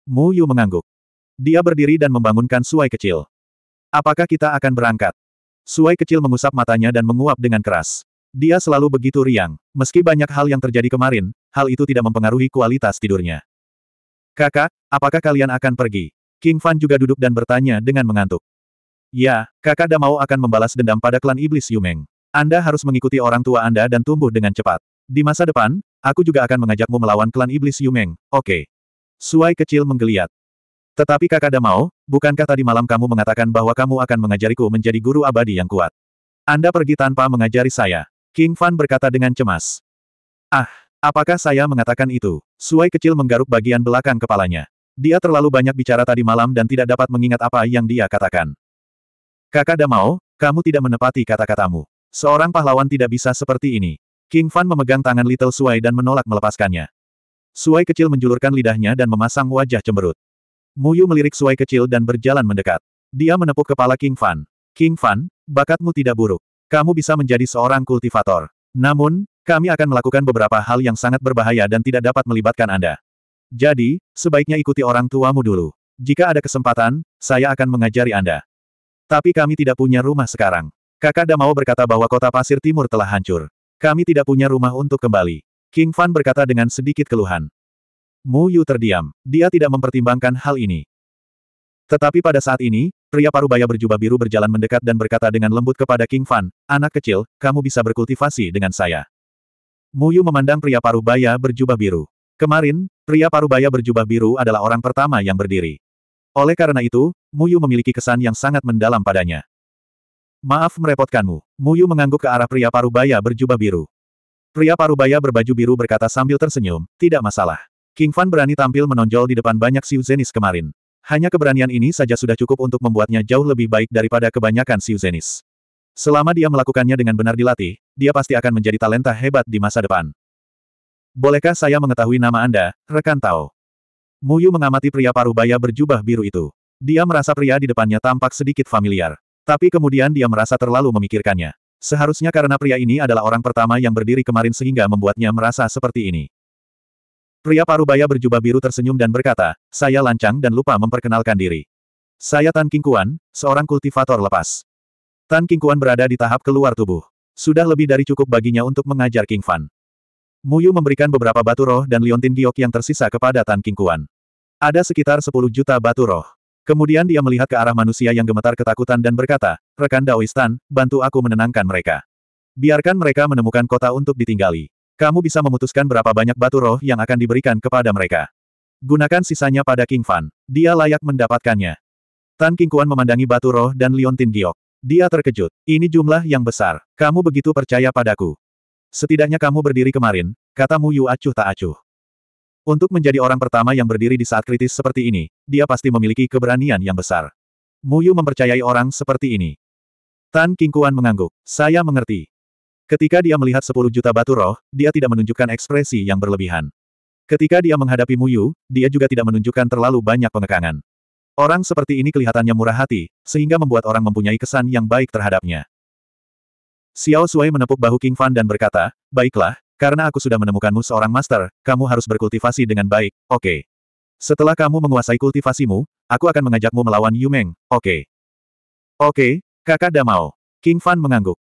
Mu Yu mengangguk. Dia berdiri dan membangunkan Suai kecil. Apakah kita akan berangkat? Suai kecil mengusap matanya dan menguap dengan keras. Dia selalu begitu riang. Meski banyak hal yang terjadi kemarin, hal itu tidak mempengaruhi kualitas tidurnya. Kakak, apakah kalian akan pergi? King Fan juga duduk dan bertanya dengan mengantuk. Ya, kakak Damau akan membalas dendam pada klan iblis Yumeng. Anda harus mengikuti orang tua Anda dan tumbuh dengan cepat. Di masa depan, aku juga akan mengajakmu melawan klan iblis Yumeng, oke. Okay. Suai kecil menggeliat. Tetapi kakak Damau, bukankah tadi malam kamu mengatakan bahwa kamu akan mengajariku menjadi guru abadi yang kuat? Anda pergi tanpa mengajari saya. King Fan berkata dengan cemas. Ah, apakah saya mengatakan itu? Suai kecil menggaruk bagian belakang kepalanya. Dia terlalu banyak bicara tadi malam dan tidak dapat mengingat apa yang dia katakan. Kakak Damao, kamu tidak menepati kata-katamu. Seorang pahlawan tidak bisa seperti ini. King Fan memegang tangan Little Suai dan menolak melepaskannya. Suai kecil menjulurkan lidahnya dan memasang wajah cemberut. Muyu melirik Suai kecil dan berjalan mendekat. Dia menepuk kepala King Fan. King Fan, bakatmu tidak buruk. Kamu bisa menjadi seorang kultivator. Namun, kami akan melakukan beberapa hal yang sangat berbahaya dan tidak dapat melibatkan Anda. Jadi, sebaiknya ikuti orang tuamu dulu. Jika ada kesempatan, saya akan mengajari Anda. Tapi kami tidak punya rumah sekarang. Kakak Damao berkata bahwa kota pasir timur telah hancur. Kami tidak punya rumah untuk kembali. King Fan berkata dengan sedikit keluhan. Mu Yu terdiam. Dia tidak mempertimbangkan hal ini. Tetapi pada saat ini, pria parubaya berjubah biru berjalan mendekat dan berkata dengan lembut kepada King Fan, anak kecil, kamu bisa berkultivasi dengan saya. Muyu memandang pria parubaya berjubah biru. Kemarin, pria parubaya berjubah biru adalah orang pertama yang berdiri. Oleh karena itu, Muyu memiliki kesan yang sangat mendalam padanya. Maaf merepotkanmu. Muyu mengangguk ke arah pria parubaya berjubah biru. Pria parubaya berbaju biru berkata sambil tersenyum, tidak masalah. King Fan berani tampil menonjol di depan banyak siu Zenis kemarin. Hanya keberanian ini saja sudah cukup untuk membuatnya jauh lebih baik daripada kebanyakan Siu Zenis. Selama dia melakukannya dengan benar dilatih, dia pasti akan menjadi talenta hebat di masa depan. Bolehkah saya mengetahui nama Anda, rekan Tao? Muyu mengamati pria paruh baya berjubah biru itu. Dia merasa pria di depannya tampak sedikit familiar. Tapi kemudian dia merasa terlalu memikirkannya. Seharusnya karena pria ini adalah orang pertama yang berdiri kemarin sehingga membuatnya merasa seperti ini. Pria parubaya berjubah biru tersenyum dan berkata, saya lancang dan lupa memperkenalkan diri. Saya Tan Kuan, seorang kultivator lepas. Tan Kuan berada di tahap keluar tubuh. Sudah lebih dari cukup baginya untuk mengajar King Fan. Muyu memberikan beberapa batu roh dan liontin giok yang tersisa kepada Tan Kuan. Ada sekitar 10 juta batu roh. Kemudian dia melihat ke arah manusia yang gemetar ketakutan dan berkata, Rekan Daoistan, bantu aku menenangkan mereka. Biarkan mereka menemukan kota untuk ditinggali. Kamu bisa memutuskan berapa banyak batu roh yang akan diberikan kepada mereka. Gunakan sisanya pada King Fan. Dia layak mendapatkannya. Tan King Kuan memandangi batu roh dan Liontin Giok. Dia terkejut. Ini jumlah yang besar. Kamu begitu percaya padaku. Setidaknya kamu berdiri kemarin, Kata Mu Yu Acuh tak acuh. Untuk menjadi orang pertama yang berdiri di saat kritis seperti ini, dia pasti memiliki keberanian yang besar. Mu Yu mempercayai orang seperti ini. Tan King Kuan mengangguk. Saya mengerti. Ketika dia melihat 10 juta batu roh, dia tidak menunjukkan ekspresi yang berlebihan. Ketika dia menghadapi Muyu, dia juga tidak menunjukkan terlalu banyak pengekangan. Orang seperti ini kelihatannya murah hati, sehingga membuat orang mempunyai kesan yang baik terhadapnya. Xiao Sui menepuk bahu King Fan dan berkata, Baiklah, karena aku sudah menemukanmu seorang master, kamu harus berkultivasi dengan baik, oke. Okay. Setelah kamu menguasai kultivasimu, aku akan mengajakmu melawan Yumeng, oke. Okay. Oke, okay, kakak Damao. King Fan mengangguk.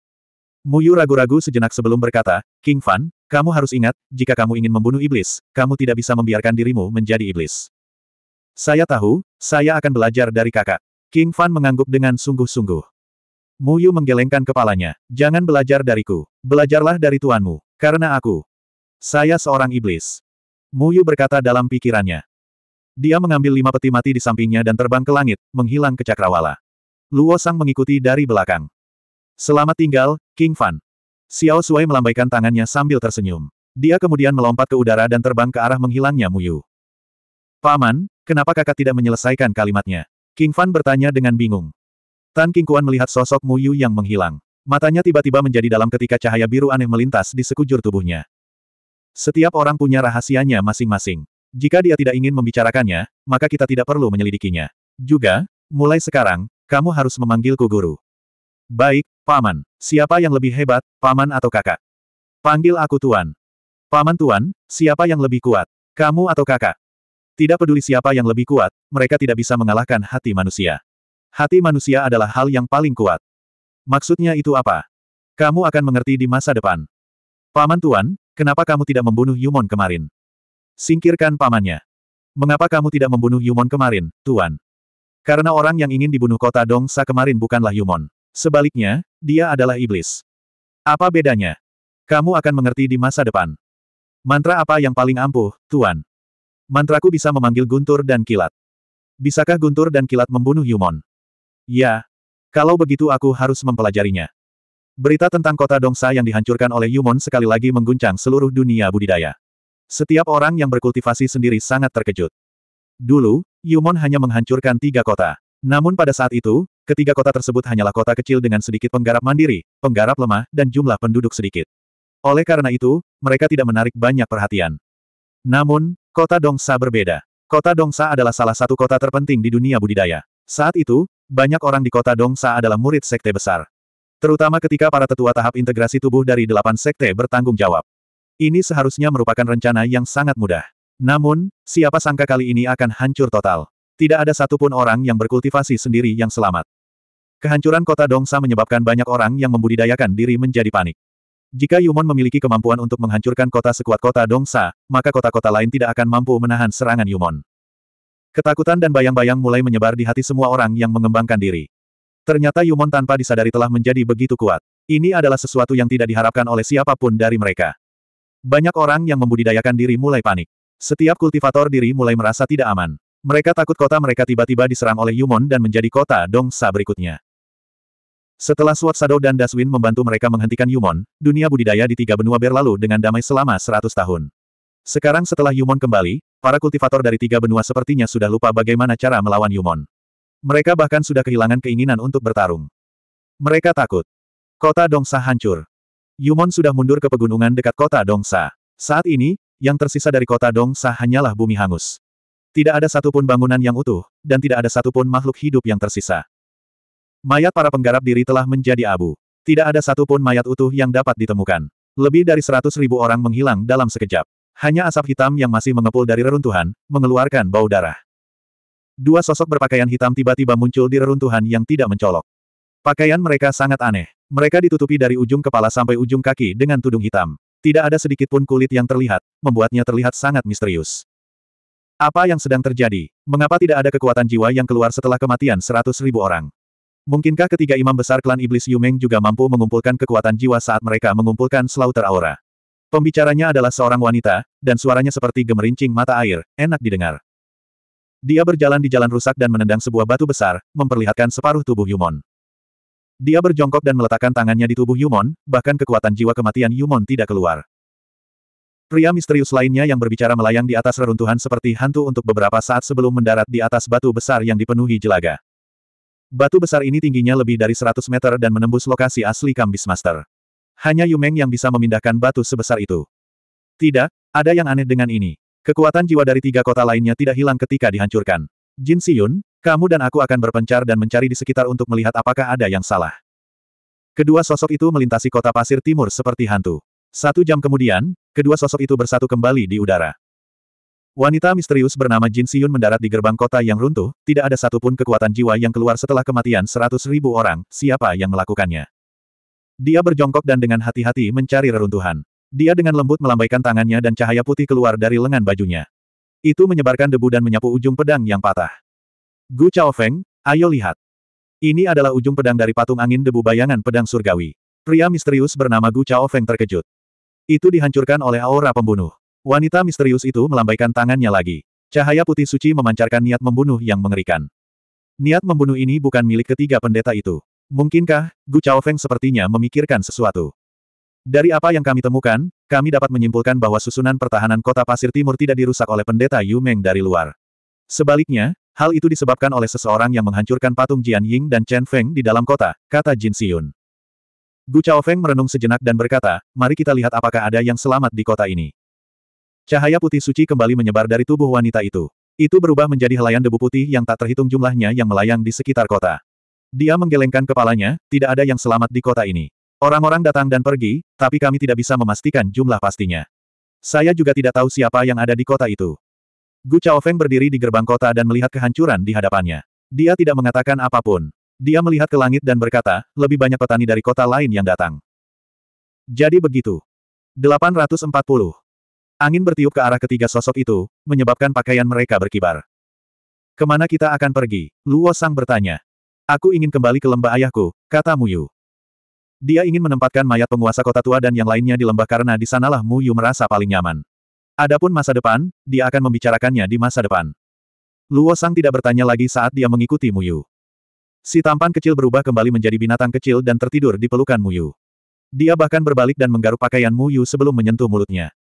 Muyu ragu-ragu sejenak sebelum berkata, King Fan, kamu harus ingat, jika kamu ingin membunuh iblis, kamu tidak bisa membiarkan dirimu menjadi iblis. Saya tahu, saya akan belajar dari kakak. King Fan mengangguk dengan sungguh-sungguh. Muyu menggelengkan kepalanya, jangan belajar dariku, belajarlah dari tuanmu, karena aku. Saya seorang iblis. Muyu berkata dalam pikirannya. Dia mengambil lima peti mati di sampingnya dan terbang ke langit, menghilang ke cakrawala. Luo Sang mengikuti dari belakang. Selamat tinggal, King Fan. Xiao Sui melambaikan tangannya sambil tersenyum. Dia kemudian melompat ke udara dan terbang ke arah menghilangnya Muyu. Paman, kenapa kakak tidak menyelesaikan kalimatnya? King Fan bertanya dengan bingung. Tan King Kuan melihat sosok Muyu yang menghilang. Matanya tiba-tiba menjadi dalam ketika cahaya biru aneh melintas di sekujur tubuhnya. Setiap orang punya rahasianya masing-masing. Jika dia tidak ingin membicarakannya, maka kita tidak perlu menyelidikinya. Juga, mulai sekarang, kamu harus memanggilku guru. Baik, Paman, siapa yang lebih hebat, paman atau kakak? Panggil aku tuan. Paman tuan, siapa yang lebih kuat? Kamu atau kakak? Tidak peduli siapa yang lebih kuat, mereka tidak bisa mengalahkan hati manusia. Hati manusia adalah hal yang paling kuat. Maksudnya itu apa? Kamu akan mengerti di masa depan. Paman tuan, kenapa kamu tidak membunuh Yumon kemarin? Singkirkan pamannya. Mengapa kamu tidak membunuh Yumon kemarin, tuan? Karena orang yang ingin dibunuh kota Dongsa kemarin bukanlah Yumon. Sebaliknya, dia adalah iblis. Apa bedanya? Kamu akan mengerti di masa depan. Mantra apa yang paling ampuh, Tuan? Mantraku bisa memanggil guntur dan kilat. Bisakah guntur dan kilat membunuh Yumon? Ya. Kalau begitu aku harus mempelajarinya. Berita tentang kota Dongsa yang dihancurkan oleh Yumon sekali lagi mengguncang seluruh dunia budidaya. Setiap orang yang berkultivasi sendiri sangat terkejut. Dulu, Yumon hanya menghancurkan tiga kota. Namun pada saat itu, Ketiga kota tersebut hanyalah kota kecil dengan sedikit penggarap mandiri, penggarap lemah, dan jumlah penduduk sedikit. Oleh karena itu, mereka tidak menarik banyak perhatian. Namun, kota Dongsa berbeda. Kota Dongsa adalah salah satu kota terpenting di dunia budidaya. Saat itu, banyak orang di kota Dongsa adalah murid sekte besar. Terutama ketika para tetua tahap integrasi tubuh dari delapan sekte bertanggung jawab. Ini seharusnya merupakan rencana yang sangat mudah. Namun, siapa sangka kali ini akan hancur total. Tidak ada satupun orang yang berkultivasi sendiri yang selamat. Kehancuran kota Dongsa menyebabkan banyak orang yang membudidayakan diri menjadi panik. Jika Yumon memiliki kemampuan untuk menghancurkan kota sekuat kota Dongsa, maka kota-kota lain tidak akan mampu menahan serangan Yumon. Ketakutan dan bayang-bayang mulai menyebar di hati semua orang yang mengembangkan diri. Ternyata Yumon tanpa disadari telah menjadi begitu kuat. Ini adalah sesuatu yang tidak diharapkan oleh siapapun dari mereka. Banyak orang yang membudidayakan diri mulai panik. Setiap kultivator diri mulai merasa tidak aman. Mereka takut kota mereka tiba-tiba diserang oleh Yumon dan menjadi kota Dongsa berikutnya. Setelah Sword Shadow dan Daswin membantu mereka menghentikan Yumon, dunia budidaya di tiga benua berlalu dengan damai selama seratus tahun. Sekarang setelah Yumon kembali, para kultivator dari tiga benua sepertinya sudah lupa bagaimana cara melawan Yumon. Mereka bahkan sudah kehilangan keinginan untuk bertarung. Mereka takut. Kota Dongsa hancur. Yumon sudah mundur ke pegunungan dekat kota Dongsa. Saat ini, yang tersisa dari kota Dongsa hanyalah bumi hangus. Tidak ada satupun bangunan yang utuh, dan tidak ada satupun makhluk hidup yang tersisa. Mayat para penggarap diri telah menjadi abu. Tidak ada satupun mayat utuh yang dapat ditemukan. Lebih dari seratus ribu orang menghilang dalam sekejap. Hanya asap hitam yang masih mengepul dari reruntuhan, mengeluarkan bau darah. Dua sosok berpakaian hitam tiba-tiba muncul di reruntuhan yang tidak mencolok. Pakaian mereka sangat aneh. Mereka ditutupi dari ujung kepala sampai ujung kaki dengan tudung hitam. Tidak ada sedikit pun kulit yang terlihat, membuatnya terlihat sangat misterius. Apa yang sedang terjadi? Mengapa tidak ada kekuatan jiwa yang keluar setelah kematian seratus ribu orang? Mungkinkah ketiga imam besar klan iblis Yumeng juga mampu mengumpulkan kekuatan jiwa saat mereka mengumpulkan slaughter aura? Pembicaranya adalah seorang wanita, dan suaranya seperti gemerincing mata air, enak didengar. Dia berjalan di jalan rusak dan menendang sebuah batu besar, memperlihatkan separuh tubuh Yumon. Dia berjongkok dan meletakkan tangannya di tubuh Yumon, bahkan kekuatan jiwa kematian Yumon tidak keluar. Pria misterius lainnya yang berbicara melayang di atas reruntuhan seperti hantu untuk beberapa saat sebelum mendarat di atas batu besar yang dipenuhi jelaga. Batu besar ini tingginya lebih dari 100 meter dan menembus lokasi asli Kambis Master. Hanya Yumeng yang bisa memindahkan batu sebesar itu. Tidak, ada yang aneh dengan ini. Kekuatan jiwa dari tiga kota lainnya tidak hilang ketika dihancurkan. Jin Siyun, kamu dan aku akan berpencar dan mencari di sekitar untuk melihat apakah ada yang salah. Kedua sosok itu melintasi kota pasir timur seperti hantu. Satu jam kemudian, Kedua sosok itu bersatu kembali di udara. Wanita misterius bernama Jin Siyun mendarat di gerbang kota yang runtuh, tidak ada satupun kekuatan jiwa yang keluar setelah kematian seratus ribu orang, siapa yang melakukannya. Dia berjongkok dan dengan hati-hati mencari reruntuhan. Dia dengan lembut melambaikan tangannya dan cahaya putih keluar dari lengan bajunya. Itu menyebarkan debu dan menyapu ujung pedang yang patah. Gu Chao Feng, ayo lihat. Ini adalah ujung pedang dari patung angin debu bayangan pedang surgawi. Pria misterius bernama Gu Chao Feng terkejut. Itu dihancurkan oleh aura pembunuh. Wanita misterius itu melambaikan tangannya lagi. Cahaya putih suci memancarkan niat membunuh yang mengerikan. Niat membunuh ini bukan milik ketiga pendeta itu. Mungkinkah, Gu Chao Feng sepertinya memikirkan sesuatu. Dari apa yang kami temukan, kami dapat menyimpulkan bahwa susunan pertahanan kota Pasir Timur tidak dirusak oleh pendeta Yu Meng dari luar. Sebaliknya, hal itu disebabkan oleh seseorang yang menghancurkan patung Jian Ying dan Chen Feng di dalam kota, kata Jin Siyun. Gu Chao Feng merenung sejenak dan berkata, mari kita lihat apakah ada yang selamat di kota ini. Cahaya putih suci kembali menyebar dari tubuh wanita itu. Itu berubah menjadi helaian debu putih yang tak terhitung jumlahnya yang melayang di sekitar kota. Dia menggelengkan kepalanya, tidak ada yang selamat di kota ini. Orang-orang datang dan pergi, tapi kami tidak bisa memastikan jumlah pastinya. Saya juga tidak tahu siapa yang ada di kota itu. Gu Chao Feng berdiri di gerbang kota dan melihat kehancuran di hadapannya. Dia tidak mengatakan apapun. Dia melihat ke langit dan berkata, lebih banyak petani dari kota lain yang datang. Jadi begitu. 840. Angin bertiup ke arah ketiga sosok itu, menyebabkan pakaian mereka berkibar. Kemana kita akan pergi? Luo Sang bertanya. Aku ingin kembali ke lembah ayahku, kata Muyu. Dia ingin menempatkan mayat penguasa kota tua dan yang lainnya di lembah karena di sanalah Muyu merasa paling nyaman. Adapun masa depan, dia akan membicarakannya di masa depan. Luo Sang tidak bertanya lagi saat dia mengikuti Muyu. Si tampan kecil berubah kembali menjadi binatang kecil dan tertidur di pelukan Muyu. Dia bahkan berbalik dan menggaruk pakaian Muyu sebelum menyentuh mulutnya.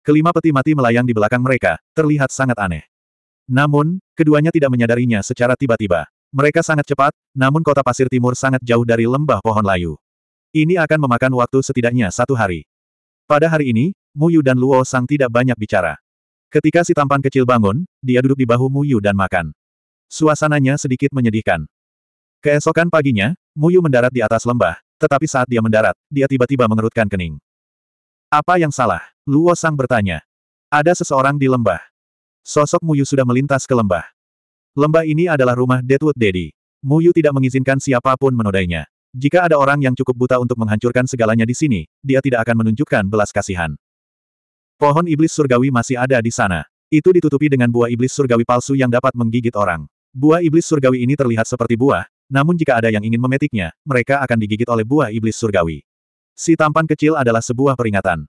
Kelima peti mati melayang di belakang mereka, terlihat sangat aneh. Namun, keduanya tidak menyadarinya secara tiba-tiba. Mereka sangat cepat, namun kota pasir timur sangat jauh dari lembah pohon layu. Ini akan memakan waktu setidaknya satu hari. Pada hari ini, Muyu dan Luo Sang tidak banyak bicara. Ketika si tampan kecil bangun, dia duduk di bahu Muyu dan makan. Suasananya sedikit menyedihkan. Keesokan paginya, Muyu mendarat di atas lembah, tetapi saat dia mendarat, dia tiba-tiba mengerutkan kening. Apa yang salah? Luo Sang bertanya. Ada seseorang di lembah. Sosok Muyu sudah melintas ke lembah. Lembah ini adalah rumah Deadwood Daddy. Muyu tidak mengizinkan siapapun menodainya. Jika ada orang yang cukup buta untuk menghancurkan segalanya di sini, dia tidak akan menunjukkan belas kasihan. Pohon iblis surgawi masih ada di sana. Itu ditutupi dengan buah iblis surgawi palsu yang dapat menggigit orang. Buah iblis surgawi ini terlihat seperti buah, namun jika ada yang ingin memetiknya, mereka akan digigit oleh buah iblis surgawi. Si tampan kecil adalah sebuah peringatan.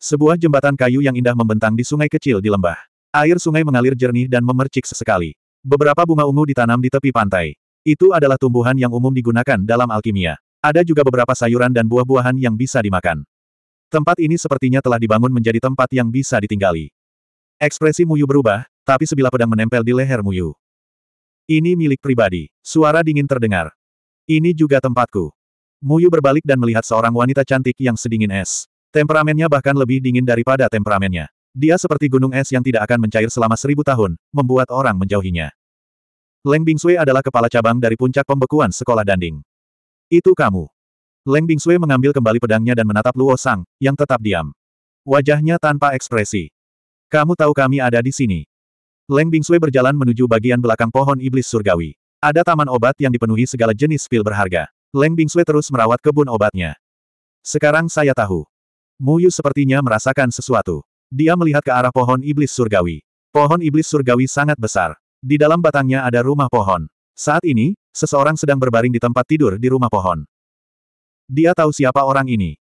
Sebuah jembatan kayu yang indah membentang di sungai kecil di lembah. Air sungai mengalir jernih dan memercik sesekali. Beberapa bunga ungu ditanam di tepi pantai. Itu adalah tumbuhan yang umum digunakan dalam alkimia. Ada juga beberapa sayuran dan buah-buahan yang bisa dimakan. Tempat ini sepertinya telah dibangun menjadi tempat yang bisa ditinggali. Ekspresi Muyu berubah, tapi sebilah pedang menempel di leher Muyu. Ini milik pribadi. Suara dingin terdengar. Ini juga tempatku. Muyu berbalik dan melihat seorang wanita cantik yang sedingin es. Temperamennya bahkan lebih dingin daripada temperamennya. Dia seperti gunung es yang tidak akan mencair selama seribu tahun, membuat orang menjauhinya. Leng Sui adalah kepala cabang dari puncak pembekuan sekolah Danding. Itu kamu. Leng Sui mengambil kembali pedangnya dan menatap Luo Sang, yang tetap diam. Wajahnya tanpa ekspresi. Kamu tahu kami ada di sini. Leng Bingsui berjalan menuju bagian belakang pohon iblis surgawi. Ada taman obat yang dipenuhi segala jenis pil berharga. Leng Bingsui terus merawat kebun obatnya. Sekarang saya tahu. Mu Yu sepertinya merasakan sesuatu. Dia melihat ke arah pohon iblis surgawi. Pohon iblis surgawi sangat besar. Di dalam batangnya ada rumah pohon. Saat ini, seseorang sedang berbaring di tempat tidur di rumah pohon. Dia tahu siapa orang ini.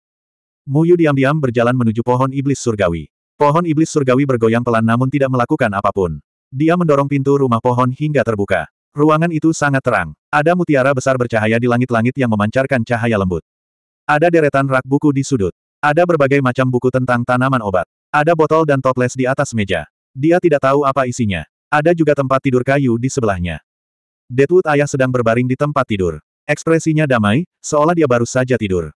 Mu Yu diam-diam berjalan menuju pohon iblis surgawi. Pohon iblis surgawi bergoyang pelan namun tidak melakukan apapun. Dia mendorong pintu rumah pohon hingga terbuka. Ruangan itu sangat terang. Ada mutiara besar bercahaya di langit-langit yang memancarkan cahaya lembut. Ada deretan rak buku di sudut. Ada berbagai macam buku tentang tanaman obat. Ada botol dan toples di atas meja. Dia tidak tahu apa isinya. Ada juga tempat tidur kayu di sebelahnya. Deadwood ayah sedang berbaring di tempat tidur. Ekspresinya damai, seolah dia baru saja tidur.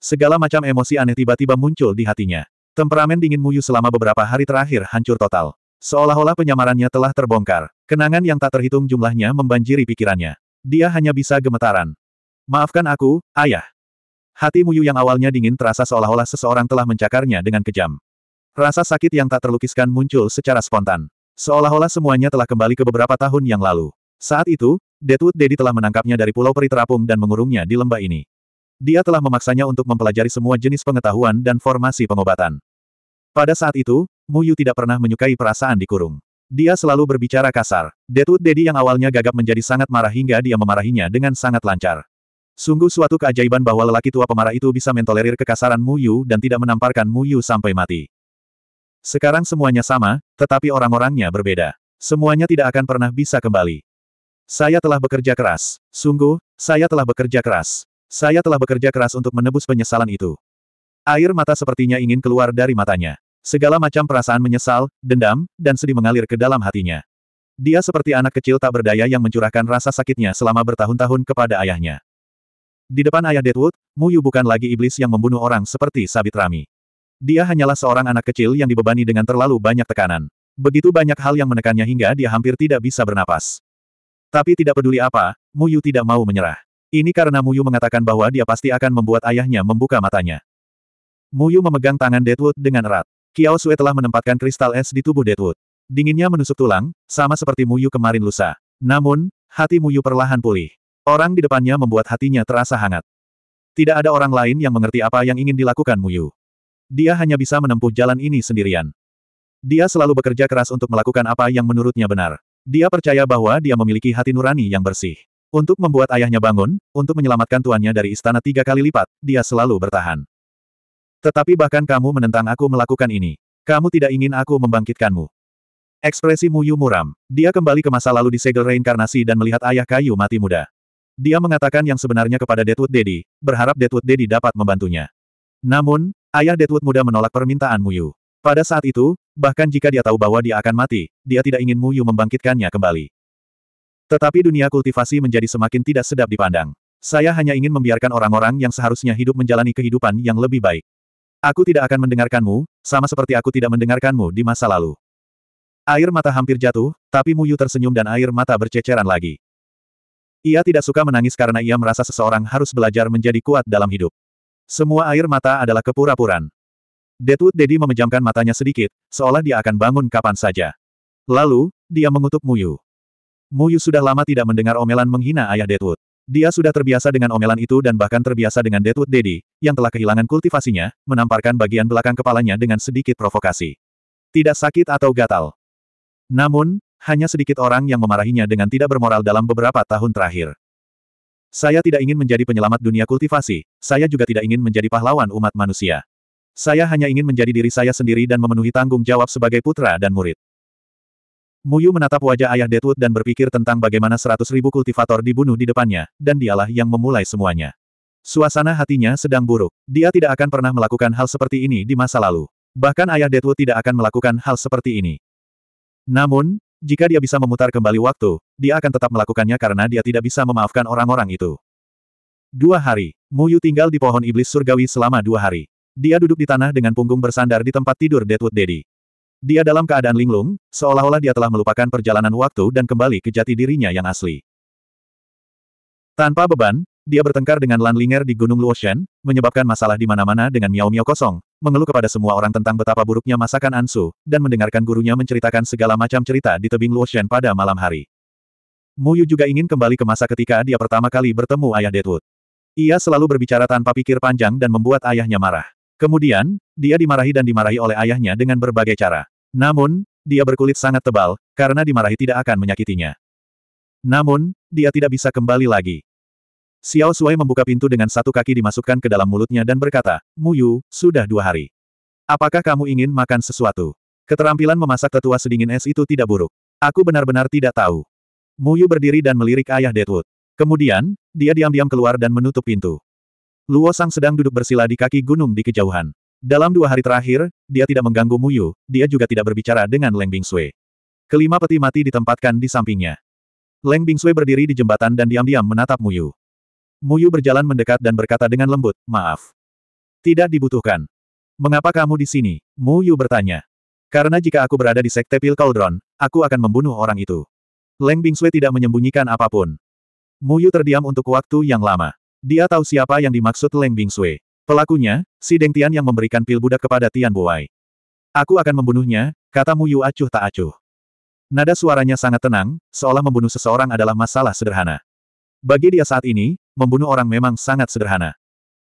Segala macam emosi aneh tiba-tiba muncul di hatinya. Temperamen dingin Muyu selama beberapa hari terakhir hancur total. Seolah-olah penyamarannya telah terbongkar. Kenangan yang tak terhitung jumlahnya membanjiri pikirannya. Dia hanya bisa gemetaran. Maafkan aku, ayah. Hati Muyu yang awalnya dingin terasa seolah-olah seseorang telah mencakarnya dengan kejam. Rasa sakit yang tak terlukiskan muncul secara spontan. Seolah-olah semuanya telah kembali ke beberapa tahun yang lalu. Saat itu, Deadwood Dedi telah menangkapnya dari Pulau Peri Terapung dan mengurungnya di lembah ini. Dia telah memaksanya untuk mempelajari semua jenis pengetahuan dan formasi pengobatan. Pada saat itu, Mu Yu tidak pernah menyukai perasaan dikurung. Dia selalu berbicara kasar. Deadwood Daddy yang awalnya gagap menjadi sangat marah hingga dia memarahinya dengan sangat lancar. Sungguh suatu keajaiban bahwa lelaki tua pemarah itu bisa mentolerir kekasaran Mu Yu dan tidak menamparkan Mu Yu sampai mati. Sekarang semuanya sama, tetapi orang-orangnya berbeda. Semuanya tidak akan pernah bisa kembali. Saya telah bekerja keras. Sungguh, saya telah bekerja keras. Saya telah bekerja keras untuk menebus penyesalan itu. Air mata sepertinya ingin keluar dari matanya. Segala macam perasaan menyesal, dendam, dan sedih mengalir ke dalam hatinya. Dia seperti anak kecil tak berdaya yang mencurahkan rasa sakitnya selama bertahun-tahun kepada ayahnya. Di depan ayah Deadwood, Muyu bukan lagi iblis yang membunuh orang seperti sabit rami. Dia hanyalah seorang anak kecil yang dibebani dengan terlalu banyak tekanan. Begitu banyak hal yang menekannya hingga dia hampir tidak bisa bernapas. Tapi tidak peduli apa, Muyu tidak mau menyerah. Ini karena Muyu mengatakan bahwa dia pasti akan membuat ayahnya membuka matanya. Muyu memegang tangan Deadwood dengan erat. Kiao Sue telah menempatkan kristal es di tubuh Deadwood. Dinginnya menusuk tulang, sama seperti Muyu kemarin lusa. Namun, hati Muyu perlahan pulih. Orang di depannya membuat hatinya terasa hangat. Tidak ada orang lain yang mengerti apa yang ingin dilakukan Muyu. Dia hanya bisa menempuh jalan ini sendirian. Dia selalu bekerja keras untuk melakukan apa yang menurutnya benar. Dia percaya bahwa dia memiliki hati nurani yang bersih. Untuk membuat ayahnya bangun, untuk menyelamatkan tuannya dari istana tiga kali lipat, dia selalu bertahan. Tetapi bahkan kamu menentang aku melakukan ini. Kamu tidak ingin aku membangkitkanmu. Ekspresi Muyu muram. Dia kembali ke masa lalu di segel reinkarnasi dan melihat ayah kayu mati muda. Dia mengatakan yang sebenarnya kepada Deadwood Dedi, berharap Deadwood Dedi dapat membantunya. Namun, ayah Deadwood muda menolak permintaan Muyu. Pada saat itu, bahkan jika dia tahu bahwa dia akan mati, dia tidak ingin Muyu membangkitkannya kembali. Tetapi dunia kultivasi menjadi semakin tidak sedap dipandang. Saya hanya ingin membiarkan orang-orang yang seharusnya hidup menjalani kehidupan yang lebih baik. Aku tidak akan mendengarkanmu, sama seperti aku tidak mendengarkanmu di masa lalu. Air mata hampir jatuh, tapi Muyu tersenyum dan air mata berceceran lagi. Ia tidak suka menangis karena ia merasa seseorang harus belajar menjadi kuat dalam hidup. Semua air mata adalah kepura puraan Deadwood Dedi memejamkan matanya sedikit, seolah dia akan bangun kapan saja. Lalu, dia mengutuk Muyu. Muyu sudah lama tidak mendengar omelan menghina ayah Deadwood. Dia sudah terbiasa dengan omelan itu dan bahkan terbiasa dengan Deadwood Daddy, yang telah kehilangan kultivasinya, menamparkan bagian belakang kepalanya dengan sedikit provokasi. Tidak sakit atau gatal. Namun, hanya sedikit orang yang memarahinya dengan tidak bermoral dalam beberapa tahun terakhir. Saya tidak ingin menjadi penyelamat dunia kultivasi, saya juga tidak ingin menjadi pahlawan umat manusia. Saya hanya ingin menjadi diri saya sendiri dan memenuhi tanggung jawab sebagai putra dan murid. Muyu menatap wajah ayah Deadwood dan berpikir tentang bagaimana seratus ribu kultivator dibunuh di depannya, dan dialah yang memulai semuanya. Suasana hatinya sedang buruk. Dia tidak akan pernah melakukan hal seperti ini di masa lalu. Bahkan ayah Deadwood tidak akan melakukan hal seperti ini. Namun, jika dia bisa memutar kembali waktu, dia akan tetap melakukannya karena dia tidak bisa memaafkan orang-orang itu. Dua hari, Muyu tinggal di pohon iblis surgawi selama dua hari. Dia duduk di tanah dengan punggung bersandar di tempat tidur Deadwood Daddy. Dia dalam keadaan linglung, seolah-olah dia telah melupakan perjalanan waktu dan kembali ke jati dirinya yang asli. Tanpa beban, dia bertengkar dengan Lan Linger di Gunung Luoshen, menyebabkan masalah di mana-mana dengan Miao Miao kosong, mengeluh kepada semua orang tentang betapa buruknya masakan Ansu, dan mendengarkan gurunya menceritakan segala macam cerita di tebing Luoshen pada malam hari. Muyu juga ingin kembali ke masa ketika dia pertama kali bertemu ayah Deadwood. Ia selalu berbicara tanpa pikir panjang dan membuat ayahnya marah. Kemudian, dia dimarahi dan dimarahi oleh ayahnya dengan berbagai cara. Namun, dia berkulit sangat tebal, karena dimarahi tidak akan menyakitinya. Namun, dia tidak bisa kembali lagi. Xiao Sui membuka pintu dengan satu kaki dimasukkan ke dalam mulutnya dan berkata, Muyu, sudah dua hari. Apakah kamu ingin makan sesuatu? Keterampilan memasak tetua sedingin es itu tidak buruk. Aku benar-benar tidak tahu. Muyu berdiri dan melirik ayah Deadwood. Kemudian, dia diam-diam keluar dan menutup pintu. Luo Sang sedang duduk bersila di kaki gunung di kejauhan. Dalam dua hari terakhir, dia tidak mengganggu Muyu, dia juga tidak berbicara dengan Leng Bing Bingsui. Kelima peti mati ditempatkan di sampingnya. Leng Bing Bingsui berdiri di jembatan dan diam-diam menatap Muyu. Muyu berjalan mendekat dan berkata dengan lembut, maaf. Tidak dibutuhkan. Mengapa kamu di sini? Muyu bertanya. Karena jika aku berada di Sekte Pil Cauldron, aku akan membunuh orang itu. Leng Bing Bingsui tidak menyembunyikan apapun. Muyu terdiam untuk waktu yang lama. Dia tahu siapa yang dimaksud Leng Bingsui. Pelakunya, si Deng Tian yang memberikan pil budak kepada Tian Buai. Aku akan membunuhnya, kata Mu Yu acuh tak acuh. Nada suaranya sangat tenang, seolah membunuh seseorang adalah masalah sederhana. Bagi dia saat ini, membunuh orang memang sangat sederhana.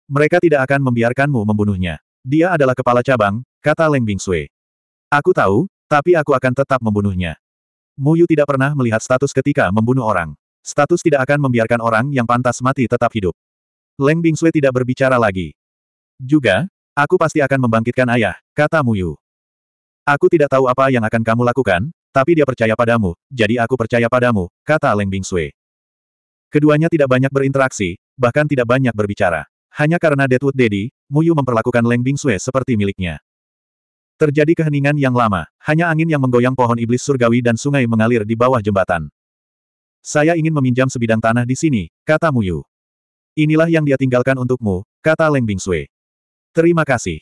Mereka tidak akan membiarkanmu membunuhnya. Dia adalah kepala cabang, kata Leng Bingsui. Aku tahu, tapi aku akan tetap membunuhnya. Mu Yu tidak pernah melihat status ketika membunuh orang. Status tidak akan membiarkan orang yang pantas mati tetap hidup. Leng Bingsui tidak berbicara lagi. Juga, aku pasti akan membangkitkan ayah, kata Mu Yu. Aku tidak tahu apa yang akan kamu lakukan, tapi dia percaya padamu, jadi aku percaya padamu, kata Leng Bingsui. Keduanya tidak banyak berinteraksi, bahkan tidak banyak berbicara. Hanya karena Deadwood Daddy, Yu memperlakukan Leng Bingsue seperti miliknya. Terjadi keheningan yang lama, hanya angin yang menggoyang pohon iblis surgawi dan sungai mengalir di bawah jembatan. Saya ingin meminjam sebidang tanah di sini, kata Mu Yu. Inilah yang dia tinggalkan untukmu, kata Leng Bingsui. Terima kasih.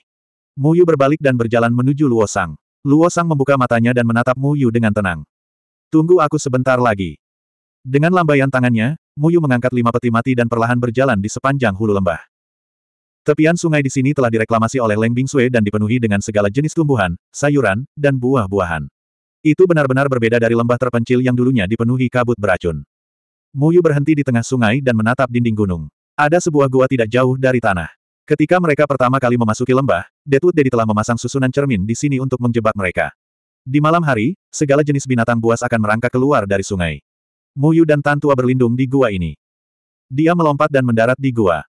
Mu Yu berbalik dan berjalan menuju Luo Sang. Luo Sang membuka matanya dan menatap Mu Yu dengan tenang. Tunggu aku sebentar lagi. Dengan lambaian tangannya, Mu Yu mengangkat lima peti mati dan perlahan berjalan di sepanjang hulu lembah. Tepian sungai di sini telah direklamasi oleh Leng Bingsui dan dipenuhi dengan segala jenis tumbuhan, sayuran, dan buah-buahan. Itu benar-benar berbeda dari lembah terpencil yang dulunya dipenuhi kabut beracun. Muyu berhenti di tengah sungai dan menatap dinding gunung. Ada sebuah gua tidak jauh dari tanah. Ketika mereka pertama kali memasuki lembah, Deadwood Daddy telah memasang susunan cermin di sini untuk menjebak mereka. Di malam hari, segala jenis binatang buas akan merangkak keluar dari sungai. Muyu dan Tantua berlindung di gua ini. Dia melompat dan mendarat di gua.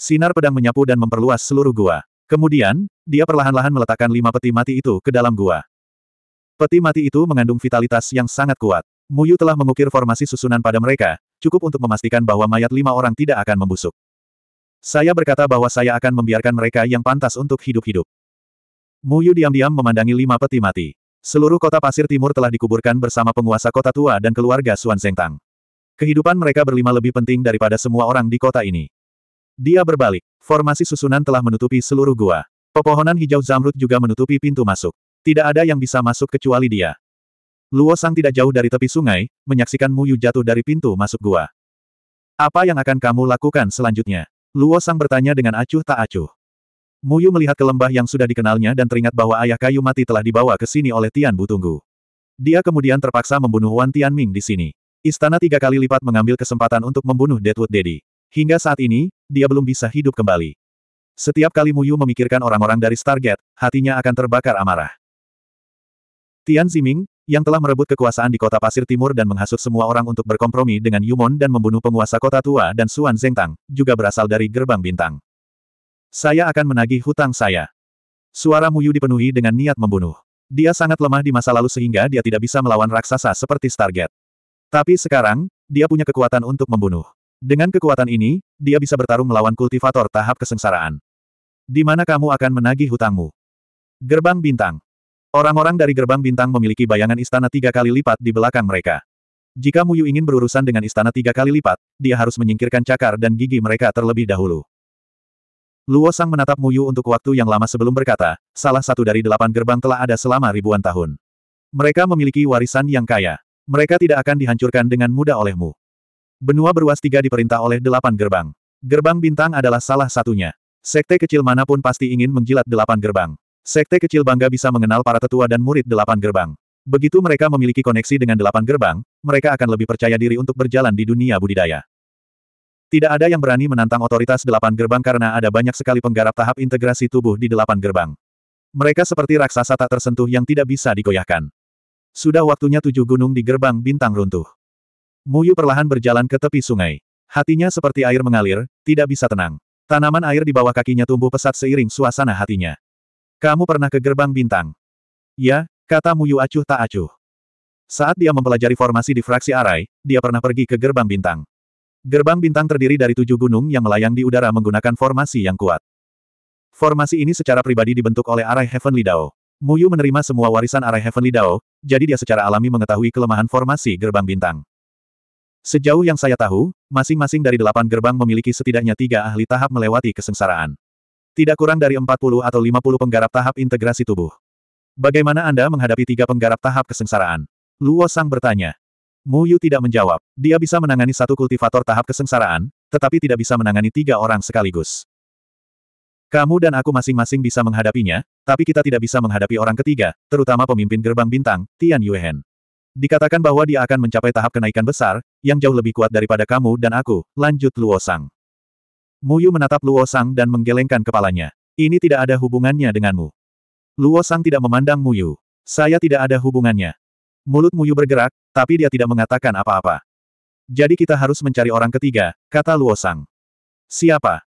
Sinar pedang menyapu dan memperluas seluruh gua. Kemudian, dia perlahan-lahan meletakkan lima peti mati itu ke dalam gua. Peti mati itu mengandung vitalitas yang sangat kuat. Muyu telah mengukir formasi susunan pada mereka, cukup untuk memastikan bahwa mayat lima orang tidak akan membusuk. Saya berkata bahwa saya akan membiarkan mereka yang pantas untuk hidup-hidup. Muyu diam-diam memandangi lima peti mati. Seluruh kota pasir timur telah dikuburkan bersama penguasa kota tua dan keluarga Suan Zengtang. Kehidupan mereka berlima lebih penting daripada semua orang di kota ini. Dia berbalik. Formasi susunan telah menutupi seluruh gua. Pepohonan hijau zamrud juga menutupi pintu masuk. Tidak ada yang bisa masuk kecuali dia. Luo Sang tidak jauh dari tepi sungai, menyaksikan Mu Yu jatuh dari pintu masuk gua. Apa yang akan kamu lakukan selanjutnya? Luo Sang bertanya dengan acuh tak acuh. Mu Yu melihat ke lembah yang sudah dikenalnya dan teringat bahwa ayah kayu mati telah dibawa ke sini oleh Tian Butunggu. Dia kemudian terpaksa membunuh Wan Tian Ming di sini. Istana tiga kali lipat mengambil kesempatan untuk membunuh Deadwood Daddy. Hingga saat ini, dia belum bisa hidup kembali. Setiap kali Mu Yu memikirkan orang-orang dari Stargate, hatinya akan terbakar amarah. Tian Ziming, yang telah merebut kekuasaan di kota Pasir Timur dan menghasut semua orang untuk berkompromi dengan Yumon dan membunuh penguasa kota tua dan Suan Zengtang, juga berasal dari gerbang bintang. Saya akan menagih hutang saya. Suara Muyu dipenuhi dengan niat membunuh. Dia sangat lemah di masa lalu sehingga dia tidak bisa melawan raksasa seperti Stargate. Tapi sekarang, dia punya kekuatan untuk membunuh. Dengan kekuatan ini, dia bisa bertarung melawan kultivator tahap kesengsaraan. Di mana kamu akan menagih hutangmu? Gerbang Bintang. Orang-orang dari gerbang bintang memiliki bayangan istana tiga kali lipat di belakang mereka. Jika Muyu ingin berurusan dengan istana tiga kali lipat, dia harus menyingkirkan cakar dan gigi mereka terlebih dahulu. Luo Sang menatap Muyu untuk waktu yang lama sebelum berkata, salah satu dari delapan gerbang telah ada selama ribuan tahun. Mereka memiliki warisan yang kaya. Mereka tidak akan dihancurkan dengan mudah olehmu. Benua Beruas tiga diperintah oleh delapan gerbang. Gerbang bintang adalah salah satunya. Sekte kecil manapun pasti ingin menjilat delapan gerbang. Sekte kecil bangga bisa mengenal para tetua dan murid delapan gerbang. Begitu mereka memiliki koneksi dengan delapan gerbang, mereka akan lebih percaya diri untuk berjalan di dunia budidaya. Tidak ada yang berani menantang otoritas delapan gerbang karena ada banyak sekali penggarap tahap integrasi tubuh di delapan gerbang. Mereka seperti raksasa tak tersentuh yang tidak bisa digoyahkan. Sudah waktunya tujuh gunung di gerbang bintang runtuh. Muyu perlahan berjalan ke tepi sungai. Hatinya seperti air mengalir, tidak bisa tenang. Tanaman air di bawah kakinya tumbuh pesat seiring suasana hatinya. Kamu pernah ke gerbang bintang? Ya, kata Muyu acuh tak acuh. Saat dia mempelajari formasi di fraksi Arai, dia pernah pergi ke gerbang bintang. Gerbang bintang terdiri dari tujuh gunung yang melayang di udara menggunakan formasi yang kuat. Formasi ini secara pribadi dibentuk oleh Arai Heavenly Dao. Muyu menerima semua warisan Arai Heavenly Dao, jadi dia secara alami mengetahui kelemahan formasi gerbang bintang. Sejauh yang saya tahu, masing-masing dari delapan gerbang memiliki setidaknya tiga ahli tahap melewati kesengsaraan. Tidak kurang dari 40 atau 50 penggarap tahap integrasi tubuh. Bagaimana Anda menghadapi tiga penggarap tahap kesengsaraan? Luo Sang bertanya. Mu Yu tidak menjawab. Dia bisa menangani satu kultivator tahap kesengsaraan, tetapi tidak bisa menangani tiga orang sekaligus. Kamu dan aku masing-masing bisa menghadapinya, tapi kita tidak bisa menghadapi orang ketiga, terutama pemimpin gerbang bintang, Tian Yuehen. Dikatakan bahwa dia akan mencapai tahap kenaikan besar, yang jauh lebih kuat daripada kamu dan aku, lanjut Luo Sang. Muyu menatap Luo Sang dan menggelengkan kepalanya. Ini tidak ada hubungannya denganmu. Luo Sang tidak memandang Muyu. Saya tidak ada hubungannya. Mulut Muyu bergerak, tapi dia tidak mengatakan apa-apa. Jadi kita harus mencari orang ketiga, kata Luo Sang. Siapa?